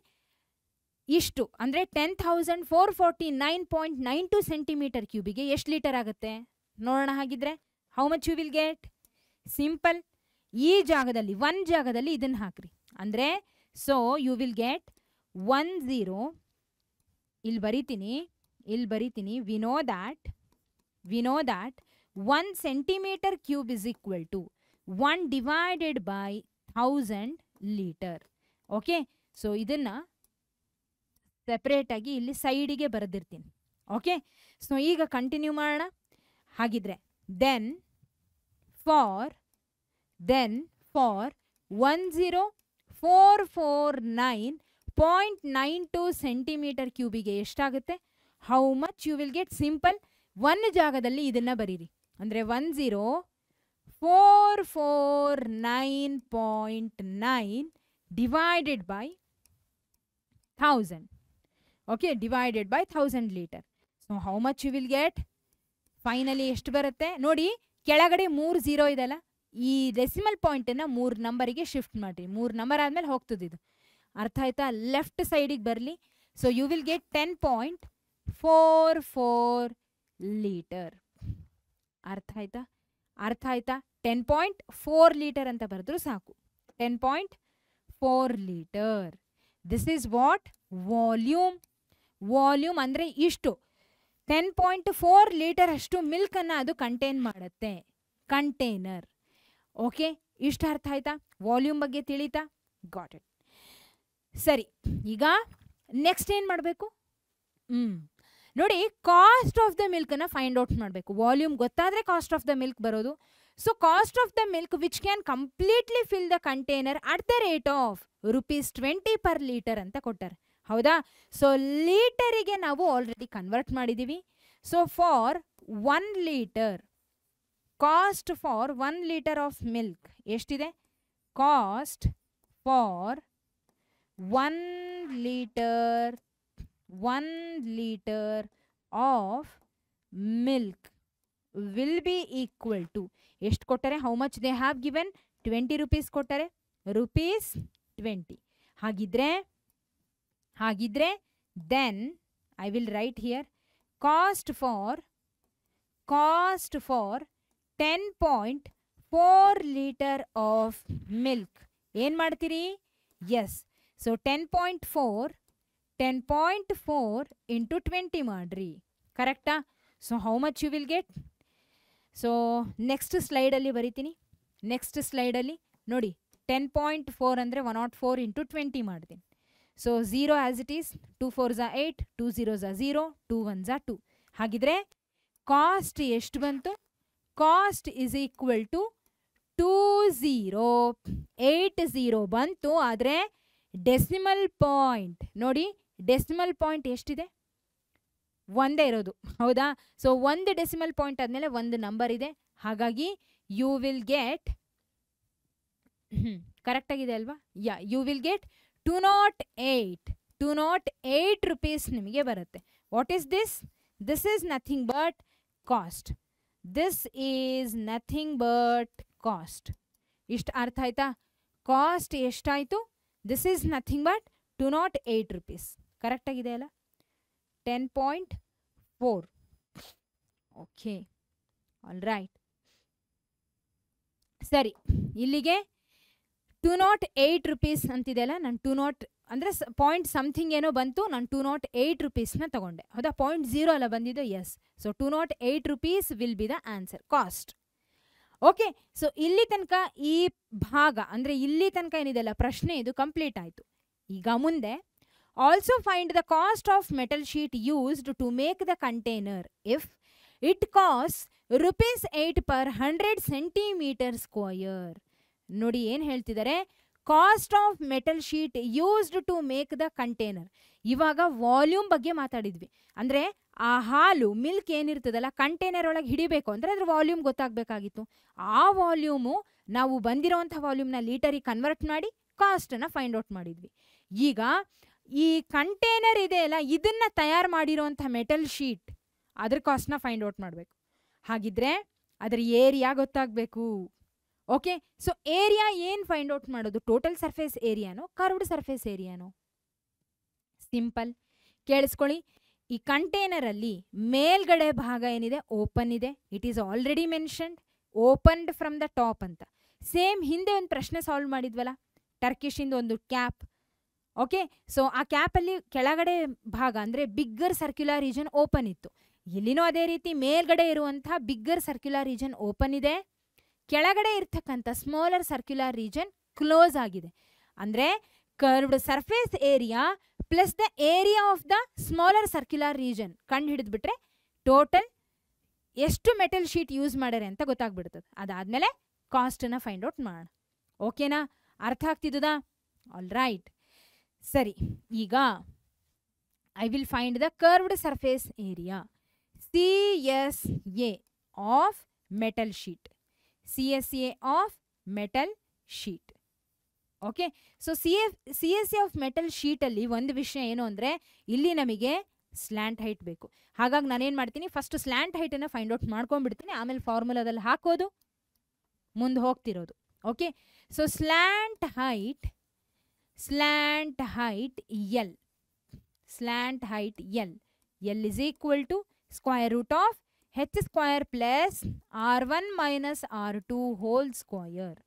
ಇಷ್ಟು ಅಂದರೆ ten thousand four forty nine point nine two centimetre ಕ್ಯೂಬಿಗೆ ಎಷ್ಟು ಲೀಟರ್ ಆಗುತ್ತೆ ನೋಡೋಣ ಹಾಗಿದ್ರೆ how much you will get simple ಈ ಜಾಗದಲ್ಲಿ ಒನ್ ಜಾಗದಲ್ಲಿ ಇದನ್ನು ಹಾಕ್ರಿ ಅಂದರೆ so you will get one zero ಇಲ್ಲಿ ಬರಿತೀನಿ ಇಲ್ಲಿ ಬರಿತೀನಿ we know that we know that one centimetre cube is equal to one divided by thousand litre okay so ಇದನ್ನು ಆಗಿ ಇಲ್ಲಿ ಸೈಡಿಗೆ ಬರೆದಿರ್ತೀನಿ ಓಕೆ ಸೊ ಈಗ ಕಂಟಿನ್ಯೂ ಮಾಡೋಣ ಹಾಗಿದ್ರೆ then for then for one zero four four nine point nine two centimetre ಕ್ಯೂಬಿಗೆ ಎಷ್ಟಾಗುತ್ತೆ how much you will get simple one ಜಾಗದಲ್ಲಿ ಇದನ್ನು ಬರೀರಿ ಅಂದರೆ one zero four four nine point nine divided by thousand okay divided by thousand litre so how much you will get finally ಎಷ್ಟು ಬರುತ್ತೆ ನೋಡಿ ಕೆಳಗಡೆ ಮೂರು ಝೀರೋ ಇದೆಲ್ಲ ಈ ಡೆಸಿಮಲ್ ಪಾಯಿಂಟನ್ನು ಮೂರು ನಂಬರಿಗೆ ಶಿಫ್ಟ್ ಮಾಡಿರಿ ಮೂರು ನಂಬರ್ ಆದಮೇಲೆ ಹೋಗ್ತದೆ ಇದು ಅರ್ಥ ಆಯ್ತಾ ಲೆಫ್ಟ್ ಸೈಡಿಗೆ ಬರಲಿ so you will get ten point four four litre ಅರ್ಥ ಆಯ್ತಾ ಅರ್ಥ ಆಯ್ತಾ ಟೆನ್ ಪಾಯಿಂಟ್ ಫೋರ್ ಲೀಟರ್ ಅಂತ ಬರೆದ್ರು ಸಾಕು ten point four litre this is what volume volume ಅಂದರೆ ಇಷ್ಟು ಟೆನ್ ಪಾಯಿಂಟ್ ಫೋರ್ ಲೀಟರ್ ಅಷ್ಟು ಮಿಲ್ಕನ್ನು ಅದು ಕಂಟೈನ್ ಮಾಡುತ್ತೆ ಕಂಟೈನರ್ ಓಕೆ ಇಷ್ಟು ಅರ್ಥ ಆಯ್ತಾ ವಾಲ್ಯೂಮ್ ಬಗ್ಗೆ ತಿಳಿತಾ ಗಾಟ್ ಇಟ್ ಸರಿ ಈಗ ನೆಕ್ಸ್ಟ್ ಏನು ಮಾಡಬೇಕು ಹ್ಞೂ ನೋಡಿ ಕಾಸ್ಟ್ ಆಫ್ ದ ಮಿಲ್ಕನ್ನು ಫೈಂಡ್ ಔಟ್ ಮಾಡಬೇಕು ವಾಲ್ಯೂಮ್ ಗೊತ್ತಾದರೆ ಕಾಸ್ಟ್ ಆಫ್ ದ ಮಿಲ್ಕ್ ಬರೋದು so cost of the milk which can completely fill the container at the rate of rupees twenty per litre ಅಂತ ಕೊಟ್ಟಾರೆ ಹೌದಾ ಸೊ ಲೀಟರಿಗೆ ನಾವು ಆಲ್ರೆಡಿ ಕನ್ವರ್ಟ್ ಮಾಡಿದ್ದೀವಿ so for one litre cost for one litre of milk ಎಷ್ಟಿದೆ cost for one litre one litre of milk will be equal to ಎಷ್ಟು ಕೊಟ್ಟರೆ how much they have given twenty rupees ಕೊಟ್ಟರೆ ರುಪೀಸ್ ಟ್ವೆಂಟಿ ಹಾಗಿದ್ರೆ ಹಾಗಿದ್ರೆ then I will write here cost for cost for ten point four litre of milk ಏನು ಮಾಡ್ತೀರಿ yes so ten point four ten point four into twenty ಮಾಡಿರಿ ಕರೆಕ್ಟಾ so how much you will get so next ಸ್ಲೈಡಲ್ಲಿ ಬರಿತೀನಿ ನೆಕ್ಸ್ಟ್ ಸ್ಲೈಡಲ್ಲಿ ನೋಡಿ ಟೆನ್ ಪಾಯಿಂಟ್ ಫೋರ್ ಅಂದರೆ one nought four into twenty ಮಾಡ್ತೀನಿ so zero as it is two four ಝಾ ಏಟ್ ಟೂ ಝೀರೋ ಝಾ ಝೀರೋ ಟೂ ಒನ್ ಝಾ ಟು ಹಾಗಿದ್ರೆ ಕಾಸ್ಟ್ ಎಷ್ಟು ಬಂತು cost is equal to two zero eight zero ಬಂತು ಆದರೆ ಡೆಸಿಮಲ್ ಪಾಯಿಂಟ್ ನೋಡಿ ಡೆಸಿಮಲ್ ಪಾಯಿಂಟ್ ಎಷ್ಟಿದೆ ಒಂದೇ ಇರೋದು ಹೌದಾ ಸೊ ಒಂದು ಡೆಸಿಮಲ್ ಪಾಯಿಂಟ್ ಆದಮೇಲೆ ಒಂದು ನಂಬರ್ ಇದೆ ಹಾಗಾಗಿ ಯು ವಿಲ್ ಗೆಟ್ ಕರೆಕ್ಟಾಗಿದೆ ಅಲ್ವಾ yeah you will get two nought eight two nought eight rupees निम्हे बरते what is this this is nothing but cost this is nothing but cost इष्ट अर्थ आयता कॉस्ट एस्टायतु this is nothing but two nought eight rupees correct आगे अल ten point four okay all right सरी इगे ಟು ನಾಟ್ ಏಯ್ಟ್ ರುಪೀಸ್ ಅಲ್ಲ ನಾನು ಟೂ ನಾಟ್ ಅಂದರೆ ಪಾಯಿಂಟ್ ಸಮಥಿಂಗ್ ಏನೋ ಬಂತು ನಾನು ಟೂ ನಾಟ್ ಏಯ್ಟ್ ರುಪೀಸ್ನ ತೊಗೊಂಡೆ ಹೌದಾ ಪಾಯಿಂಟ್ ಝೀರೋ ಅಲ್ಲ ಬಂದಿದ್ದು yes so two not eight rupees will be the answer cost okay so ಇಲ್ಲಿ ತನಕ ಈ ಭಾಗ ಅಂದರೆ ಇಲ್ಲಿ ತನಕ ಏನಿದೆಲ್ಲ ಪ್ರಶ್ನೆ ಇದು ಕಂಪ್ಲೀಟ್ ಆಯಿತು ಈಗ ಮುಂದೆ also find the cost of metal sheet used to make the container if it cost rupees eight per hundred centimetre square ನೋಡಿ ಏನು ಹೇಳ್ತಿದ್ದಾರೆ cost of metal sheet used to make the container ಇವಾಗ ವಾಲ್ಯೂಮ್ ಬಗ್ಗೆ ಮಾತಾಡಿದ್ವಿ ಅಂದರೆ ಆ ಹಾಲು ಮಿಲ್ಕ್ ಏನಿರ್ತದಲ್ಲ ಕಂಟೈನರ್ ಒಳಗೆ ಹಿಡಿಬೇಕು ಅಂದರೆ ಅದ್ರ ವಾಲ್ಯೂಮ್ ಗೊತ್ತಾಗಬೇಕಾಗಿತ್ತು ಆ ವಾಲ್ಯೂಮು ನಾವು ಬಂದಿರೋವಂಥ ವಾಲ್ಯೂಮ್ನ ಲೀಟರಿಗೆ ಕನ್ವರ್ಟ್ ಮಾಡಿ ಕಾಸ್ಟನ್ನು ಫೈಂಡ್ ಔಟ್ ಮಾಡಿದ್ವಿ ಈಗ ಈ ಕಂಟೈನರ್ ಇದೆ ಅಲ್ಲ ಇದನ್ನು ತಯಾರು ಮಾಡಿರೋಂಥ ಮೆಟಲ್ ಶೀಟ್ ಅದ್ರ ಕಾಸ್ಟ್ನ ಫೈಂಡ್ ಔಟ್ ಮಾಡಬೇಕು ಹಾಗಿದ್ರೆ ಅದರ ಏರಿಯಾ ಗೊತ್ತಾಗಬೇಕು ಓಕೆ ಸೊ ಏರಿಯಾ ಏನು ಫೈಂಡ್ ಔಟ್ ಮಾಡೋದು ಟೋಟಲ್ ಸರ್ಫೇಸ್ ಏರಿಯಾನೋ ಕರ್ವ್ಡ್ ಸರ್ಫೇಸ್ ಏರಿಯಾನೋ ಸಿಂಪಲ್ ಕೇಳಿಸ್ಕೊಳ್ಳಿ ಈ ಕಂಟೈನರಲ್ಲಿ ಮೇಲ್ಗಡೆ ಭಾಗ ಏನಿದೆ ಓಪನ್ ಇದೆ it is already mentioned opened from the top ಅಂತ ಸೇಮ್ ಹಿಂದೆ ಒಂದು ಪ್ರಶ್ನೆ ಸಾಲ್ವ್ ಮಾಡಿದ್ವಲ್ಲ ಟರ್ಕಿಶಿಂದ ಒಂದು ಕ್ಯಾಪ್ ಓಕೆ ಸೊ ಆ ಕ್ಯಾಪಲ್ಲಿ ಕೆಳಗಡೆ ಭಾಗ ಅಂದರೆ ಬಿಗ್ಗರ್ ಸರ್ಕ್ಯುಲರ್ ರೀಜನ್ ಓಪನ್ ಇತ್ತು ಇಲ್ಲಿನೂ ಅದೇ ರೀತಿ ಮೇಲ್ಗಡೆ ಇರುವಂತಹ ಬಿಗ್ಗರ್ ಸರ್ಕ್ಯುಲರ್ ರೀಜನ್ ಓಪನ್ ಇದೆ ಕೆಳಗಡೆ ಇರ್ತಕ್ಕಂಥ ಸ್ಮಾಲರ್ ಸರ್ಕ್ಯುಲರ್ ರೀಜನ್ ಕ್ಲೋಸ್ ಆಗಿದೆ ಅಂದರೆ curved surface area plus the area of the smaller circular region ಕಂಡು ಹಿಡಿದ್ಬಿಟ್ರೆ ಟೋಟಲ್ ಎಷ್ಟು ಮೆಟಲ್ ಶೀಟ್ ಯೂಸ್ ಮಾಡ್ಯಾರೆ ಅಂತ ಗೊತ್ತಾಗ್ಬಿಡ್ತದೆ ಅದಾದಮೇಲೆ ಕಾಸ್ಟನ್ನು ಫೈಂಡ್ ಔಟ್ ಮಾಡೋಣ ಓಕೆನಾ ಅರ್ಥ ಆಗ್ತಿದ್ದದಾ ಆಲ್ ರೈಟ್ ಸರಿ ಈಗ I will find the curved surface area C S A of metal sheet CSA of metal sheet. Okay so C F C S C of metal ಶೀಟಲ್ಲಿ ಒಂದು ವಿಷಯ ಏನು ಅಂದರೆ ಇಲ್ಲಿ ನಮಗೆ ಸ್ಲ್ಯಾಂಟ್ ಹೈಟ್ ಬೇಕು ಹಾಗಾಗಿ ನಾನೇನು ಮಾಡ್ತೀನಿ ಫಸ್ಟ್ ಸ್ಲ್ಯಾಂಟ್ ಹೈಟನ್ನು ಫೈಂಡ್ ಔಟ್ ಮಾಡ್ಕೊಂಡ್ಬಿಡ್ತೀನಿ ಆಮೇಲೆ ಫಾರ್ಮುಲಾದಲ್ಲಿ ಹಾಕೋದು ಮುಂದೆ ಹೋಗ್ತಿರೋದು okay so slant height slant height L slant height L L is equal to square root of H plus one minus R two whole square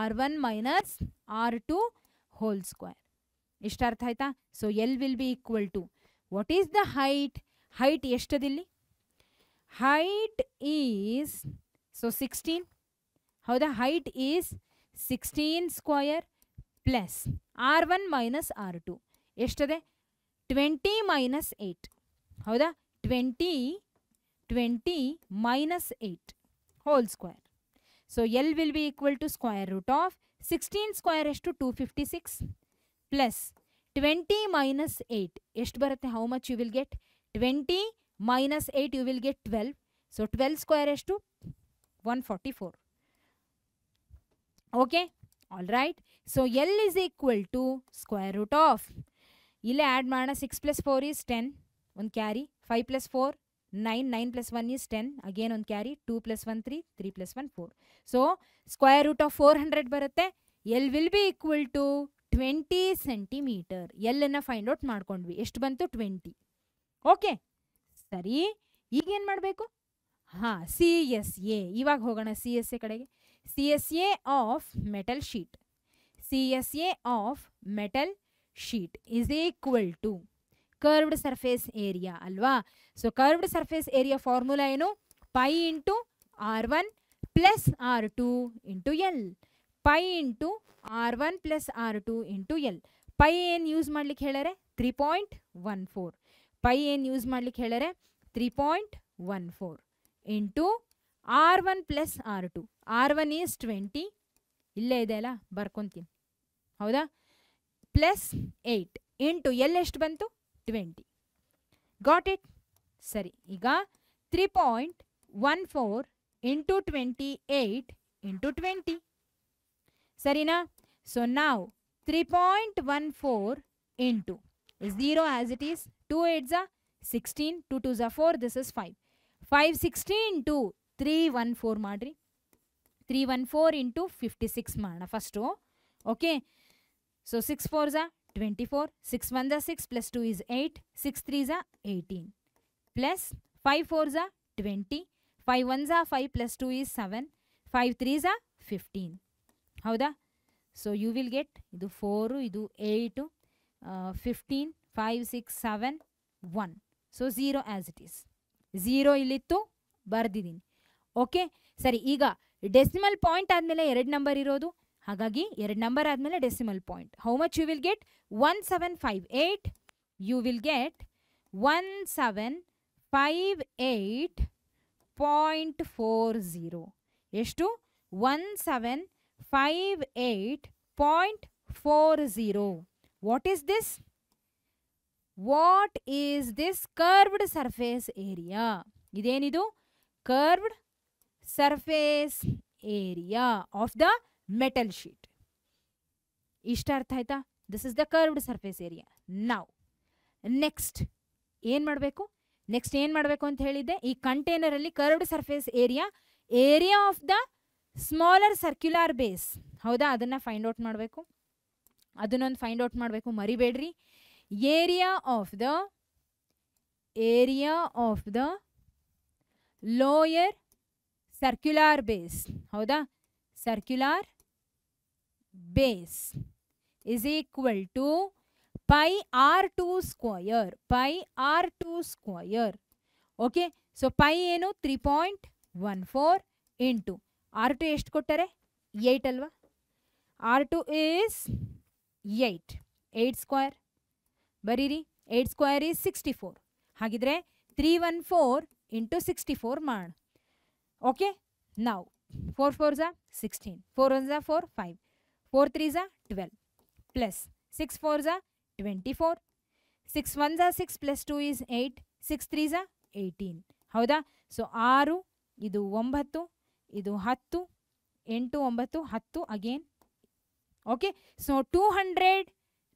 R one minus R two whole square ಇಷ್ಟ ಅರ್ಥ ಆಯ್ತಾ so L will be equal to what is the height height ಎಷ್ಟದಿಲ್ಲಿ ಹೈಟ್ ಈಸ್ ಸೊ ಸಿಕ್ಸ್ಟೀನ್ ಹೌದಾ height is sixteen square plus R one minus R two ಎಷ್ಟದೆ ಟ್ವೆಂಟಿ ಮೈನಸ್ ಏಯ್ಟ್ ಹೌದಾ twenty 20 minus 8 whole square. So, L will be equal to square root of 16 square is to 256 plus 20 minus 8. How much you will get? 20 minus 8 you will get 12. So, 12 square is to 144. Okay. All right. So, L is equal to square root of. Ile add mana 6 plus 4 is 10. One carry. 5 plus 4 nine nine plus one is ten again ಒಂದು carry two plus one three three plus one four so square root of four hundred ಬರುತ್ತೆ L will be equal to twenty centimetre ಎಲ್ಲನ್ನು ಫೈಂಡ್ ಔಟ್ ಮಾಡ್ಕೊಂಡ್ವಿ ಎಷ್ಟು ಬಂತು ಟ್ವೆಂಟಿ ಓಕೆ ಸರಿ ಈಗೇನು ಮಾಡಬೇಕು ಹಾಂ ಸಿ ಎಸ್ ಎ ಇವಾಗ ಹೋಗೋಣ ಸಿ ಎಸ್ ಎ ಕಡೆಗೆ C S A of metal sheet C S A of metal sheet is equal to curved surface area ಅಲ್ವಾ so curved surface area formula ಏನು pi into R one plus R two into L pi into R one plus R two into L pi ಏನು ಯೂಸ್ ಮಾಡ್ಲಿಕ್ಕೆ ಹೇಳ್ಯಾರೆ three point one four pi ಏನು ಯೂಸ್ ಮಾಡ್ಲಿಕ್ಕೆ ಹೇಳ್ಯಾರೆ three point one four into R one plus R two R one is twenty ಇಲ್ಲೇ ಇದೆ ಅಲ್ಲ ಬರ್ಕೊತೀನಿ ಹೌದಾ ಪ್ಲಸ್ ಏಯ್ಟ್ ಇಂಟು ಎಲ್ ಎಷ್ಟು ಬಂತು twenty got it sir three point one four into twenty eight into twenty सरना सो ना three point one four into zero as it is two eight sixteen two two जो this is five five sixty into three one four माड़ी three one four into fifty six माड़ first okay so six four जा twenty four six one six plus two is eight six three जा एटीन ಪ್ಲಸ್ ಫೈವ್ ಫೋರ್ ಝಾ ಟ್ವೆಂಟಿ ಫೈವ್ ಒನ್ ಝಾ five plus 2 is 7, five three ಝಾ ಫಿಫ್ಟೀನ್ ಹೌದಾ ಸೊ ಯು ವಿಲ್ ಗೆಟ್ ಇದು ಫೋರು ಇದು eight fifteen five six seven one so zero as it is zero ಇಲ್ಲಿತ್ತು ಬರೆದಿದ್ದೀನಿ ಓಕೆ ಸರಿ ಈಗ ಡೆಸಿಮಲ್ ಪಾಯಿಂಟ್ ಆದಮೇಲೆ ಎರಡು ನಂಬರ್ ಇರೋದು ಹಾಗಾಗಿ ಎರಡು ನಂಬರ್ ಆದಮೇಲೆ decimal point how much you will get one seven five eight you will get one seven 58 point four zero ಎಷ್ಟು one seven five eight point four zero what is this what is this curved surface area ಇದೇನಿದು curved surface area of the metal sheet ಇಷ್ಟ ಅರ್ಥ ಆಯ್ತಾ this is the curved surface area ನಾವು ನೆಕ್ಸ್ಟ್ ಏನು ಮಾಡಬೇಕು ನೆಕ್ಸ್ಟ್ ಏನು ಮಾಡಬೇಕು ಅಂತ ಹೇಳಿದ್ದೆ ಈ ಕಂಟೈನರಲ್ಲಿ curved surface area area of the smaller circular base ಹೌದಾ ಅದನ್ನು ಫೈಂಡ್ ಔಟ್ ಮಾಡಬೇಕು ಅದನ್ನೊಂದು ಫೈಂಡ್ ಔಟ್ ಮಾಡಬೇಕು ಮರಿಬೇಡ್ರಿ area of the area of the lower circular base ಹೌದಾ circular base is equal to pi R two square pi R two square okay so pi ಏನು three point one four into R two ಎಷ್ಟು ಕೊಟ್ಟರೆ ಏಯ್ಟ್ ಅಲ್ವಾ R two is eight eight square ಬರೀರಿ eight square is sixty four ಹಾಗಿದ್ರೆ three one four into sixty four ಮಾಡು ಓಕೆ ನಾವು ಫೋರ್ ಫೋರ್ ಝಾ ಸಿಕ್ಸ್ಟೀನ್ ಫೋರ್ ಒನ್ ಝಾ ಫೋರ್ ಫೈವ್ ಫೋರ್ ತ್ರೀ ಝಾ ಟ್ವೆಲ್ ಪ್ಲಸ್ ಸಿಕ್ಸ್ ಫೋರ್ ಝಾ ಟ್ವೆಂಟಿ ಫೋರ್ ಸಿಕ್ಸ್ ಒನ್ ಝಾ six plus two is eight six three ಝಾ ಏಯ್ಟೀನ್ ಹೌದಾ ಸೊ ಆರು ಇದು ಒಂಬತ್ತು ಇದು ಹತ್ತು ಎಂಟು ಒಂಬತ್ತು ಹತ್ತು again okay so two hundred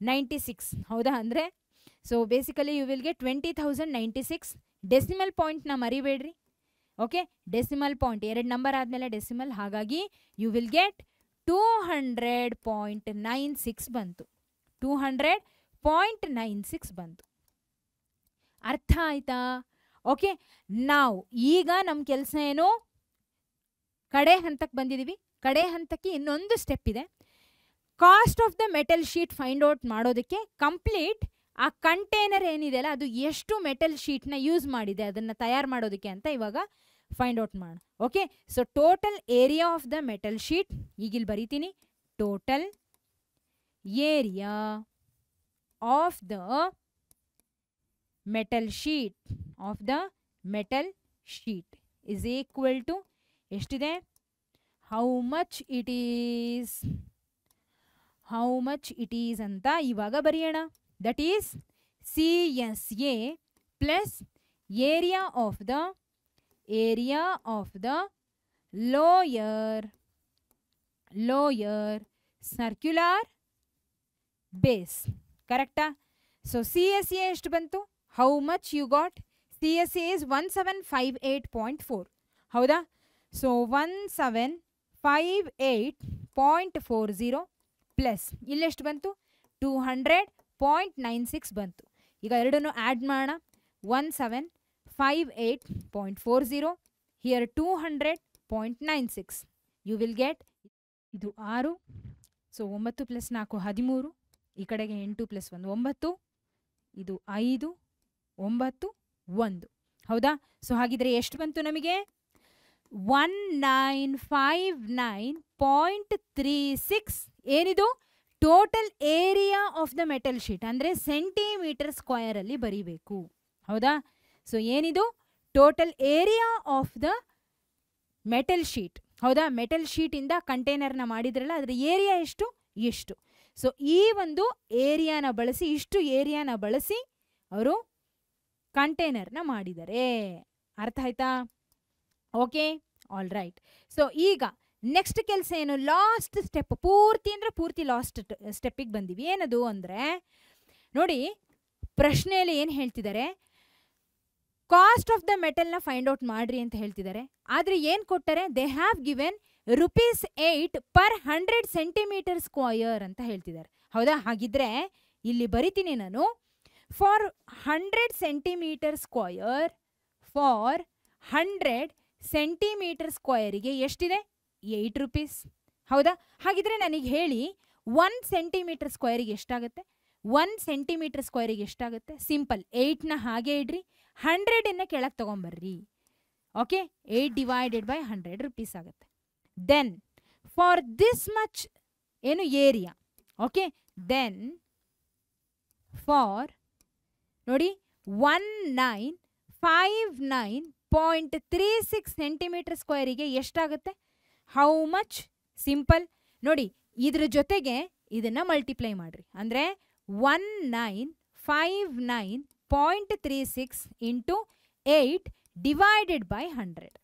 ninety six ಹೌದಾ ಅಂದರೆ so basically you will get twenty thousand ninety six decimal ಪಾಯಿಂಟ್ನ ಮರಿಬೇಡ್ರಿ ಓಕೆ ಡೆಸಿಮಲ್ ಪಾಯಿಂಟ್ ಎರಡು ನಂಬರ್ ಆದಮೇಲೆ ಡೆಸಿಮಲ್ ಹಾಗಾಗಿ you will get two hundred point nine six ಬಂತು two hundred point nine six ಬಂತು ಅರ್ಥ ಆಯ್ತಾ ಓಕೆ ನಾವು ಈಗ ನಮ್ಮ ಕೆಲಸ ಏನು ಕಡೆ ಹಂತಕ್ಕೆ ಬಂದಿದ್ದೀವಿ ಕಡೆ ಹಂತಕ್ಕೆ ಇನ್ನೊಂದು ಸ್ಟೆಪ್ ಇದೆ cost of the metal sheet find out ಮಾಡೋದಕ್ಕೆ ಕಂಪ್ಲೀಟ್ ಆ ಕಂಟೈನರ್ ಏನಿದೆ ಅಲ್ಲ ಅದು ಎಷ್ಟು ಮೆಟಲ್ ಶೀಟ್ನ ಯೂಸ್ ಮಾಡಿದೆ ಅದನ್ನು ತಯಾರು ಮಾಡೋದಕ್ಕೆ ಅಂತ ಇವಾಗ ಫೈಂಡ್ ಔಟ್ ಮಾಡೋಣ okay so total area of the metal sheet ಈಗಿಲ್ಲಿ ಬರೀತೀನಿ total area of the metal sheet of the metal sheet is equal to ಎಷ್ಟಿದೆ how much it is how much it is ಅಂತ ಇವಾಗ ಬರೆಯೋಣ that is C S A plus area of the area of the lower lower circular base ಕರೆಕ್ಟಾ ಸೊ ಸಿ ಎಸ್ ಎ ಎಷ್ಟು ಬಂತು how much you got C S A is one seven five eight point four ಹೌದಾ so one seven five eight point four zero plus ಇಲ್ಲೆಷ್ಟು ಬಂತು two hundred point nine six ಬಂತು ಈಗ ಎರಡನ್ನೂ ಆ್ಯಡ್ ಮಾಡೋಣ one seven five eight point four zero here two hundred point nine six you will get ಇದು ಆರು ಸೊ ಒಂಬತ್ತು ಪ್ಲಸ್ ನಾಲ್ಕು ಹದಿಮೂರು ಈ ಕಡೆಗೆ ಎಂಟು ಪ್ಲಸ್ ಒಂದು ಒಂಬತ್ತು ಇದು ಐದು ಒಂಬತ್ತು ಒಂದು ಹೌದಾ ಸೊ ಹಾಗಿದ್ರೆ ಎಷ್ಟು ಬಂತು ನಮಗೆ one nine five nine point three six ಏನಿದು total area of the metal sheet ಅಂದರೆ ಸೆಂಟಿಮೀಟರ್ ಸ್ಕ್ವಯರಲ್ಲಿ ಬರೀಬೇಕು ಹೌದಾ ಸೊ ಏನಿದು total area of the metal sheet ಹೌದಾ ಮೆಟಲ್ ಶೀಟಿಂದ ಕಂಟೈನರ್ನ ಮಾಡಿದ್ರಲ್ಲ ಅದರ ಏರಿಯಾ ಎಷ್ಟು ಎಷ್ಟು ಸೊ ಈ ಒಂದು ಏರಿಯಾನ ಬಳಸಿ ಇಷ್ಟು ಏರಿಯಾನ ಬಳಸಿ ಅವರು ಕಂಟೈನರ್ನ ಮಾಡಿದರೆ ಅರ್ಥ ಆಯ್ತಾ ಓಕೆ ಆಲ್ ರೈಟ್ ಸೊ ಈಗ ನೆಕ್ಸ್ಟ್ ಕೆಲಸ ಏನು ಲಾಸ್ಟ್ ಸ್ಟೆಪ್ ಪೂರ್ತಿ ಅಂದ್ರೆ ಪೂರ್ತಿ ಲಾಸ್ಟ್ ಸ್ಟೆಪ್ಪಿಗೆ ಬಂದಿವಿ ಏನದು ಅಂದರೆ ನೋಡಿ ಪ್ರಶ್ನೆಯಲ್ಲಿ ಏನು ಹೇಳ್ತಿದ್ದಾರೆ ಕಾಸ್ಟ್ ಆಫ್ ದ ಮೆಟಲ್ನ ಫೈಂಡ್ ಔಟ್ ಮಾಡ್ರಿ ಅಂತ ಹೇಳ್ತಿದ್ದಾರೆ ಆದರೆ ಏನು ಕೊಟ್ಟರೆ they have given rupees eight per hundred centimetre square ಅಂತ ಹೇಳ್ತಿದ್ದಾರೆ ಹೌದಾ ಹಾಗಿದ್ರೆ ಇಲ್ಲಿ ಬರಿತೀನಿ ನಾನು for hundred centimetre square for hundred centimetre ಸ್ಕ್ವಯರಿಗೆ ಎಷ್ಟಿದೆ ಏಯ್ಟ್ ರುಪೀಸ್ ಹೌದಾ ಹಾಗಿದ್ರೆ ನನಗೆ ಹೇಳಿ ಒನ್ ಸೆಂಟಿಮೀಟರ್ ಸ್ಕ್ವಯರಿಗೆ ಎಷ್ಟಾಗುತ್ತೆ ಒನ್ ಸೆಂಟಿಮೀಟರ್ ಸ್ಕ್ವಯರಿಗೆ ಎಷ್ಟಾಗುತ್ತೆ ಸಿಂಪಲ್ ಏಯ್ಟ್ನ ಹಾಗೆ ಇಡ್ರಿ ಹಂಡ್ರೆಡನ್ನು ಕೆಳಗೆ ತೊಗೊಂಬರ್ರಿ okay eight divided by hundred rupees ಆಗುತ್ತೆ ದೆನ್ ಫಾರ್ ದಿಸ್ ಮಚ್ ಏನು ಏರಿಯಾ ಓಕೆ ದೆನ್ ಫಾರ್ ನೋಡಿ one nine five nine point three six centimetre ಸ್ಕ್ವೇರಿಗೆ ಎಷ್ಟಾಗುತ್ತೆ ಹೌ ಮಚ್ ಸಿಂಪಲ್ ನೋಡಿ ಇದ್ರ ಜೊತೆಗೆ ಇದನ್ನು ಮಲ್ಟಿಪ್ಲೈ ಮಾಡಿರಿ ಅಂದರೆ one nine five nine point three six into eight divided by hundred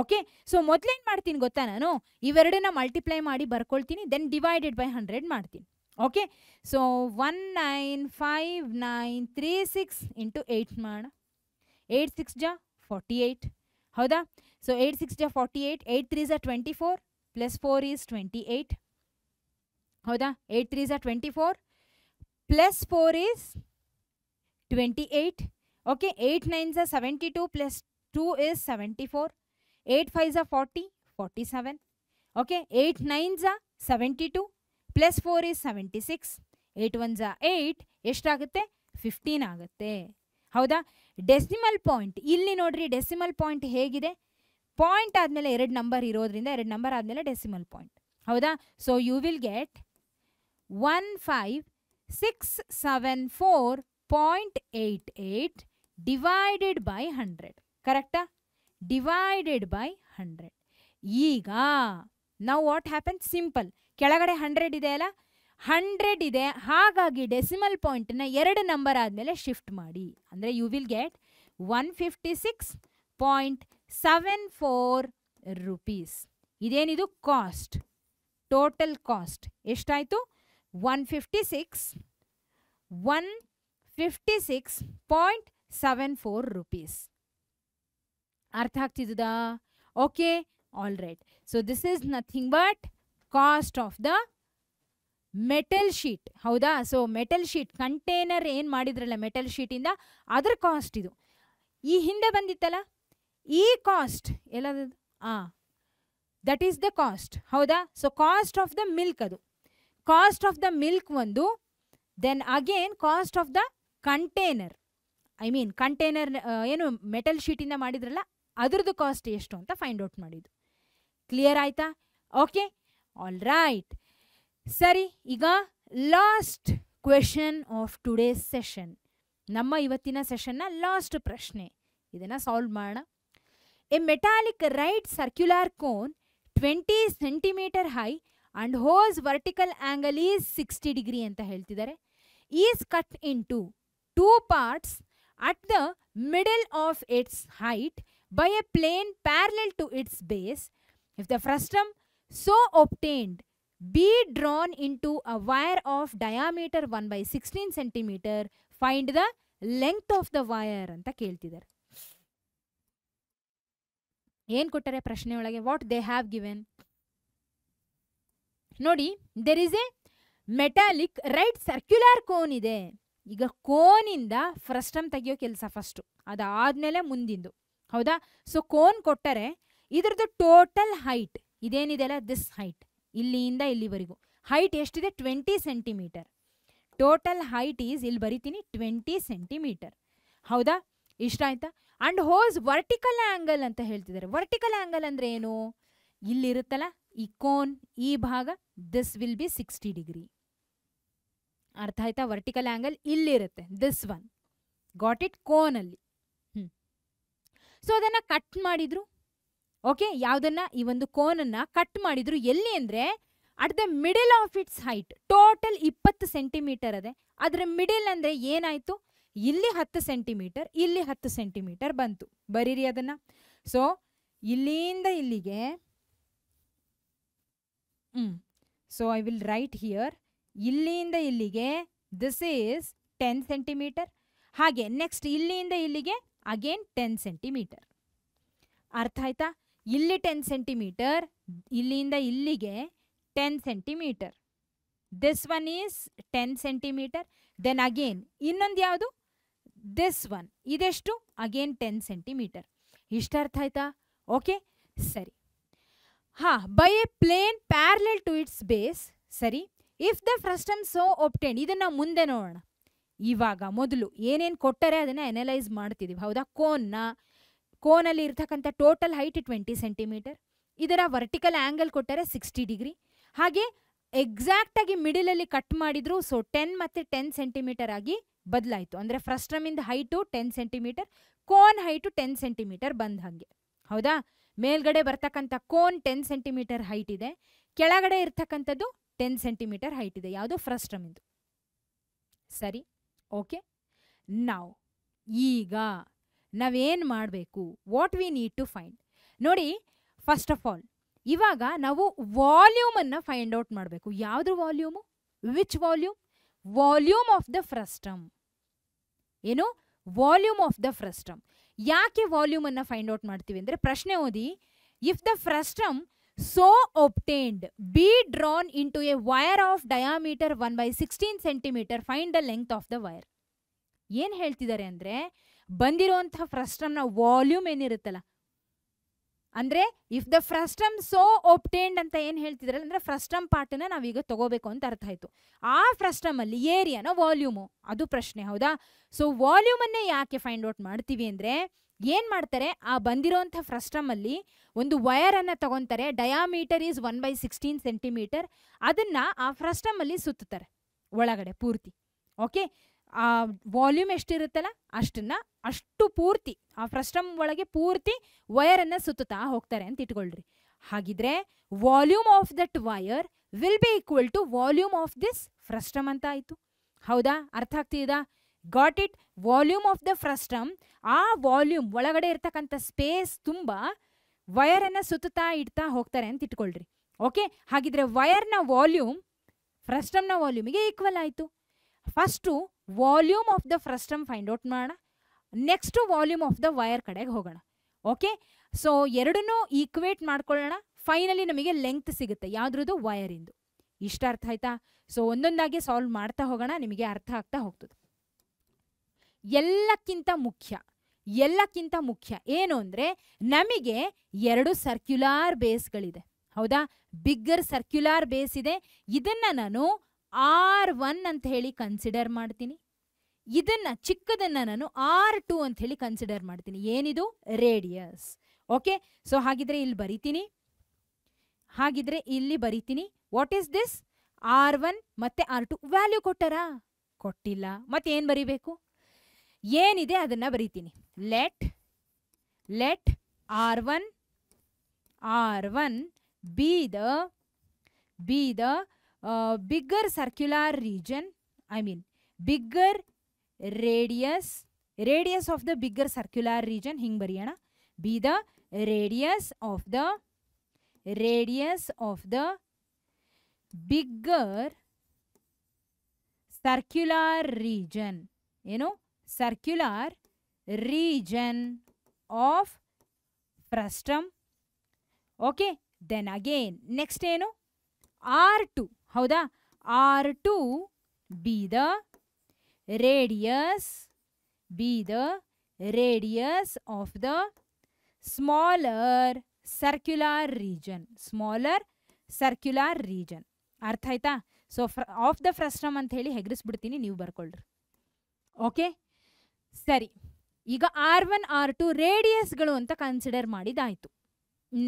okay so ಮೊದಲೇನು ಮಾಡ್ತೀನಿ ಗೊತ್ತಾ ನಾನು ಇವೆರಡನ್ನ ಮಲ್ಟಿಪ್ಲೈ ಮಾಡಿ ಬರ್ಕೊಳ್ತೀನಿ ದೆನ್ ಡಿವೈಡೆಡ್ ಬೈ ಹಂಡ್ರೆಡ್ ಮಾಡ್ತೀನಿ okay so one nine five nine three six into eight ಮಾಡ ಏಯ್ಟ್ ಸಿಕ್ಸ್ ಜ ಫಾರ್ಟಿ ಏಯ್ಟ್ ಹೌದಾ ಸೊ ಏಯ್ಟ್ ಸಿಕ್ಸ್ ಜ ಫಾರ್ಟಿ ಏಯ್ಟ್ ಏಯ್ಟ್ ತ್ರೀ ಜ twenty four plus four is twenty eight ಹೌದಾ ಏಯ್ಟ್ ತ್ರೀ ಜ twenty four plus four is twenty eight okay eight nine ಜ seventy two plus two is seventy four 8 * 5 = 40 47 okay 8 * 9 = 72 + 4 = 76 81 * 8 ಎಷ್ಟ ಆಗುತ್ತೆ 15 ಆಗುತ್ತೆ ಹೌದಾ ಡೆಸಿಮಲ್ ಪಾಯಿಂಟ್ ಇಲ್ಲಿ ನೋಡಿ ಡೆಸಿಮಲ್ ಪಾಯಿಂಟ್ ಹೇಗಿದೆ ಪಾಯಿಂಟ್ ಆದ್ಮೇಲೆ 2 नंबर ಇರೋದ್ರಿಂದ 2 नंबर ಆದ್ಮೇಲೆ ಡೆಸಿಮಲ್ ಪಾಯಿಂಟ್ ಹೌದಾ so you will get 15674.88 / 100 correct uh divided by hundred ಈಗ ನಾವು ವಾಟ್ ಹ್ಯಾಪನ್ ಸಿಂಪಲ್ ಕೆಳಗಡೆ ಹಂಡ್ರೆಡ್ ಇದೆ ಅಲ್ಲ ಹಂಡ್ರೆಡ್ ಇದೆ ಹಾಗಾಗಿ ಡೆಸಿಮಲ್ ಪಾಯಿಂಟ್ನ ಎರಡು ನಂಬರ್ ಆದಮೇಲೆ ಶಿಫ್ಟ್ ಮಾಡಿ ಅಂದರೆ you will get one fifty six point seven four rupees ಇದೇನಿದು ಕಾಸ್ಟ್ ಟೋಟಲ್ ಕಾಸ್ಟ್ ಎಷ್ಟಾಯಿತು one fifty six one fifty six point seven four rupees ಅರ್ಥ ಆಗ್ತಿದ್ದದಾ okay all right so this is nothing but cost of the metal sheet ಹೌದಾ ಸೊ ಮೆಟಲ್ ಶೀಟ್ ಕಂಟೈನರ್ ಏನು ಮಾಡಿದ್ರಲ್ಲ ಮೆಟಲ್ ಶೀಟಿಂದ ಅದರ ಕಾಸ್ಟ್ ಇದು ಈ ಹಿಂದೆ ಬಂದಿತ್ತಲ್ಲ ಈ ಕಾಸ್ಟ್ ಎಲ್ಲದ ಆ ದಟ್ ಈಸ್ ದ ಕಾಸ್ಟ್ ಹೌದಾ so cost of the milk ಅದು ಕಾಸ್ಟ್ ಆಫ್ ದ ಮಿಲ್ಕ್ ಒಂದು then again cost of the container I mean container ಏನು ಮೆಟಲ್ ಶೀಟಿಂದ ಮಾಡಿದ್ರಲ್ಲ ಅದರದ್ದು ಕಾಸ್ಟ್ ಎಷ್ಟು ಅಂತ ಫೈಂಡ್ ಔಟ್ ಮಾಡಿದ್ದು ಕ್ಲಿಯರ್ ಆಯ್ತಾ ಓಕೆ ಆಲ್ ರೈಟ್ ಸರಿ ಈಗ last question of today's session ನಮ್ಮ ಇವತ್ತಿನ ಸೆಷನ್ನ ಲಾಸ್ಟ್ ಪ್ರಶ್ನೆ ಇದನ್ನು ಸಾಲ್ವ್ ಮಾಡೋಣ a metallic right circular cone twenty centimetre high and hose vertical angle is sixty degree ಅಂತ ಹೇಳ್ತಿದ್ದಾರೆ is cut into two parts at the middle of its height by a plane parallel to its base, if the frustum so obtained be drawn into a wire of diameter 1 by 16 centimeter, find the length of the wire ಅಂತ ಕೇಳ್ತಿದ್ದಾರೆ ಏನ್ ಕೊಟ್ಟರೆ ಪ್ರಶ್ನೆ ಒಳಗೆ ವಾಟ್ ದೇ ಹ್ಯಾವ್ ಗಿವೆನ್ ನೋಡಿ there is a metallic right circular cone ಇದೆ ಈಗ ಕೋನಿಂದ ಫ್ರಸ್ಟಮ್ ತೆಗೆಯೋ ಕೆಲಸ ಫಸ್ಟ್ ಅದಾದ್ಮೇಲೆ ಮುಂದಿಂದು ಹೌದಾ ಸೊ ಕೋನ್ ಕೊಟ್ಟರೆ ಇದ್ರದ್ದು ಟೋಟಲ್ ಹೈಟ್ ಇದೇನಿದೆ ಅಲ್ಲ ದಿಸ್ ಹೈಟ್ ಇಲ್ಲಿಯಿಂದ ಇಲ್ಲಿವರೆಗೂ ಹೈಟ್ ಎಷ್ಟಿದೆ twenty centimetre total height is ಇಲ್ಲಿ ಬರಿತೀನಿ ಟ್ವೆಂಟಿ ಸೆಂಟಿಮೀಟರ್ ಹೌದಾ ಇಷ್ಟ ಆಯ್ತಾ ಅಂಡ್ ಹೋಸ್ ವರ್ಟಿಕಲ್ ಆ್ಯಂಗಲ್ ಅಂತ ಹೇಳ್ತಿದ್ದಾರೆ ವರ್ಟಿಕಲ್ ಆ್ಯಂಗಲ್ ಅಂದ್ರೆ ಏನು ಇಲ್ಲಿರುತ್ತಲ್ಲ ಈ ಕೋನ್ ಈ ಭಾಗ this will be sixty degree ಅರ್ಥ ಆಯ್ತಾ ವರ್ಟಿಕಲ್ ಆ್ಯಂಗಲ್ ಇಲ್ಲಿರುತ್ತೆ ದಿಸ್ ಒನ್ ಗಾಟ್ ಇಟ್ ಕೋನಲ್ಲಿ ಸೊ ಅದನ್ನು ಕಟ್ ಮಾಡಿದ್ರು ಓಕೆ ಯಾವುದನ್ನು ಈ ಒಂದು ಕೋನನ್ನು ಕಟ್ ಮಾಡಿದ್ರು ಎಲ್ಲಿ ಅಂದರೆ at the middle of its height total ಇಪ್ಪತ್ತು ಸೆಂಟಿಮೀಟರ್ ಅದೇ ಅದರ ಮಿಡಲ್ ಅಂದರೆ ಏನಾಯಿತು ಇಲ್ಲಿ ಹತ್ತು ಸೆಂಟಿಮೀಟರ್ ಇಲ್ಲಿ ಹತ್ತು ಸೆಂಟಿಮೀಟರ್ ಬಂತು ಬರೀರಿ ಅದನ್ನು ಸೊ ಇಲ್ಲಿಂದ ಇಲ್ಲಿಗೆ ಹ್ಞೂ so I will write here ಇಲ್ಲಿಂದ ಇಲ್ಲಿಗೆ ದಿಸ್ ಈಸ್ ಟೆನ್ ಸೆಂಟಿಮೀಟರ್ ಹಾಗೆ ನೆಕ್ಸ್ಟ್ ಇಲ್ಲಿಂದ ಇಲ್ಲಿಗೆ ಅಗೇನ್ ಟೆನ್ ಸೆಂಟಿಮೀಟರ್ ಅರ್ಥ ಆಯ್ತಾ ಇಲ್ಲಿ ಟೆನ್ ಸೆಂಟಿಮೀಟರ್ ಇಲ್ಲಿಂದ ಇಲ್ಲಿಗೆ ten centimetre this one is ten centimetre then again ಇನ್ನೊಂದು ಯಾವುದು ದಿಸ್ ಒನ್ ಇದೆಷ್ಟು ಅಗೇನ್ ಟೆನ್ ಸೆಂಟಿಮೀಟರ್ ಇಷ್ಟ ಅರ್ಥ ಆಯ್ತಾ ಓಕೆ ಸರಿ ಹಾ by a plane parallel to its base ಸರಿ if the time so obtained ಇದನ್ನು ಮುಂದೆ ನೋಡೋಣ ಇವಾಗ ಮೊದಲು ಏನೇನು ಕೊಟ್ಟರೆ ಅದನ್ನು ಅನಲೈಸ್ ಮಾಡ್ತಿದ್ದೀವಿ ಹೌದಾ ಕೋನ್ನ ಕೋನಲ್ಲಿ ಇರ್ತಕ್ಕಂಥ ಟೋಟಲ್ ಹೈಟ್ ಟ್ವೆಂಟಿ ಸೆಂಟಿಮೀಟರ್ ಇದರ ವರ್ಟಿಕಲ್ ಆ್ಯಂಗಲ್ ಕೊಟ್ಟರೆ ಸಿಕ್ಸ್ಟಿ ಡಿಗ್ರಿ ಹಾಗೆ ಎಕ್ಸಾಕ್ಟಾಗಿ ಮಿಡಿಲಲ್ಲಿ ಕಟ್ ಮಾಡಿದ್ರು ಸೊ ಟೆನ್ ಮತ್ತು ಟೆನ್ ಸೆಂಟಿಮೀಟರ್ ಆಗಿ ಬದಲಾಯಿತು ಅಂದರೆ ಫ್ರಸ್ಟ್ರಮಿಂದ height ten centimetre cone height ten centimetre ಬಂದ ಹಾಗೆ ಹೌದಾ ಮೇಲ್ಗಡೆ ಬರ್ತಕ್ಕಂಥ ಕೋನ್ ಟೆನ್ ಸೆಂಟಿಮೀಟರ್ ಹೈಟ್ ಇದೆ ಕೆಳಗಡೆ ಇರ್ತಕ್ಕಂಥದ್ದು ಟೆನ್ ಸೆಂಟಿಮೀಟರ್ ಹೈಟ್ ಇದೆ ಯಾವುದು ಫ್ರಸ್ಟ್ರಮಿಂದು ಸರಿ ಓಕೆ ನಾವು ಈಗ ನಾವೇನು ಮಾಡಬೇಕು what we need to find ನೋಡಿ ಫಸ್ಟ್ ಆಫ್ ಆಲ್ ಇವಾಗ ನಾವು ವಾಲ್ಯೂಮನ್ನು ಫೈಂಡ್ ಔಟ್ ಮಾಡಬೇಕು ಯಾವ್ದ್ರ volume which volume volume of the frustum ಏನು ವಾಲ್ಯೂಮ್ ಆಫ್ ದ ಫ್ರಸ್ಟಮ್ ಯಾಕೆ ವಾಲ್ಯೂಮನ್ನು ಫೈಂಡ್ ಔಟ್ ಮಾಡ್ತೀವಿ ಅಂದರೆ ಪ್ರಶ್ನೆ ಓದಿ if the frustum so obtained be drawn into a wire of diameter 1 by 16 centimetre find the length of the wire ಏನು ಹೇಳ್ತಿದ್ದಾರೆ ಅಂದರೆ ಫ್ರಸ್ಟಮ್ ಫ್ರಸ್ಟ್ರಮ್ನ ವಾಲ್ಯೂಮ್ ಏನಿರುತ್ತಲ್ಲ ಅಂದರೆ if the frustum so obtained ಅಂತ ಏನು ಹೇಳ್ತಿದ್ರಲ್ಲ ಅಂದರೆ ಫ್ರಸ್ಟ್ರಮ್ ಪಾರ್ಟನ್ನ ನಾವೀಗ ತಗೋಬೇಕು ಅಂತ ಅರ್ಥ ಆಯಿತು ಆ ಫ್ರಸ್ಟ್ರಮಲ್ಲಿ ಏರಿಯಾನ ವಾಲ್ಯೂಮು ಅದು ಪ್ರಶ್ನೆ ಹೌದಾ ಸೊ ವಾಲ್ಯೂಮನ್ನೇ ಯಾಕೆ ಫೈಂಡ್ ಔಟ್ ಮಾಡ್ತೀವಿ ಅಂದರೆ ಏನ್ ಮಾಡ್ತಾರೆ ಆ ಬಂದಿರೋಂಥ ಅಲ್ಲಿ ಒಂದು ಅನ್ನ ತಗೊಂತಾರೆ diameter is one by sixteen centimetre ಅದನ್ನ ಆ ಅಲ್ಲಿ ಸುತ್ತುತ್ತಾರೆ ಒಳಗಡೆ ಪೂರ್ತಿ ಓಕೆ ಆ ವಾಲ್ಯೂಮ್ ಎಷ್ಟಿರುತ್ತಲ್ಲ ಅಷ್ಟನ್ನ ಅಷ್ಟು ಪೂರ್ತಿ ಆ ಫ್ರಸ್ಟಮ್ ಒಳಗೆ ಪೂರ್ತಿ ಅನ್ನ ಸುತ್ತುತ್ತಾ ಹೋಗ್ತಾರೆ ಅಂತ ಇಟ್ಕೊಳ್ರಿ ಹಾಗಿದ್ರೆ volume of that wire will be equal to volume of this frustum ಅಂತ ಆಯಿತು ಹೌದಾ ಅರ್ಥ ಆಗ್ತಿದಾ got it volume of the frustum ಆ ವಾಲ್ಯೂಮ್ ಒಳಗಡೆ ಇರ್ತಕ್ಕಂಥ ಸ್ಪೇಸ್ ತುಂಬ ವಯರನ್ನು ಸುತ್ತಾ ಇಡ್ತಾ ಹೋಗ್ತಾರೆ ಅಂತ ಇಟ್ಕೊಳ್ರಿ ಓಕೆ ಹಾಗಿದ್ರೆ ವೈರ್ನ ವಾಲ್ಯೂಮ್ ಫ್ರಸ್ಟಮ್ನ ವಾಲ್ಯೂಮಿಗೆ ಈಕ್ವಲ್ ಆಯಿತು first volume of the frustum find out ಮಾಡೋಣ next volume of the wire ಕಡೆಗೆ ಹೋಗೋಣ ಓಕೆ ಸೊ ಎರಡನ್ನೂ ಈಕ್ವೇಟ್ ಮಾಡ್ಕೊಳ್ಳೋಣ ಫೈನಲಿ ನಮಗೆ ಲೆಂತ್ ಸಿಗುತ್ತೆ ಯಾವುದ್ರದ್ದು ವಯರಿಂದು ಇಷ್ಟ ಅರ್ಥ ಆಯ್ತಾ ಸೊ ಒಂದೊಂದಾಗಿ ಸಾಲ್ವ್ ಮಾಡ್ತಾ ಹೋಗೋಣ ನಿಮಗೆ ಅರ್ಥ ಆಗ್ತಾ ಹೋಗ್ತದೆ ಎಲ್ಲಕ್ಕಿಂತ ಮುಖ್ಯ ಎಲ್ಲಕ್ಕಿಂತ ಮುಖ್ಯ ಏನು ಅಂದರೆ ನಮಗೆ ಎರಡು ಸರ್ಕ್ಯುಲಾರ್ ಬೇಸ್ಗಳಿದೆ ಹೌದಾ ಬಿಗ್ಗರ್ ಸರ್ಕ್ಯುಲಾರ್ ಬೇಸ್ ಇದೆ ಇದನ್ನು ನಾನು ಆರ್ ಒನ್ ಅಂತ ಹೇಳಿ ಕನ್ಸಿಡರ್ ಮಾಡ್ತೀನಿ ಇದನ್ನು ಚಿಕ್ಕದನ್ನು ನಾನು ಆರ್ ಟು ಅಂತ ಹೇಳಿ ಕನ್ಸಿಡರ್ ಮಾಡ್ತೀನಿ ಏನಿದು ರೇಡಿಯಸ್ ಓಕೆ ಸೊ ಹಾಗಿದ್ರೆ ಇಲ್ಲಿ ಬರಿತೀನಿ ಹಾಗಿದ್ರೆ ಇಲ್ಲಿ ಬರಿತೀನಿ what is this R one ಮತ್ತೆ ಆರ್ ಟು ವ್ಯಾಲ್ಯೂ ಕೊಟ್ಟರಾ ಕೊಟ್ಟಿಲ್ಲ ಮತ್ತೆ ಏನು ಬರಿಬೇಕು ಏನಿದೆ ಅದನ್ನು ಬರಿತೀನಿ let let R one R one be the be the bigger circular region I mean bigger radius radius of the bigger circular region ಹಿಂಗೆ ಬರೆಯೋಣ be the radius of the radius of the bigger circular region ಏನು circular region of frustum. Okay, then again, next ಏನು R2, ಹೌದಾ R2 be the radius, be the radius of the smaller circular region, smaller circular region. ಅರ್ಥ ಆಯ್ತಾ ಸೊ ಫ್ರ ಆಫ್ ದ ಫ್ರಸ್ಟ್ರಮ್ ಅಂತ ಹೇಳಿ ಹೆಗರಿಸ್ಬಿಡ್ತೀನಿ ನೀವು ಬರ್ಕೊಳ್ರಿ ಓಕೆ ಸರಿ ಈಗ ಆರ್ ಒನ್ ಆರ್ ಟು ರೇಡಿಯಸ್ಗಳು ಅಂತ ಕನ್ಸಿಡರ್ ಮಾಡಿದಾಯಿತು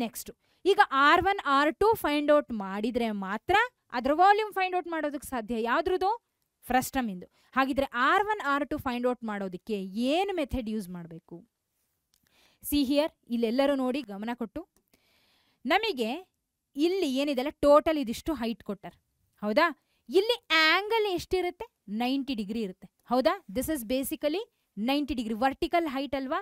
ನೆಕ್ಸ್ಟು ಈಗ R one R two find out ಮಾಡಿದರೆ ಮಾತ್ರ ಅದರ ವಾಲ್ಯೂಮ್ ಫೈಂಡ್ ಔಟ್ ಮಾಡೋದಕ್ಕೆ ಸಾಧ್ಯ ಯಾವುದ್ರದ್ದು ಇಂದು ಹಾಗಿದ್ರೆ R one R two find out ಮಾಡೋದಕ್ಕೆ ಏನು ಮೆಥಡ್ ಯೂಸ್ ಮಾಡಬೇಕು ಸಿ ಹಿಯರ್ ಇಲ್ಲೆಲ್ಲರೂ ನೋಡಿ ಗಮನ ಕೊಟ್ಟು ನಮಗೆ ಇಲ್ಲಿ ಏನಿದೆಲ್ಲ ಟೋಟಲ್ ಇದಿಷ್ಟು ಹೈಟ್ ಕೊಟ್ಟರ್ ಹೌದಾ ಇಲ್ಲಿ ಆ್ಯಂಗಲ್ ಎಷ್ಟಿರುತ್ತೆ ನೈಂಟಿ ಡಿಗ್ರಿ ಇರುತ್ತೆ ಹೌದಾ this is basically ninety degree vertical height ಅಲ್ವಾ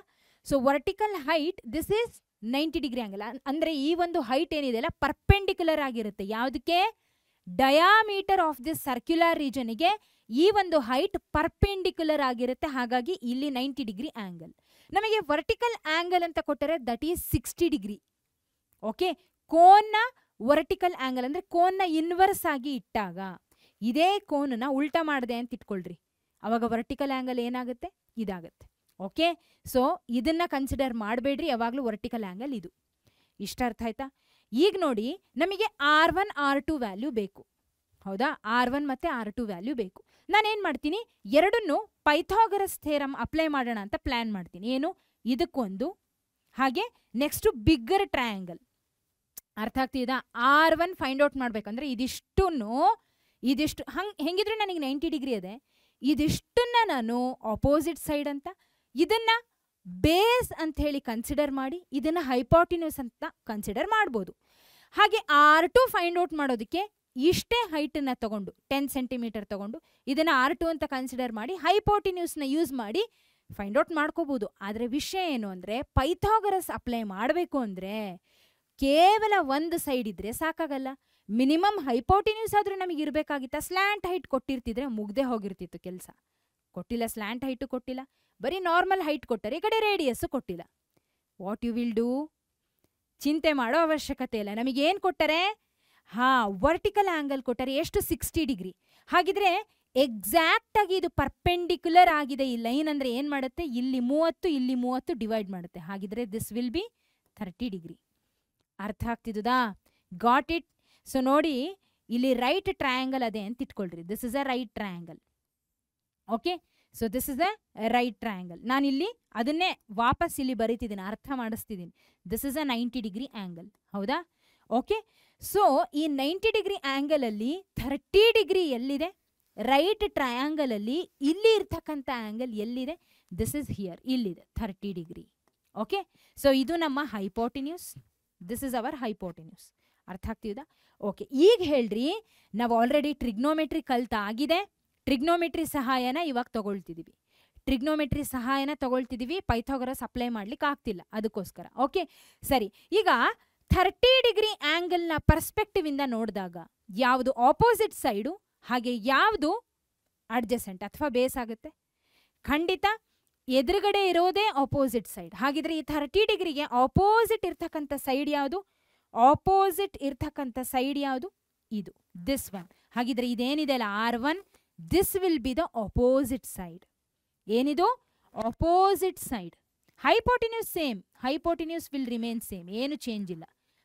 so vertical height this is ninety degree angle ಅಂದರೆ ಈ ಒಂದು ಹೈಟ್ ಏನಿದೆಯಲ್ಲ ಪರ್ಪೆಂಡಿಕ್ಯುಲರ್ ಆಗಿರುತ್ತೆ ಯಾವುದಕ್ಕೆ ಡಯಾಮೀಟರ್ ಆಫ್ ದಿಸ್ ಸರ್ಕ್ಯುಲರ್ ರೀಜನಿಗೆ ಈ ಒಂದು ಹೈಟ್ ಪರ್ಪೆಂಡಿಕ್ಯುಲರ್ ಆಗಿರುತ್ತೆ ಹಾಗಾಗಿ ಇಲ್ಲಿ ನೈಂಟಿ ಡಿಗ್ರಿ ಆ್ಯಂಗಲ್ ನಮಗೆ ವರ್ಟಿಕಲ್ ಆ್ಯಂಗಲ್ ಅಂತ ಕೊಟ್ಟರೆ that is sixty degree okay ಕೋನ್ನ ವರ್ಟಿಕಲ್ ಆ್ಯಂಗಲ್ ಅಂದರೆ ಕೋನ್ನ ಇನ್ವರ್ಸ್ ಆಗಿ ಇಟ್ಟಾಗ ಇದೇ ಕೋನನ್ನ ಉಲ್ಟಾ ಮಾಡಿದೆ ಅಂತ ಇಟ್ಕೊಳ್ರಿ ಅವಾಗ ವರ್ಟಿಕಲ್ ಆ್ಯಂಗಲ್ ಏನಾಗುತ್ತೆ ಇದಾಗುತ್ತೆ ಓಕೆ ಸೊ ಇದನ್ನ ಕನ್ಸಿಡರ್ ಮಾಡಬೇಡ್ರಿ ಯಾವಾಗಲೂ ವರ್ಟಿಕಲ್ ಆ್ಯಂಗಲ್ ಇದು ಇಷ್ಟ ಅರ್ಥ ಆಯ್ತಾ ಈಗ ನೋಡಿ ನಮಗೆ R one R two value ಬೇಕು ಹೌದಾ ಆರ್ ಒನ್ ಮತ್ತೆ ಆರ್ ಟು ವ್ಯಾಲ್ಯೂ ಬೇಕು ನಾನೇನು ಮಾಡ್ತೀನಿ ಎರಡನ್ನೂ ಪೈಥಾಗರಸ್ ಥೇರಮ್ ಅಪ್ಲೈ ಮಾಡೋಣ ಅಂತ ಪ್ಲ್ಯಾನ್ ಮಾಡ್ತೀನಿ ಏನು ಇದಕ್ಕೊಂದು ಹಾಗೆ ನೆಕ್ಸ್ಟು ಬಿಗ್ಗರ್ ಟ್ರಯಾಂಗಲ್ ಅರ್ಥ ಆಗ್ತಿದಾ ಆರ್ ಒನ್ ಫೈಂಡ್ ಔಟ್ ಮಾಡ್ಬೇಕಂದ್ರೆ ಇದಿಷ್ಟು ಇದಿಷ್ಟು ಹಂಗೆ ಹೆಂಗಿದ್ರೆ ನನಗೆ ನೈಂಟಿ ಡಿಗ್ರಿ ಅದೇ ಇದಿಷ್ಟನ್ನ ನಾನು ಆಪೋಸಿಟ್ ಸೈಡ್ ಅಂತ ಇದನ್ನ ಬೇಸ್ ಅಂತ ಹೇಳಿ ಕನ್ಸಿಡರ್ ಮಾಡಿ ಇದನ್ನ ಹೈಪಾಟಿನ್ಯೂಸ್ ಅಂತ ಕನ್ಸಿಡರ್ ಮಾಡ್ಬೋದು ಹಾಗೆ ಆರ್ ಟು ಫೈಂಡ್ ಔಟ್ ಮಾಡೋದಕ್ಕೆ ಇಷ್ಟೇ ಹೈಟನ್ನು ತಗೊಂಡು ಟೆನ್ ಸೆಂಟಿಮೀಟರ್ ತಗೊಂಡು ಇದನ್ನು ಆರ್ ಟು ಅಂತ ಕನ್ಸಿಡರ್ ಮಾಡಿ ಹೈಪೋಟಿನ್ಯೂಸ್ನ ಯೂಸ್ ಮಾಡಿ ಫೈಂಡ್ ಔಟ್ ಮಾಡ್ಕೋಬೋದು ಆದರೆ ವಿಷಯ ಏನು ಅಂದರೆ ಪೈಥಾಗರಸ್ ಅಪ್ಲೈ ಮಾಡಬೇಕು ಅಂದರೆ ಕೇವಲ ಒಂದು ಸೈಡ್ ಇದ್ರೆ ಸಾಕಾಗಲ್ಲ ಮಿನಿಮಮ್ ಹೈಪೋಟಿನ್ಯೂಸ್ ಆದರೂ ನಮಗೆ ಇರಬೇಕಾಗಿತ್ತ ಸ್ಲ್ಯಾಂಟ್ ಹೈಟ್ ಕೊಟ್ಟಿರ್ತಿದ್ರೆ ಮುಗ್ದೆ ಹೋಗಿರ್ತಿತ್ತು ಕೆಲಸ ಕೊಟ್ಟಿಲ್ಲ ಸ್ಲ್ಯಾಂಟ್ ಹೈಟು ಕೊಟ್ಟಿಲ್ಲ ಬರೀ ನಾರ್ಮಲ್ ಹೈಟ್ ಕೊಟ್ಟರೆ ಈ ಕಡೆ ರೇಡಿಯಸ್ಸು ಕೊಟ್ಟಿಲ್ಲ ವಾಟ್ ಯು ವಿಲ್ ಡೂ ಚಿಂತೆ ಮಾಡೋ ಅವಶ್ಯಕತೆ ಇಲ್ಲ ನಮಗೇನು ಕೊಟ್ಟರೆ ಹಾ ವರ್ಟಿಕಲ್ ಆ್ಯಂಗಲ್ ಕೊಟ್ಟರೆ ಎಷ್ಟು ಸಿಕ್ಸ್ಟಿ ಡಿಗ್ರಿ ಹಾಗಿದ್ರೆ ಎಕ್ಸಾಕ್ಟಾಗಿ ಇದು ಪರ್ಪೆಂಡಿಕ್ಯುಲರ್ ಆಗಿದೆ ಈ ಲೈನ್ ಅಂದರೆ ಏನು ಮಾಡುತ್ತೆ ಇಲ್ಲಿ ಮೂವತ್ತು ಇಲ್ಲಿ ಮೂವತ್ತು ಡಿವೈಡ್ ಮಾಡುತ್ತೆ ಹಾಗಿದ್ರೆ this will be thirty degree ಅರ್ಥ ಆಗ್ತಿದ್ದುದಾ ಗಾಟ್ ಇಟ್ ಸೊ ನೋಡಿ ಇಲ್ಲಿ ರೈಟ್ ಟ್ರಯಾಂಗಲ್ ಅದೇ ಅಂತ ಇಟ್ಕೊಳ್ರಿ this is a right triangle okay so this is a right triangle ನಾನಿಲ್ಲಿ ಅದನ್ನೇ ವಾಪಸ್ ಇಲ್ಲಿ ಬರೀತಿದ್ದೀನಿ ಅರ್ಥ ಮಾಡಿಸ್ತಿದ್ದೀನಿ this is a ninety degree angle ಹೌದಾ ಓಕೆ ಸೊ ಈ ನೈಂಟಿ ಡಿಗ್ರಿ ಆ್ಯಂಗಲಲ್ಲಿ ಥರ್ಟಿ ಡಿಗ್ರಿ ಎಲ್ಲಿದೆ ರೈಟ್ ಟ್ರಯಾಂಗಲಲ್ಲಿ ಇಲ್ಲಿ ಇರ್ತಕ್ಕಂಥ ಆ್ಯಂಗಲ್ ಎಲ್ಲಿದೆ ದಿಸ್ ಇಸ್ ಹಿಯರ್ ಇಲ್ಲಿದೆ ಥರ್ಟಿ ಡಿಗ್ರಿ ಓಕೆ ಸೊ ಇದು ನಮ್ಮ hypotenuse this is our hypotenuse ಅರ್ಥ ಆಗ್ತಿದ್ದ ಓಕೆ ಈಗ ಹೇಳ್ರಿ ನಾವು ಆಲ್ರೆಡಿ ಟ್ರಿಗ್ನೋಮೆಟ್ರಿ ಆಗಿದೆ ಟ್ರಿಗ್ನೋಮೆಟ್ರಿ ಸಹಾಯನ ಇವಾಗ ತೊಗೊಳ್ತಿದ್ದೀವಿ ಟ್ರಿಗ್ನೋಮೆಟ್ರಿ ಸಹಾಯನ ತೊಗೊಳ್ತಿದ್ದೀವಿ ಪೈಥೋಗರ ಅಪ್ಲೈ ಮಾಡ್ಲಿಕ್ಕೆ ಆಗ್ತಿಲ್ಲ ಅದಕ್ಕೋಸ್ಕರ ಓಕೆ ಸರಿ ಈಗ ಥರ್ಟಿ ಡಿಗ್ರಿ ಆ್ಯಂಗಲ್ನ ಪರ್ಸ್ಪೆಕ್ಟಿವಿಂದ ನೋಡಿದಾಗ ಯಾವುದು ಆಪೋಸಿಟ್ ಸೈಡು ಹಾಗೆ ಯಾವುದು ಅಡ್ಜಸೆಂಟ್ ಅಥವಾ ಬೇಸ್ ಆಗುತ್ತೆ ಖಂಡಿತ ಎದುರುಗಡೆ ಇರೋದೇ ಆಪೋಸಿಟ್ ಸೈಡ್ ಹಾಗಿದ್ರೆ ಈ ಥರ್ಟಿ ಡಿಗ್ರಿಗೆ ಆಪೋಸಿಟ್ ಇರ್ತಕ್ಕಂಥ ಸೈಡ್ ಯಾವುದು ಆಪೋಸಿಟ್ ಇರ್ತಕ್ಕಂಥ ಸೈಡ್ ಯಾವುದು ಇದು ದಿಸ್ ಒನ್ ಹಾಗಿದ್ರೆ ಇದೇನಿದೆ ಅಲ್ಲ R one this will be the opposite side ಏನಿದು opposite side hypotenuse same hypotenuse will remain same ಏನು ಚೇಂಜ್ ಇಲ್ಲ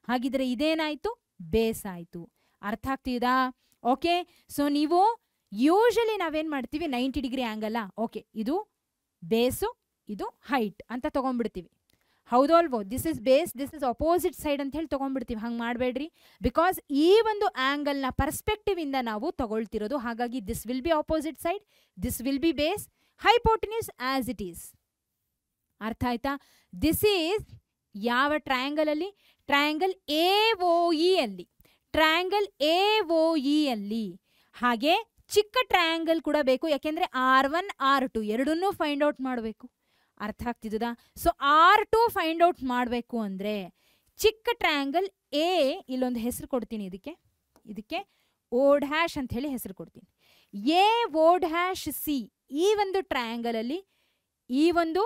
ಹಾಗಿದ್ರೆ ಇದೇನಾಯ್ತು ಬೇಸ್ ಆಯ್ತು ಅರ್ಥ ಆಗ್ತಿದಾ ಓಕೆ ಸೊ ನೀವು ಯೂಶಲಿ ನಾವೇನ್ ಮಾಡ್ತೀವಿ ನೈಂಟಿ ಡಿಗ್ರಿ ಆ್ಯಂಗಲ್ಲ ಓಕೆ ಇದು ಬೇಸು ಇದು ಹೈಟ್ ಅಂತ ತಗೊಂಬಿಡ್ತೀವಿ ಹೌದು ಅಲ್ವೋ this is base this is opposite side ಅಂತ ಹೇಳಿ ತೊಗೊಂಡ್ಬಿಡ್ತೀವಿ ಹಂಗೆ ಮಾಡಬೇಡ್ರಿ ಬಿಕಾಸ್ ಈ ಒಂದು ಆ್ಯಂಗಲ್ನ ಇಂದ ನಾವು ತಗೊಳ್ತಿರೋದು ಹಾಗಾಗಿ this will be opposite side this will be base hypotenuse as it is ಅರ್ಥ ಆಯ್ತಾ ದಿಸ್ ಈಸ್ ಯಾವ ಟ್ರಯಾಂಗಲಲ್ಲಿ ಟ್ರಯಾಂಗಲ್ ಎ ಒ ಇಯಲ್ಲಿ ಟ್ರಯಾಂಗಲ್ ಎ ಒ ಇಯಲ್ಲಿ ಹಾಗೆ ಚಿಕ್ಕ ಟ್ರಯಾಂಗಲ್ ಕೂಡ ಬೇಕು ಯಾಕೆಂದ್ರೆ ಆರ್ ಒನ್ ಆರ್ ಟು ಎರಡನ್ನೂ ಫೈಂಡ್ ಔಟ್ ಮಾಡಬೇಕು ಅರ್ಥ ಆಗ್ತಿದ್ದದ so R two find out ಮಾಡಬೇಕು ಅಂದರೆ ಚಿಕ್ಕ ಟ್ರ್ಯಾಂಗಲ್ ಎ ಇಲ್ಲೊಂದು ಹೆಸರು ಕೊಡ್ತೀನಿ ಇದಕ್ಕೆ ಇದಕ್ಕೆ ಓಡ್ ಹ್ಯಾಶ್ ಅಂತ ಹೇಳಿ ಹೆಸರು ಕೊಡ್ತೀನಿ ಎ ಓಡ್ ಹ್ಯಾಶ್ ಸಿ ಈ ಒಂದು ಟ್ರ್ಯಾಂಗಲಲ್ಲಿ ಈ ಒಂದು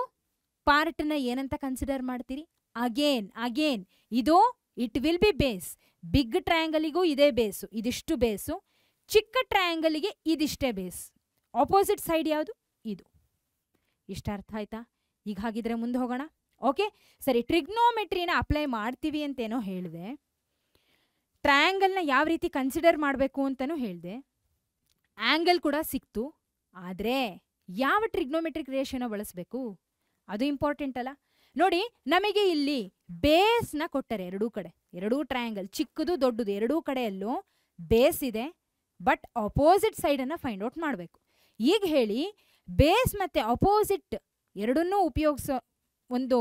ಪಾರ್ಟ್ನ ಏನಂತ ಕನ್ಸಿಡರ್ ಮಾಡ್ತೀರಿ ಅಗೇನ್ ಅಗೇನ್ ಇದು it will be base big ಟ್ರ್ಯಾಂಗಲಿಗೂ ಇದೇ ಬೇಸು ಇದಿಷ್ಟು ಬೇಸು ಚಿಕ್ಕ ಟ್ರ್ಯಾಂಗಲಿಗೆ ಇದಿಷ್ಟೇ ಬೇಸ್ ಆಪೋಸಿಟ್ ಸೈಡ್ ಯಾವುದು ಇದು ಇಷ್ಟ ಅರ್ಥ ಆಯ್ತಾ ಈಗ ಹಾಗಿದ್ರೆ ಮುಂದೆ ಹೋಗೋಣ ಓಕೆ ಸರಿ ಟ್ರಿಗ್ನೋಮೆಟ್ರಿನ ಅಪ್ಲೈ ಮಾಡ್ತೀವಿ ಅಂತೇನೋ ಹೇಳಿದೆ ಟ್ರಯಾಂಗಲ್ನ ಯಾವ ರೀತಿ ಕನ್ಸಿಡರ್ ಮಾಡಬೇಕು ಅಂತಲೂ ಹೇಳಿದೆ ಆ್ಯಂಗಲ್ ಕೂಡ ಸಿಕ್ತು ಆದರೆ ಯಾವ ಟ್ರಿಗ್ನೋಮೆಟ್ರಿಕ್ ರೇಷನ ಬಳಸಬೇಕು ಅದು ಇಂಪಾರ್ಟೆಂಟ್ ಅಲ್ಲ ನೋಡಿ ನಮಗೆ ಇಲ್ಲಿ ಬೇಸ್ನ ಕೊಟ್ಟರೆ ಎರಡೂ ಕಡೆ ಎರಡೂ ಟ್ರಯಾಂಗಲ್ ಚಿಕ್ಕದು ದೊಡ್ಡದು ಎರಡೂ ಕಡೆಯಲ್ಲೂ ಬೇಸ್ ಇದೆ ಬಟ್ ಅಪೋಸಿಟ್ ಸೈಡನ್ನು ಫೈಂಡ್ ಔಟ್ ಮಾಡಬೇಕು ಈಗ ಹೇಳಿ ಬೇಸ್ ಮತ್ತು ಅಪೋಸಿಟ್ ಎರಡನ್ನೂ ಉಪಯೋಗಿಸೋ ಒಂದು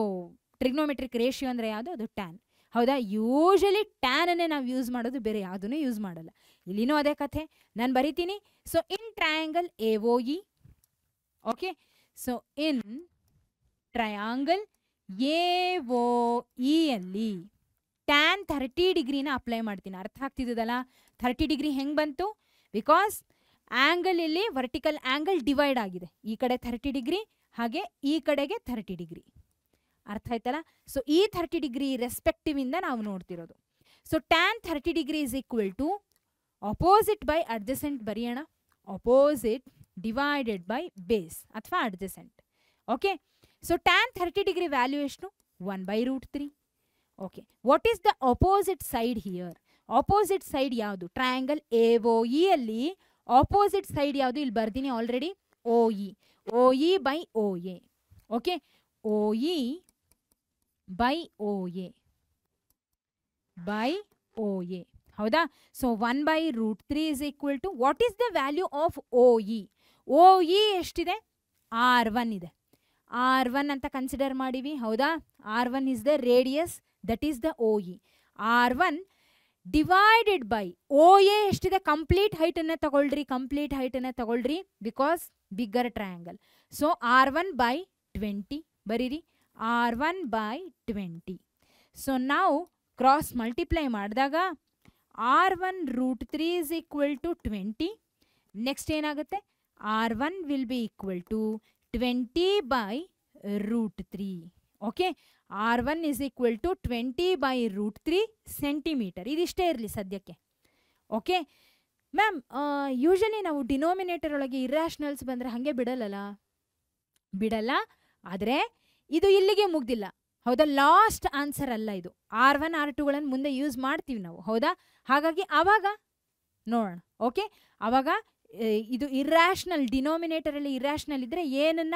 ಟ್ರಿಗ್ನೋಮೆಟ್ರಿಕ್ ರೇಷಿಯೋ ಅಂದರೆ ಯಾವುದು ಅದು ಟ್ಯಾನ್ ಹೌದಾ ಯೂಶಲಿ ಟ್ಯಾನನ್ನೇ ನಾವು ಯೂಸ್ ಮಾಡೋದು ಬೇರೆ ಯಾವುದೂ ಯೂಸ್ ಮಾಡಲ್ಲ ಇಲ್ಲಿನೂ ಅದೇ ಕಥೆ ನಾನು ಬರಿತೀನಿ so in triangle A okay so in triangle A O ಇಯಲ್ಲಿ ಟ್ಯಾನ್ ಥರ್ಟಿ ಡಿಗ್ರಿನ ಅಪ್ಲೈ ಮಾಡ್ತೀನಿ ಅರ್ಥ ಆಗ್ತಿದ್ದಲ್ಲ ಥರ್ಟಿ ಡಿಗ್ರಿ ಹೆಂಗೆ ಬಂತು ಬಿಕಾಸ್ ಆ್ಯಂಗಲ್ ಇಲ್ಲಿ ವರ್ಟಿಕಲ್ ಆ್ಯಂಗಲ್ ಡಿವೈಡ್ ಆಗಿದೆ ಈ ಕಡೆ ಥರ್ಟಿ ಡಿಗ್ರಿ ಹಾಗೆ ಈ ಕಡೆಗೆ ಥರ್ಟಿ ಡಿಗ್ರಿ ಅರ್ಥ ಆಯ್ತಲ್ಲ ಸೊ ಈ ಥರ್ಟಿ ಡಿಗ್ರಿ ರೆಸ್ಪೆಕ್ಟಿವ್ ಇಂದ ನಾವು ನೋಡ್ತಿರೋದು so tan thirty degree is equal to opposite by adjacent ಬರೆಯೋಣ ಅಪೋಸಿಟ್ ಡಿವೈಡೆಡ್ ಬೈ ಬೇಸ್ ಅಥವಾ adjacent okay so tan thirty degree value ಎಷ್ಟು one by root three okay what is the opposite side here opposite side ಯಾವುದು ಟ್ರಯಾಂಗಲ್ ಎ ಓ ಇ ಅಲ್ಲಿ ಆಪೋಸಿಟ್ ಸೈಡ್ ಯಾವುದು ಇಲ್ಲಿ ಬರ್ದಿನಿ already O E by A okay OA. By OE A by O A ಹೌದಾ so one by root three is equal to what is the value of O E O E ಎಷ್ಟಿದೆ ಆರ್ ಒನ್ ಇದೆ ಆರ್ ಒನ್ ಅಂತ ಕನ್ಸಿಡರ್ ಮಾಡೀವಿ ಹೌದಾ R one is the radius that is the O E R one divided by O A ಎಷ್ಟಿದೆ ಕಂಪ್ಲೀಟ್ ಹೈಟನ್ನು ತಗೊಳ್ರಿ ಕಂಪ್ಲೀಟ್ ಹೈಟನ್ನು ತಗೊಳ್ರಿ because bigger triangle. So R1 by 20 ಬರೀರಿ R one by twenty so ನಾವು ಕ್ರಾಸ್ ಮಲ್ಟಿಪ್ಲೈ ಮಾಡಿದಾಗ R one root three is equal to twenty next ಏನಾಗುತ್ತೆ R one will be equal to twenty by root three okay R one is equal to twenty by root three centimeter ಇದಿಷ್ಟೇ ಇರಲಿ ಸದ್ಯಕ್ಕೆ ಓಕೆ ಮ್ಯಾಮ್ ಯೂಶಲಿ ನಾವು ಡಿನೋಮಿನೇಟರ್ ಒಳಗೆ ಇರ್ಯಾಷನಲ್ಸ್ ಬಂದರೆ ಹಾಗೆ ಬಿಡಲ್ಲ ಬಿಡಲ್ಲ ಆದರೆ ಇದು ಇಲ್ಲಿಗೆ ಮುಗ್ದಿಲ್ಲ ಹೌದಾ ಲಾಸ್ಟ್ ಆನ್ಸರ್ ಅಲ್ಲ ಇದು ಆರ್ ಒನ್ ಆರ್ ಟುಗಳನ್ನು ಮುಂದೆ ಯೂಸ್ ಮಾಡ್ತೀವಿ ನಾವು ಹೌದಾ ಹಾಗಾಗಿ ಆವಾಗ ನೋಡೋಣ ಓಕೆ ಆವಾಗ ಇದು ಇರ್ಯಾಷನಲ್ ಡಿನೋಮಿನೇಟರಲ್ಲಿ ಇರ್ಯಾಷ್ನಲ್ ಇದ್ದರೆ ಏನನ್ನ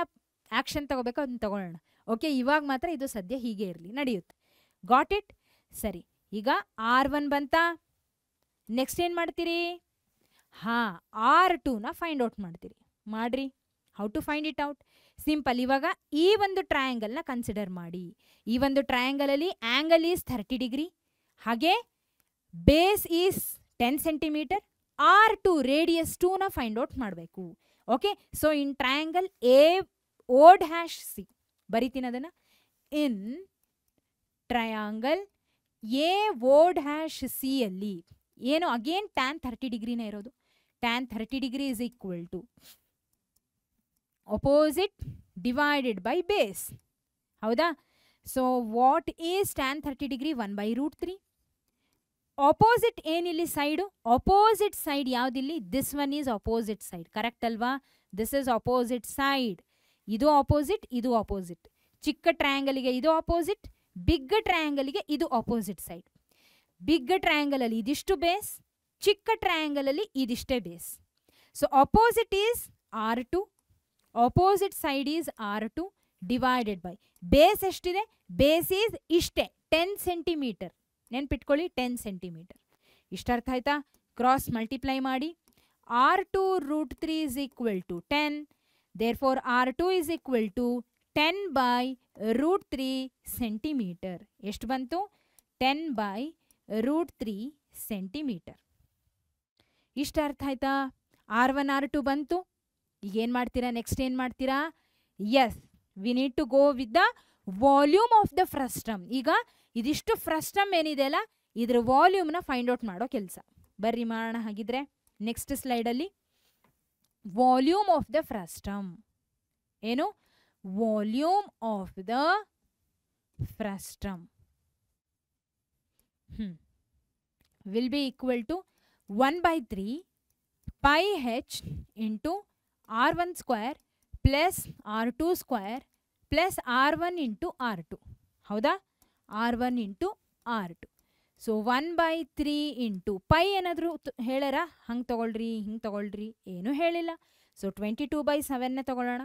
ಆ್ಯಕ್ಷನ್ ತಗೋಬೇಕು ಅದನ್ನ ತಗೊಳ್ಳೋಣ ಓಕೆ ಇವಾಗ ಮಾತ್ರ ಇದು ಸದ್ಯ ಹೀಗೆ ಇರಲಿ ನಡೆಯುತ್ತೆ ಗಾಟ್ ಇಟ್ ಸರಿ ಈಗ ಆರ್ ಒನ್ ಬಂತ ನೆಕ್ಸ್ಟ್ ಏನು ಮಾಡ್ತೀರಿ ಹಾಂ ಆರ್ ಟೂನ ಫೈಂಡ್ ಔಟ್ ಮಾಡ್ತೀರಿ ಮಾಡ್ರಿ how to find it out simple ಇವಾಗ ಈ ಒಂದು ಟ್ರಯಾಂಗಲ್ನ ಕನ್ಸಿಡರ್ ಮಾಡಿ ಈ ಒಂದು ಟ್ರಯಾಂಗಲಲ್ಲಿ ಆ್ಯಂಗಲ್ ಈಸ್ ಥರ್ಟಿ ಡಿಗ್ರಿ ಹಾಗೆ base is ten centimeter R two radius ಟೂನ ಫೈಂಡ್ ಔಟ್ ಮಾಡಬೇಕು okay so in triangle A OD hash C ಬರಿತೀನಿ ಅದನ್ನು in triangle A OD hash ಅಲ್ಲಿ ಏನು ಅಗೇನ್ ಟ್ಯಾನ್ ಥರ್ಟಿ ಡಿಗ್ರಿನೇ ಇರೋದು tan thirty degree is equal to opposite divided by base ಹೌದಾ so what is tan thirty degree one by root three opposite ಏನಿಲ್ಲಿ ಸೈಡು ಆಪೋಸಿಟ್ ಸೈಡ್ ಯಾವುದಿಲ್ಲಿ this one is opposite side correct ಅಲ್ವಾ ದಿಸ್ ಇಸ್ ಆಪೋಸಿಟ್ ಸೈಡ್ ಇದು ಆಪೋಸಿಟ್ ಇದು ಆಪೋಸಿಟ್ ಚಿಕ್ಕ ಟ್ರಯಾಂಗಲ್ಗೆ ಇದು ಆಪೋಸಿಟ್ ಬಿಗ್ ಟ್ರಯಾಂಗಲ್ಗೆ ಇದು ಆಪೋಸಿಟ್ ಸೈಡ್ ಬಿಗ್ ಟ್ರಯಾಂಗಲಲ್ಲಿ ಇದಿಷ್ಟು ಬೇಸ್ ಚಿಕ್ಕ ಟ್ರಯಾಂಗಲಲ್ಲಿ ಇದಿಷ್ಟೇ base so opposite is R two opposite side is R two divided by base ಎಷ್ಟಿದೆ ಬೇಸ್ ಈಸ್ ಇಷ್ಟೇ ಟೆನ್ ಸೆಂಟಿಮೀಟರ್ ನೆನ್ಪಿಟ್ಕೊಳ್ಳಿ ಟೆನ್ ಸೆಂಟಿಮೀಟರ್ ಅರ್ಥ ಆಯ್ತಾ ಕ್ರಾಸ್ ಮಲ್ಟಿಪ್ಲೈ ಮಾಡಿ R two root three is equal to ten therefore R two is equal to ten by root three centimeter ಎಷ್ಟು ಬಂತು ten by root three centimeter ಇಷ್ಟ ಅರ್ಥ ಆಯ್ತಾ ಆರ್ ಒನ್ ಆರ್ ಟು ಬಂತು ಈಗ ಏನು ಮಾಡ್ತೀರಾ ನೆಕ್ಸ್ಟ್ ಏನು ಮಾಡ್ತೀರಾ yes we need to go with the volume of the frustum ಈಗ ಇದಿಷ್ಟು ಫ್ರಸ್ಟಮ್ ಏನಿದೆ ಅಲ್ಲ ಇದ್ರ ವಾಲ್ಯೂಮ್ನ ಫೈಂಡ್ ಔಟ್ ಮಾಡೋ ಕೆಲಸ ಬರ್ರಿ ಮಾಡೋಣ ಹಾಗಿದ್ರೆ ನೆಕ್ಸ್ಟ್ ಸ್ಲೈಡಲ್ಲಿ ವಾಲ್ಯೂಮ್ ಆಫ್ ದ ಫ್ರಸ್ಟಮ್ ಏನು volume of the frustum will be equal to one by three pi H into R one square plus R two square plus R one into R two ಹೌದಾ R one into R two so one by three into pi ಏನಾದರೂ ಹೇಳ್ಯಾರ ಹಂಗೆ ತೊಗೊಳ್ರಿ ಹಿಂಗೆ ತೊಗೊಳ್ರಿ ಏನೂ ಹೇಳಿಲ್ಲ ಸೊ ಟ್ವೆಂಟಿ ಟೂ ಬೈ ಸೆವೆನ್ನೇ ತೊಗೊಳ್ಳೋಣ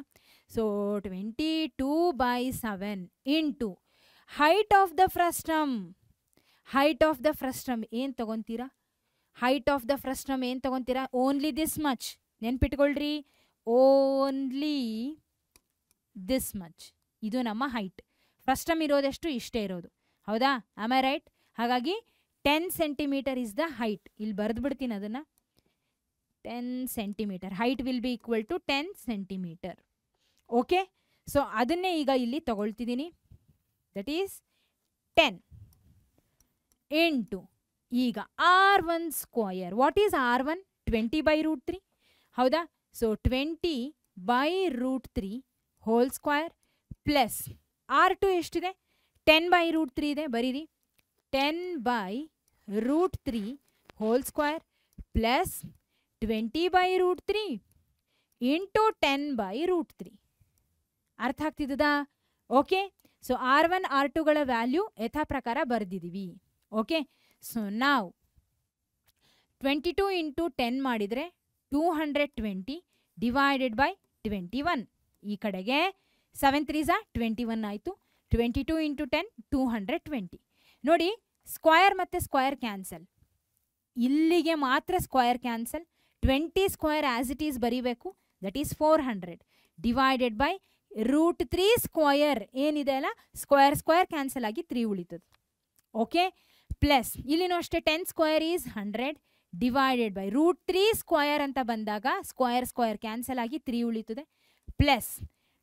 so twenty two by seven into height of the frustum height of the frustum ಏನು ತೊಗೊತೀರಾ ಹೈಟ್ ಆಫ್ ದ ಫ್ರಸ್ಟ್ರಮ್ ಏನು ತೊಗೊತೀರಾ ಓನ್ಲಿ ದಿಸ್ ಮಚ್ ನೆನ್ಪಿಟ್ಕೊಳ್ರಿ ಓನ್ಲಿ ದಿಸ್ ಮಚ್ ಇದು ನಮ್ಮ ಹೈಟ್ ಫ್ರಸ್ಟ್ರಮ್ ಇರೋದಷ್ಟು ಇಷ್ಟೇ ಇರೋದು ಹೌದಾ ಆಮ್ ಐ ರೈಟ್ ಹಾಗಾಗಿ ten centimeter is the height ಇಲ್ಲಿ ಬರೆದು ಬಿಡ್ತೀನಿ ಅದನ್ನು ten centimeter height will be equal to ten centimeter okay so ಅದನ್ನೇ ಈಗ ಇಲ್ಲಿ ತಗೊಳ್ತಿದ್ದೀನಿ ದಟ್ ಈಸ್ ಟೆನ್ ಎಂಟು ಈಗ R one square what is R one twenty by root three ಹೌದಾ so twenty by root three whole square plus R two ಎಷ್ಟಿದೆ ಟೆನ್ ಬೈ ರೂಟ್ ತ್ರೀ ಇದೆ ಬರೀರಿ ten by root three whole square plus twenty by root three into ten by root three ಅರ್ಥ ಆಗ್ತಿದ್ದದಾ okay so R one R ಟುಗಳ ವ್ಯಾಲ್ಯೂ ಯಥಾ ಪ್ರಕಾರ ಬರೆದಿದ್ದೀವಿ ಓಕೆ ಸೊ ನಾವು ಟ್ವೆಂಟಿ ಟು ಇಂಟು ಟೆನ್ ಮಾಡಿದರೆ two hundred twenty divided by twenty one ಈ ಕಡೆಗೆ ಸೆವೆನ್ ತ್ರೀ ಟ್ವೆಂಟಿ ಒನ್ ಆಯಿತು twenty two into ten two hundred twenty ನೋಡಿ ಸ್ಕ್ವಯರ್ ಮತ್ತು ಸ್ಕ್ವಯರ್ ಕ್ಯಾನ್ಸಲ್ ಇಲ್ಲಿಗೆ ಮಾತ್ರ square cancel twenty square as it is ಬರೀಬೇಕು that is four hundred divided by root three square ಏನಿದೆ ಅಲ್ಲ ಸ್ಕ್ವಯರ್ ಸ್ಕ್ವಯರ್ ಕ್ಯಾನ್ಸಲ್ ಆಗಿ ತ್ರೀ ಉಳಿತದೆ ಓಕೆ ಪ್ಲಸ್ ಇಲ್ಲಿನೂ ಅಷ್ಟೇ ten square is hundred divided by root three square ಅಂತ ಬಂದಾಗ ಸ್ಕ್ವಯರ್ ಸ್ಕ್ವಯರ್ ಕ್ಯಾನ್ಸಲ್ ಆಗಿ ತ್ರೀ ಉಳಿತದೆ ಪ್ಲಸ್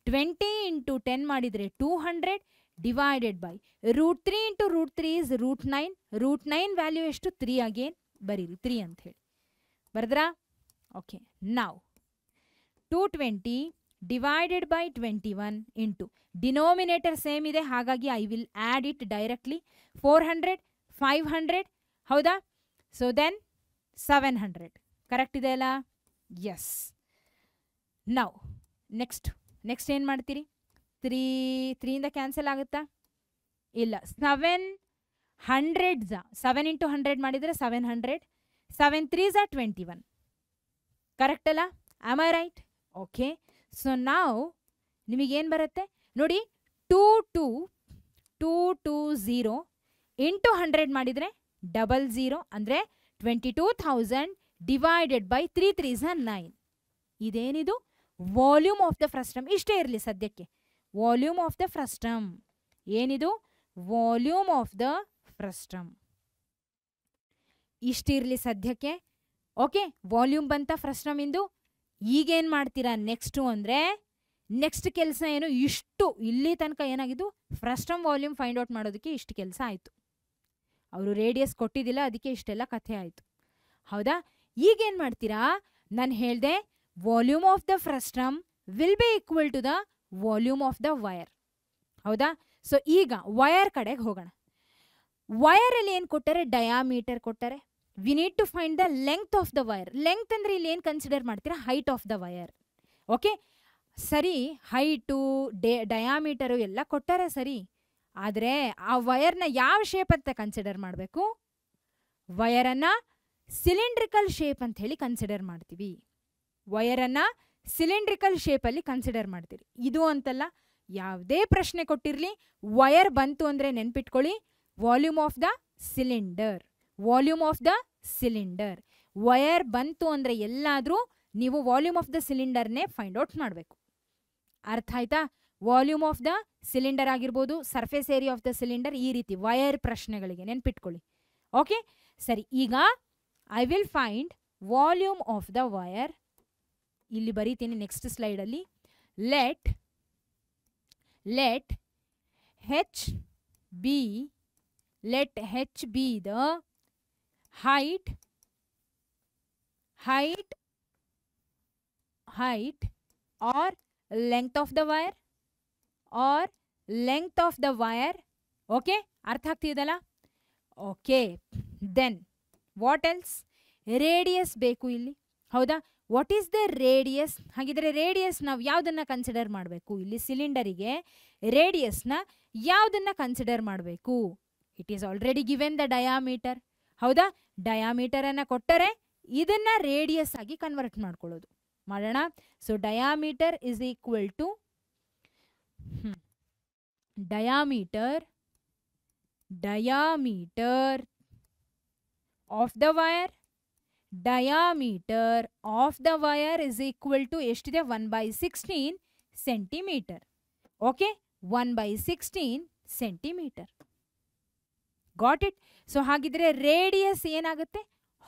ಟ್ವೆಂಟಿ ಇಂಟು ಟೆನ್ ಮಾಡಿದರೆ two hundred divided by root three into root three is root nine root nine value ಎಷ್ಟು ತ್ರೀ ಅಗೇನ್ ಬರೀರಿ ತ್ರೀ ಅಂತ ಹೇಳಿ ಬರೆದ್ರಾ ಓಕೆ ನಾವು two twenty divided by twenty one into denominator same ಇದೆ ಹಾಗಾಗಿ I will add it directly four hundred five hundred ಹೌದಾ so then seven hundred correct ಇದೆಯಲ್ಲ ಎಸ್ ನಾವು ನೆಕ್ಸ್ಟ್ ನೆಕ್ಸ್ಟ್ ಏನು ಮಾಡ್ತೀರಿ ತ್ರೀ ತ್ರೀಯಿಂದ ಕ್ಯಾನ್ಸಲ್ ಆಗುತ್ತಾ ಇಲ್ಲ ಸೆವೆನ್ ಹಂಡ್ರೆಡ್ ಝ ಸೆವೆನ್ ಇಂಟು ಹಂಡ್ರೆಡ್ ಮಾಡಿದರೆ ಸೆವೆನ್ ಹಂಡ್ರೆಡ್ ಸೆವೆನ್ ತ್ರೀ ಝ ಟ್ವೆಂಟಿ ಒನ್ ಕರೆಕ್ಟ್ ಅಲ್ಲ am I right okay so ನಾವು ನಿಮಗೇನು ಬರುತ್ತೆ ನೋಡಿ two two two two zero into hundred ಮಾಡಿದರೆ ಡಬಲ್ ಝೀರೋ ಅಂದರೆ twenty two thousand divided by three ತ್ರೀಸನ್ ನೈನ್ ಇದೇನಿದು ವಾಲ್ಯೂಮ್ ಆಫ್ ದ ಫ್ರಸ್ಟಮ್ ಇಷ್ಟೇ ಇರಲಿ ಸದ್ಯಕ್ಕೆ ವಾಲ್ಯೂಮ್ ಆಫ್ ದ ಫ್ರಸ್ಟಮ್ ಏನಿದು ವಾಲ್ಯೂಮ್ ಆಫ್ ದ ಫ್ರಸ್ಟಮ್ ಇಷ್ಟಿರಲಿ ಸದ್ಯಕ್ಕೆ ಓಕೆ ವಾಲ್ಯೂಮ್ ಬಂತ ಫ್ರಸ್ಟಮ್ ಇಂದು ಈಗೇನು ಮಾಡ್ತೀರಾ ನೆಕ್ಸ್ಟು ಅಂದರೆ ನೆಕ್ಸ್ಟ್ ಕೆಲಸ ಏನು ಇಷ್ಟು ಇಲ್ಲಿ ತನಕ ಏನಾಗಿದ್ದು ಫ್ರಸ್ಟಮ್ ವಾಲ್ಯೂಮ್ ಫೈಂಡ್ ಔಟ್ ಮಾಡೋದಕ್ಕೆ ಇಷ್ಟು ಕೆಲಸ ಆಯಿತು ಅವರು ರೇಡಿಯಸ್ ಕೊಟ್ಟಿದ್ದಿಲ್ಲ ಅದಕ್ಕೆ ಇಷ್ಟೆಲ್ಲ ಕಥೆ ಆಯಿತು ಹೌದಾ ಈಗೇನು ಮಾಡ್ತೀರಾ ನಾನು ಹೇಳಿದೆ volume of the frustum will be equal to the volume of the wire ಹೌದಾ ಸೊ ಈಗ ವಯರ್ ಕಡೆಗೆ ಹೋಗೋಣ ವಯರಲ್ಲಿ ಏನು ಕೊಟ್ಟರೆ ಡಯಾಮೀಟರ್ ಕೊಟ್ಟರೆ we need to find the length of the wire length ಅಂದರೆ ಇಲ್ಲಿ ಏನು ಕನ್ಸಿಡರ್ ಮಾಡ್ತೀರಾ height of the wire okay ಸರಿ ಹೈಟು ಡೇ ಡಯಾಮೀಟರು ಎಲ್ಲ ಕೊಟ್ಟಾರೆ ಸರಿ ಆದರೆ ಆ ವಯರ್ನ ಯಾವ ಶೇಪ್ ಅಂತ ಕನ್ಸಿಡರ್ ಮಾಡಬೇಕು ವಯರನ್ನು ಸಿಲಿಂಡ್ರಿಕಲ್ ಶೇಪ್ ಅಂತ ಹೇಳಿ ಕನ್ಸಿಡರ್ ಮಾಡ್ತೀವಿ ವಯರನ್ನು ಸಿಲಿಂಡ್ರಿಕಲ್ ಶೇಪಲ್ಲಿ ಕನ್ಸಿಡರ್ ಮಾಡ್ತೀರಿ ಇದು ಅಂತಲ್ಲ ಯಾವುದೇ ಪ್ರಶ್ನೆ ಕೊಟ್ಟಿರಲಿ ವಯರ್ ಬಂತು ಅಂದರೆ ನೆನ್ಪಿಟ್ಕೊಳ್ಳಿ volume of the cylinder volume of the cylinder wire ಬಂತು ಅಂದರೆ ಎಲ್ಲಾದರೂ ನೀವು ವಾಲ್ಯೂಮ್ ಆಫ್ ದ ಸಿಲಿಂಡರ್ನೇ ಫೈಂಡ್ ಔಟ್ ಮಾಡಬೇಕು ಅರ್ಥ ಆಯ್ತಾ ವಾಲ್ಯೂಮ್ ಆಫ್ ದ ಸಿಲಿಂಡರ್ ಆಗಿರ್ಬೋದು surface area of the cylinder ಈ ರೀತಿ ವಯರ್ ಪ್ರಶ್ನೆಗಳಿಗೆ ನೆನ್ಪಿಟ್ಕೊಳ್ಳಿ ಓಕೆ ಸರಿ ಈಗ I will find volume of the wire ಇಲ್ಲಿ ಬರೀತೀನಿ ನೆಕ್ಸ್ಟ್ ಸ್ಲೈಡಲ್ಲಿ let let H be let H be the height height height or length of the wire or length of the wire okay ಅರ್ಥ ಆಗ್ತಿದಲ್ಲ okay then what else radius ಬೇಕು ಇಲ್ಲಿ ಹೌದಾ ವಾಟ್ ಈಸ್ ದ ರೇಡಿಯಸ್ ಹಾಗಿದ್ರೆ ರೇಡಿಯಸ್ ನಾವು ಯಾವುದನ್ನು ಕನ್ಸಿಡರ್ ಮಾಡಬೇಕು ಇಲ್ಲಿ ಸಿಲಿಂಡರಿಗೆ ರೇಡಿಯಸ್ನ ಯಾವುದನ್ನು ಕನ್ಸಿಡರ್ ಮಾಡಬೇಕು it is already given the diameter ಹೌದಾ ಡಯಾಮೀಟರನ್ನು ಕೊಟ್ಟರೆ ಇದನ್ನು ರೇಡಿಯಸ್ ಆಗಿ ಕನ್ವರ್ಟ್ ಮಾಡ್ಕೊಳ್ಳೋದು ಮಾಡೋಣ so diameter is equal to diameter diameter of the wire diameter of the wire is equal to 1 by 16 centimeter okay 1 by 16 centimeter got it so hagidre radius enagutte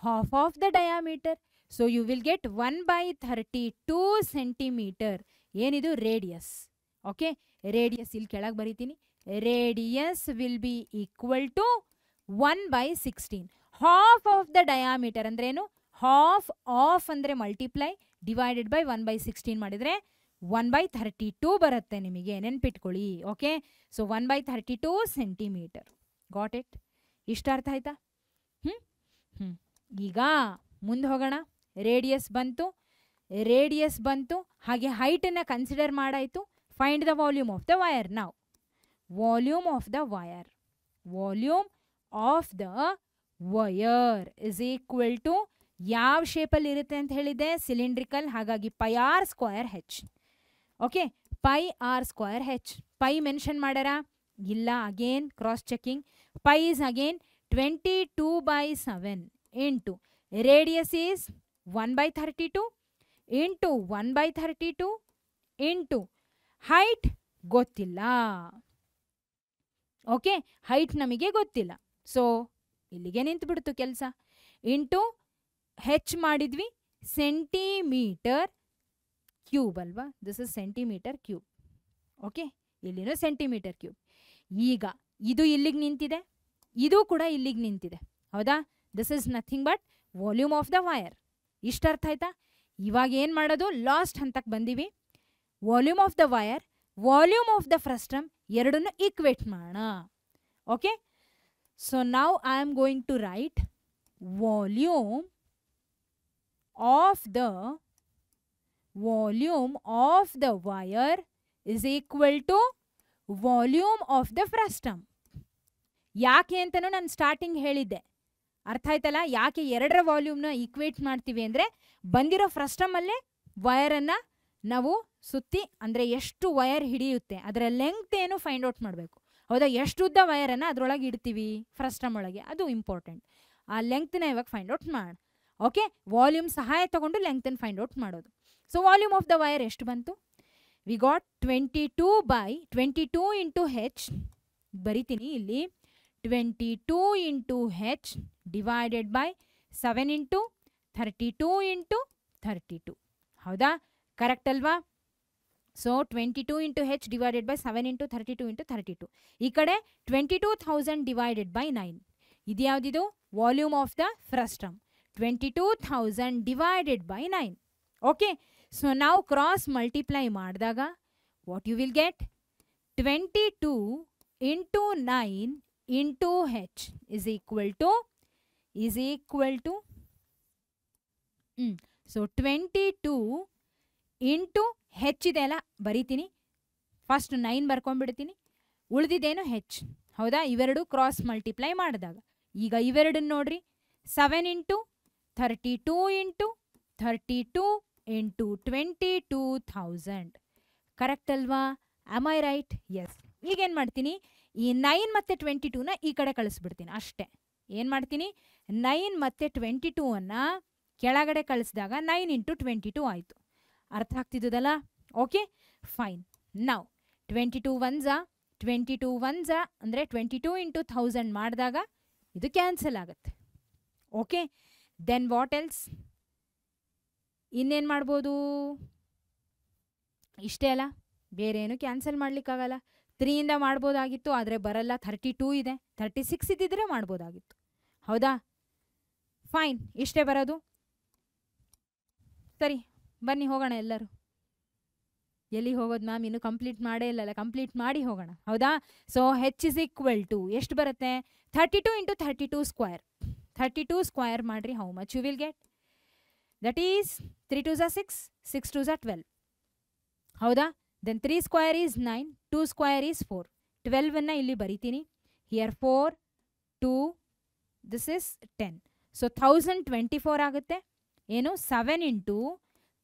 half of the diameter so you will get 1 by 32 centimeter enidu radius okay radius ಇಲ್ಲಿ ಕೆಳಗೆ ಬರೀತೀನಿ radius will be equal to one by sixteen half of the diameter ಅಂದ್ರೆ ಏನು ಹಾಫ್ ಆಫ್ ಅಂದರೆ multiply divided by one by sixteen ಮಾಡಿದರೆ ಒನ್ ಬೈ ಥರ್ಟಿ ಟೂ ಬರುತ್ತೆ ನಿಮಗೆ ನೆನ್ಪಿಟ್ಕೊಳ್ಳಿ okay so one by thirty two centimeter got it ಇಷ್ಟ ಅರ್ಥ ಆಯ್ತಾ ಹ್ಞೂ ಹ್ಞೂ ಈಗ ಮುಂದೆ ಹೋಗೋಣ ರೇಡಿಯಸ್ ಬಂತು ರೇಡಿಯಸ್ ಬಂತು ಹಾಗೆ ಹೈಟನ್ನು ಕನ್ಸಿಡರ್ ಮಾಡಾಯಿತು find the volume of the wire ನಾವು volume of the wire volume of the wire is equal to ಯಾವ ಶೇಪಲ್ಲಿ ಇರುತ್ತೆ ಅಂತ ಹೇಳಿದೆ ಸಿಲಿಂಡ್ರಿಕಲ್ ಹಾಗಾಗಿ pi R square H okay pi R square H pi mention ಮಾಡ್ಯಾರ ಇಲ್ಲ again cross checking pi is again twenty two by seven into radius is one by thirty two into one by thirty two into height ಗೊತ್ತಿಲ್ಲ ಓಕೆ ಹೈಟ್ ನಮಗೆ ಗೊತ್ತಿಲ್ಲ ಸೊ ಇಲ್ಲಿಗೆ ಬಿಡ್ತು ಕೆಲಸ ಇಂಟು ಹೆಚ್ ಮಾಡಿದ್ವಿ ಸೆಂಟಿಮೀಟರ್ ಕ್ಯೂಬ್ ಅಲ್ವಾ this is centimeter cube okay ಇಲ್ಲಿರೋ ಸೆಂಟಿಮೀಟರ್ ಕ್ಯೂಬ್ ಈಗ ಇದು ಇಲ್ಲಿಗೆ ನಿಂತಿದೆ ಇದು ಕೂಡ ಇಲ್ಲಿಗೆ ನಿಂತಿದೆ ಹೌದಾ this is nothing but volume of the wire ಇಷ್ಟು ಅರ್ಥ ಆಯ್ತಾ ಇವಾಗ ಏನು ಮಾಡೋದು ಲಾಸ್ಟ್ ಹಂತಕ್ಕೆ ಬಂದೀವಿ volume of the wire volume of the frustum ಎರಡನ್ನು ಈಕ್ವೇಟ್ ಮಾಡೋಣ ಓಕೆ ಸೊ ನಾವು I am going to write volume of the volume of the wire is equal to volume of the frustum ಯಾಕೆ ಅಂತಲೂ ನಾನು ಸ್ಟಾರ್ಟಿಂಗ್ ಹೇಳಿದ್ದೆ ಅರ್ಥ ಆಯ್ತಲ್ಲ ಯಾಕೆ ಎರಡರ ವಾಲ್ಯೂಮ್ನ ಈಕ್ವೇಟ್ ಮಾಡ್ತೀವಿ ಅಂದರೆ ಬಂದಿರೋ ಫ್ರಸ್ಟಮಲ್ಲೇ ವಯರನ್ನು ನಾವು ಸುತ್ತಿ ಅಂದರೆ ಎಷ್ಟು ವಯರ್ ಹಿಡಿಯುತ್ತೆ ಅದರ ಲೆಂತ್ ಏನು ಫೈಂಡ್ ಔಟ್ ಮಾಡಬೇಕು ಹೌದಾ ಎಷ್ಟು ಉದ್ದ ವಯರನ್ನು ಅದರೊಳಗೆ ಇಡ್ತೀವಿ ಫ್ರಸ್ಟಮ್ ಒಳಗೆ ಅದು ಇಂಪಾರ್ಟೆಂಟ್ ಆ ಲೆಂತ್ನ ಇವಾಗ ಫೈಂಡ್ ಔಟ್ ಮಾಡಿ ಓಕೆ ವಾಲ್ಯೂಮ್ ಸಹಾಯ ತಗೊಂಡು ಲೆಂಗ್ತನ್ನು ಫೈಂಡ್ ಔಟ್ ಮಾಡೋದು so volume of the wire ಎಷ್ಟು ಬಂತು we got twenty two by twenty two into H ಬರಿತೀನಿ ಇಲ್ಲಿ twenty two into H divided by seven into thirty two into thirty two ಹೌದಾ ಕರೆಕ್ಟ್ ಅಲ್ವಾ so twenty two into H divided by seven into thirty two into thirty two ಈ ಕಡೆ twenty two thousand divided by nine ಇದು ಯಾವುದಿದು volume of the frustum twenty two thousand divided by nine okay so ನಾವು ಕ್ರಾಸ್ ಮಲ್ಟಿಪ್ಲೈ ಮಾಡಿದಾಗ what you will get twenty two into nine into H is equal to is equal to so twenty two into ಹೆಚ್ಚಿದೆ ಅಲ್ಲ ಬರಿತೀನಿ ಫಸ್ಟ್ ನೈನ್ ಬರ್ಕೊಂಡ್ಬಿಡ್ತೀನಿ ಉಳಿದಿದ್ದೇನು ಹೆಚ್ಚು ಹೌದಾ ಇವೆರಡು ಕ್ರಾಸ್ ಮಲ್ಟಿಪ್ಲೈ ಮಾಡಿದಾಗ ಈಗ ಇವೆರಡನ್ನ ನೋಡ್ರಿ seven into thirty two into thirty two into twenty two thousand correct ಅಲ್ವಾ ಆಮ್ ಐ ರೈಟ್ ಎಸ್ ಈಗೇನು ಮಾಡ್ತೀನಿ ಈ ನೈನ್ ಮತ್ತು ಟ್ವೆಂಟಿ ಟೂನ ಈ ಕಡೆ ಕಳಿಸ್ಬಿಡ್ತೀನಿ ಅಷ್ಟೇ ಏನು ಮಾಡ್ತೀನಿ ನೈನ್ ಮತ್ತು ಟ್ವೆಂಟಿ ಟೂವನ್ನು ಕೆಳಗಡೆ ಕಳಿಸಿದಾಗ ನೈನ್ ಇಂಟು ಟ್ವೆಂಟಿ ಟೂ ಆಯಿತು ಅರ್ಥ ಆಗ್ತಿದ್ದದಲ್ಲ ಓಕೆ ಫೈನ್ ನಾವು twenty two once twenty two once ಅಂದರೆ ಟ್ವೆಂಟಿ ಟೂ ಇಂಟು ಥೌಸಂಡ್ ಮಾಡಿದಾಗ ಇದು ಕ್ಯಾನ್ಸಲ್ ಆಗುತ್ತೆ ಓಕೆ ದೆನ್ ವಾಟೆಲ್ಸ್ ಇನ್ನೇನು ಮಾಡ್ಬೋದು ಇಷ್ಟೇ ಅಲ್ಲ ಬೇರೆ ಏನು ಕ್ಯಾನ್ಸಲ್ ಮಾಡಲಿಕ್ಕಾಗಲ್ಲ ತ್ರೀಯಿಂದ ಮಾಡ್ಬೋದಾಗಿತ್ತು ಆದರೆ ಬರಲ್ಲ ಥರ್ಟಿ ಟೂ ಇದೆ ಥರ್ಟಿ ಸಿಕ್ಸ್ ಇದ್ದಿದ್ರೆ ಮಾಡ್ಬೋದಾಗಿತ್ತು ಹೌದಾ ಫೈನ್ ಇಷ್ಟೇ ಬರೋದು ಸರಿ ಬನ್ನಿ ಹೋಗೋಣ ಎಲ್ಲರೂ ಎಲ್ಲಿ ಹೋಗೋದು ಮ್ಯಾಮ್ ಇನ್ನು ಕಂಪ್ಲೀಟ್ ಮಾಡೇ ಇಲ್ಲಲ್ಲ ಕಂಪ್ಲೀಟ್ ಮಾಡಿ ಹೋಗೋಣ ಹೌದಾ so H is equal to ಎಷ್ಟು ಬರುತ್ತೆ thirty two into thirty two square thirty two square ಮಾಡಿರಿ how much you will get that is three two ಝಾ ಸಿಕ್ಸ್ ಸಿಕ್ಸ್ ಟು ಝಾ ಟ್ವೆಲ್ ಹೌದಾ then three square is nine two square is four ಟ್ವೆಲ್ವನ್ನ ಇಲ್ಲಿ ಬರಿತೀನಿ here four two this is ten so thousand twenty four ಆಗುತ್ತೆ ಏನು seven into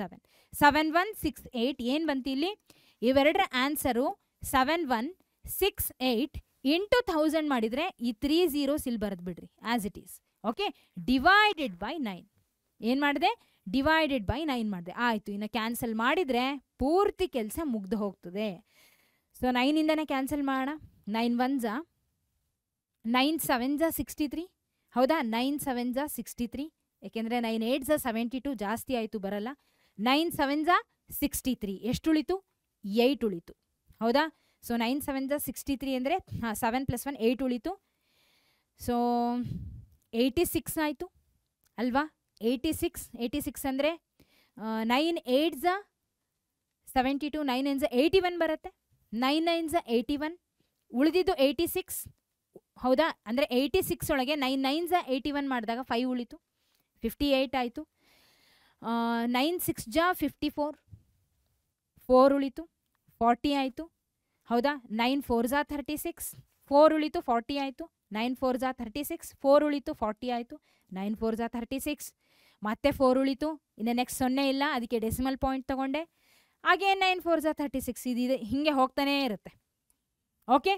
seven seven one six eight ಏನ್ ಬಂತು ಇಲ್ಲಿ ಇವೆರಡರ answer seven one six eight into thousand ಮಾಡಿದ್ರೆ ಈ ತ್ರೀ ಝೀರೋಸ್ ಇಲ್ಲಿ ಬರೆದು ಬಿಡ್ರಿ as it is okay divided by nine ಏನ್ ಮಾಡಿದೆ ಡಿವೈಡೆಡ್ ಬೈ ನೈನ್ ಮಾಡಿದೆ ಆಯ್ತು ಇನ್ನು ಕ್ಯಾನ್ಸಲ್ ಮಾಡಿದ್ರೆ ಪೂರ್ತಿ ಕೆಲಸ ಮುಗ್ದು ಹೋಗ್ತದೆ ಸೊ ನೈನ್ ನೈನಿಂದನೇ ಕ್ಯಾನ್ಸಲ್ ಮಾಡೋಣ ನೈನ್ ಒನ್ ಜ ನೈನ್ ಸೆವೆನ್ ಜ ಸಿಕ್ಸ್ಟಿ ತ್ರೀ ಹೌದಾ ನೈನ್ ಸೆವೆನ್ ಜ ಸಿಕ್ಸ್ಟಿ ತ್ರೀ ಏಕೆಂದರೆ ನೈನ್ ಏಯ್ಟ್ ಜ ಸೆವೆಂಟಿ ಟು ಜಾಸ್ತಿ ಆಯ್ತು ಬರಲ್ಲ ನೈನ್ ಸೆವೆನ್ ಜಾ ಸಿಕ್ಸ್ಟಿ ತ್ರೀ ಎಷ್ಟು ಉಳಿತು ಏಯ್ಟ್ ಉಳಿತು ಹೌದಾ ಸೊ ನೈನ್ ಸೆವೆನ್ ಜಾ ಸಿಕ್ಸ್ಟಿ ತ್ರೀ ಅಂದರೆ ಹಾಂ ಸೆವೆನ್ ಪ್ಲಸ್ ಒನ್ ಏಯ್ಟ್ ಉಳಿತು ಸೊ ಏಯ್ಟಿ ಸಿಕ್ಸ್ ಆಯಿತು ಅಲ್ವಾ ಏಯ್ಟಿ ಸಿಕ್ಸ್ ಏಯ್ಟಿ ಸಿಕ್ಸ್ ಅಂದರೆ ನೈನ್ ಏಯ್ಟ್ ಜಾ ಸೆವೆಂಟಿ ಟು ನೈನ್ ಏನ್ ಜಾ ಏಯ್ಟಿ ಒನ್ ಬರುತ್ತೆ ನೈನ್ ನೈನ್ ಜಾ ಏಯ್ಟಿ ಒನ್ ಉಳಿದಿದ್ದು ಏಯ್ಟಿ ಸಿಕ್ಸ್ ಹೌದಾ ಅಂದರೆ ಏಯ್ಟಿ ಸಿಕ್ಸ್ ಒಳಗೆ ನೈನ್ ನೈನ್ ಜಾ ಏಯ್ಟಿ ಒನ್ ಮಾಡಿದಾಗ ಫೈವ್ ಉಳಿತು ಫಿಫ್ಟಿ ಏಯ್ಟ್ ಆಯಿತು ನೈನ್ ಸಿಕ್ಸ್ ಜಾ ಫಿಫ್ಟಿ ಫೋರ್ ಫೋರ್ ಉಳಿತು ಫಾರ್ಟಿ ಆಯಿತು ಹೌದಾ ನೈನ್ ಫೋರ್ ಜಾ ಥರ್ಟಿ ಸಿಕ್ಸ್ ಫೋರ್ ಉಳಿತು ಫಾರ್ಟಿ ಆಯಿತು ನೈನ್ ಫೋರ್ ಜಾ ಥರ್ಟಿ ಸಿಕ್ಸ್ ಫೋರ್ ಉಳಿತು ಫಾರ್ಟಿ ಆಯಿತು ನೈನ್ ಫೋರ್ ಜಾ ಥರ್ಟಿ ಸಿಕ್ಸ್ ಮತ್ತೆ ಫೋರ್ ಉಳಿತು ಇನ್ನು ನೆಕ್ಸ್ಟ್ ಸೊನ್ನೆ ಇಲ್ಲ ಅದಕ್ಕೆ ಡೆಸಿಮಲ್ ಪಾಯಿಂಟ್ ತೊಗೊಂಡೆ ಹಾಗೆ ನೈನ್ ಫೋರ್ ಜಾ ಥರ್ಟಿ ಸಿಕ್ಸ್ ಇದಿದೆ ಹೀಗೆ ಹೋಗ್ತಾನೇ ಇರುತ್ತೆ ಓಕೆ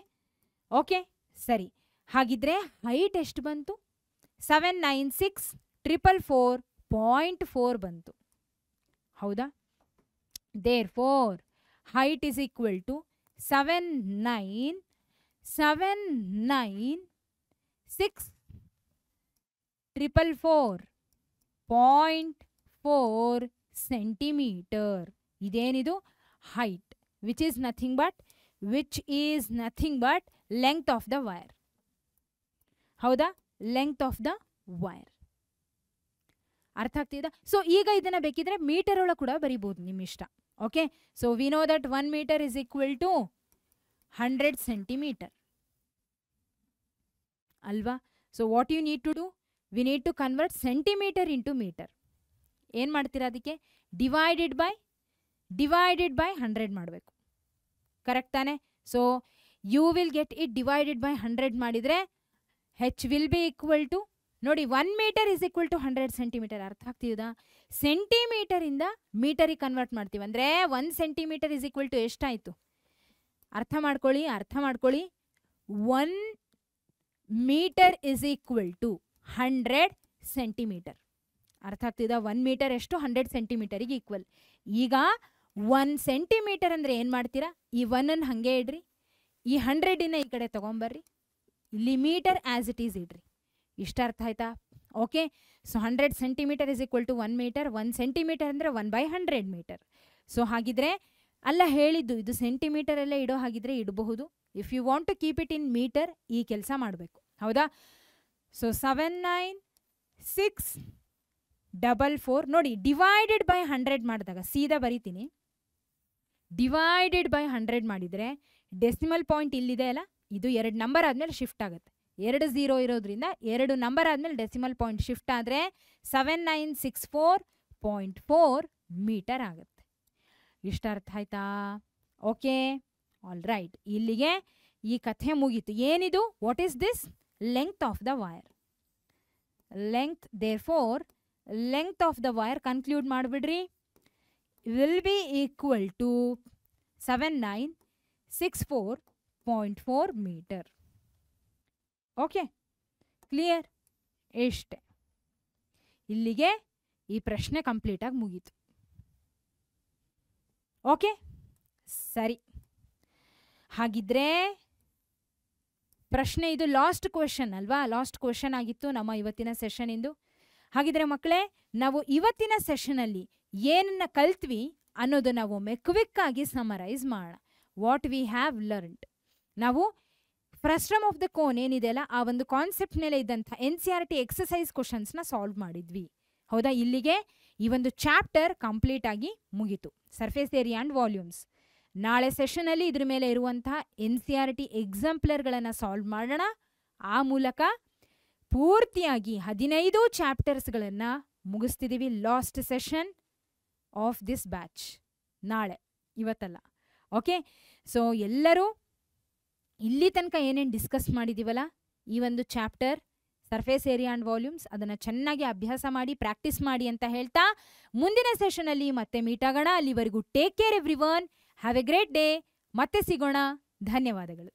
ಓಕೆ ಸರಿ ಹಾಗಿದ್ರೆ ಹೈಟ್ ಎಷ್ಟು ಬಂತು seven nine six triple four point four ಬಂತು ಹೌದಾ therefore height is equal to seven nine seven nine six triple four point four centimetre ಇದೇನಿದು height which is nothing but which is nothing but length of the wire ಹೌದಾ ಲೆಂತ್ ಆಫ್ ದ ವೈರ್ ಅರ್ಥ ಆಗ್ತಿದೆ ಸೊ ಈಗ ಇದನ್ನ ಬೇಕಿದ್ರೆ ಮೀಟರ್ ಒಳಗೆ ಕೂಡ ಬರಿಬೋದು ನಿಮ್ಮ ಇಷ್ಟ okay so we know that one metre is equal to hundred centimetre ಅಲ್ವಾ so what you need to do we need to convert centimetre into metre ಏನು ಮಾಡ್ತೀರಾ ಅದಕ್ಕೆ divided by divided by hundred ಮಾಡಬೇಕು ಕರೆಕ್ಟ್ ತಾನೆ so you will get it divided by hundred ಮಾಡಿದರೆ H will be equal to ನೋಡಿ one metre is equal to hundred centimetre ಅರ್ಥ ಆಗ್ತಿದಾ ಸೆಂಟಿಮೀಟರಿಂದ ಮೀಟರಿಗೆ ಕನ್ವರ್ಟ್ ಮಾಡ್ತೀವಿ ಅಂದರೆ one centimetre is equal to ಎಷ್ಟಾಯಿತು ಅರ್ಥ ಮಾಡ್ಕೊಳ್ಳಿ ಅರ್ಥ ಮಾಡ್ಕೊಳ್ಳಿ one metre is equal to hundred centimetre ಅರ್ಥ ಆಗ್ತಿದ ಒನ್ ಮೀಟರ್ ಎಷ್ಟು ಹಂಡ್ರೆಡ್ ಸೆಂಟಿಮೀಟರಿಗೆ ಈಕ್ವಲ್ ಈಗ ಒನ್ ಸೆಂಟಿಮೀಟರ್ ಅಂದರೆ ಏನು ಮಾಡ್ತೀರಾ ಈ ಒನ್ನನ್ನು ಹಂಗೆ ಇಡ್ರಿ ಈ ಹಂಡ್ರೆಡಿನ ಈ ಕಡೆ ತೊಗೊಂಬರ್ರಿ ಇಲ್ಲಿ ಮೀಟರ್ ಆ್ಯಸ್ ಇಟ್ ಈಸ್ ಇಡ್ರಿ ಇಷ್ಟ ಅರ್ಥ ಆಯ್ತಾ okay so hundred centimetre is equal to one metre one centimetre ಅಂದರೆ one by hundred metre so ಹಾಗಿದ್ರೆ ಅಲ್ಲ ಹೇಳಿದ್ದು ಇದು ಸೆಂಟಿಮೀಟರಲ್ಲೇ ಇಡೋ ಹಾಗಿದ್ರೆ ಇಡಬಹುದು if you want to keep it in metre ಈ ಕೆಲಸ ಮಾಡಬೇಕು ಹೌದಾ so seven nine six double four ನೋಡಿ ಡಿವೈಡೆಡ್ ಬೈ ಹಂಡ್ರೆಡ್ ಮಾಡಿದಾಗ ಸೀದಾ ಬರಿತೀನಿ ಡಿವೈಡೆಡ್ ಬೈ ಹಂಡ್ರೆಡ್ ಮಾಡಿದರೆ ಡೆಸಿಮಲ್ ಪಾಯಿಂಟ್ ಇಲ್ಲಿದೆ ಅಲ್ಲ ಇದು ಎರಡು ನಂಬರ್ ಆದಮೇಲೆ ಶಿಫ್ಟ್ ಆಗುತ್ತೆ ಎರಡು ಝೀರೋ ಇರೋದ್ರಿಂದ ಎರಡು ನಂಬರ್ ಆದಮೇಲೆ ಡೆಸಿಮಲ್ ಪಾಯಿಂಟ್ ಶಿಫ್ಟ್ ಆದರೆ seven nine six four point four metre ಆಗುತ್ತೆ ಇಷ್ಟ ಅರ್ಥ ಆಯ್ತಾ ಓಕೆ ಆಲ್ ರೈಟ್ ಇಲ್ಲಿಗೆ ಈ ಕಥೆ ಮುಗೀತು ಏನಿದು what is this length of the wire length therefore length of the wire conclude ಮಾಡಿಬಿಡ್ರಿ will be equal to seven nine six four point four metre okay clear ಇಷ್ಟೆ ಇಲ್ಲಿಗೆ ಈ ಪ್ರಶ್ನೆ ಕಂಪ್ಲೀಟಾಗಿ ಮುಗೀತು ಓಕೆ ಸರಿ ಹಾಗಿದ್ರೆ ಪ್ರಶ್ನೆ ಇದು ಲಾಸ್ಟ್ ಕ್ವೆಶನ್ ಅಲ್ವಾ ಲಾಸ್ಟ್ ಕ್ವೆಶನ್ ಆಗಿತ್ತು ನಮ್ಮ ಇವತ್ತಿನ ಸೆಷನ್ ಇಂದು ಹಾಗಿದ್ರೆ ಮಕ್ಕಳೇ ನಾವು ಇವತ್ತಿನ ಸೆಷನಲ್ಲಿ ಏನನ್ನ ಕಲ್ತ್ವಿ ಅನ್ನೋದು ನಾವು ಮೆಕ್ವಿಕ್ ಆಗಿ ಸಮರೈಸ್ ಮಾಡೋಣ ವಾಟ್ ವಿ ಹ್ಯಾವ್ ಲರ್ನ್ಡ್ ನಾವು ಫ್ರಸ್ಟ್ರಮ್ ಆಫ್ ದ ಕೋನ್ ಏನಿದೆ ಅಲ್ಲ ಆ ಒಂದು ಕಾನ್ಸೆಪ್ಟ್ ಮೇಲೆ ಇದ್ದಂಥ N C R T exercise ಕ್ವಶನ್ಸ್ನ ಸಾಲ್ವ್ ಮಾಡಿದ್ವಿ ಹೌದಾ ಇಲ್ಲಿಗೆ ಈ ಒಂದು ಚಾಪ್ಟರ್ ಕಂಪ್ಲೀಟ್ ಆಗಿ ಮುಗಿತು ಸರ್ಫೇಸ್ ಏರಿಯಾ ಆ್ಯಂಡ್ ವಾಲ್ಯೂಮ್ಸ್ ನಾಳೆ ಸೆಷನಲ್ಲಿ ಇದ್ರ ಮೇಲೆ ಇರುವಂತಹ ಎನ್ ಸಿ ಆರ್ ಟಿ ಎಕ್ಸಾಂಪ್ಲರ್ಗಳನ್ನು ಸಾಲ್ವ್ ಮಾಡೋಣ ಆ ಮೂಲಕ ಪೂರ್ತಿಯಾಗಿ ಹದಿನೈದು ಚಾಪ್ಟರ್ಸ್ಗಳನ್ನು ಮುಗಿಸ್ತಿದ್ದೀವಿ last session of this batch ನಾಳೆ ಇವತ್ತಲ್ಲ ಓಕೆ ಸೊ ಎಲ್ಲರೂ ಇಲ್ಲಿ ತನಕ ಏನೇನು ಡಿಸ್ಕಸ್ ಮಾಡಿದ್ದೀವಲ್ಲ ಈ ಒಂದು chapter surface area and volumes ಅದನ್ನು ಚೆನ್ನಾಗಿ ಅಭ್ಯಾಸ ಮಾಡಿ ಪ್ರಾಕ್ಟೀಸ್ ಮಾಡಿ ಅಂತ ಹೇಳ್ತಾ ಮುಂದಿನ ಸೆಷನಲ್ಲಿ ಮತ್ತೆ ಮೀಟ್ ಆಗೋಣ ಅಲ್ಲಿವರೆಗೂ take care every have a great day ಮತ್ತೆ ಸಿಗೋಣ ಧನ್ಯವಾದಗಳು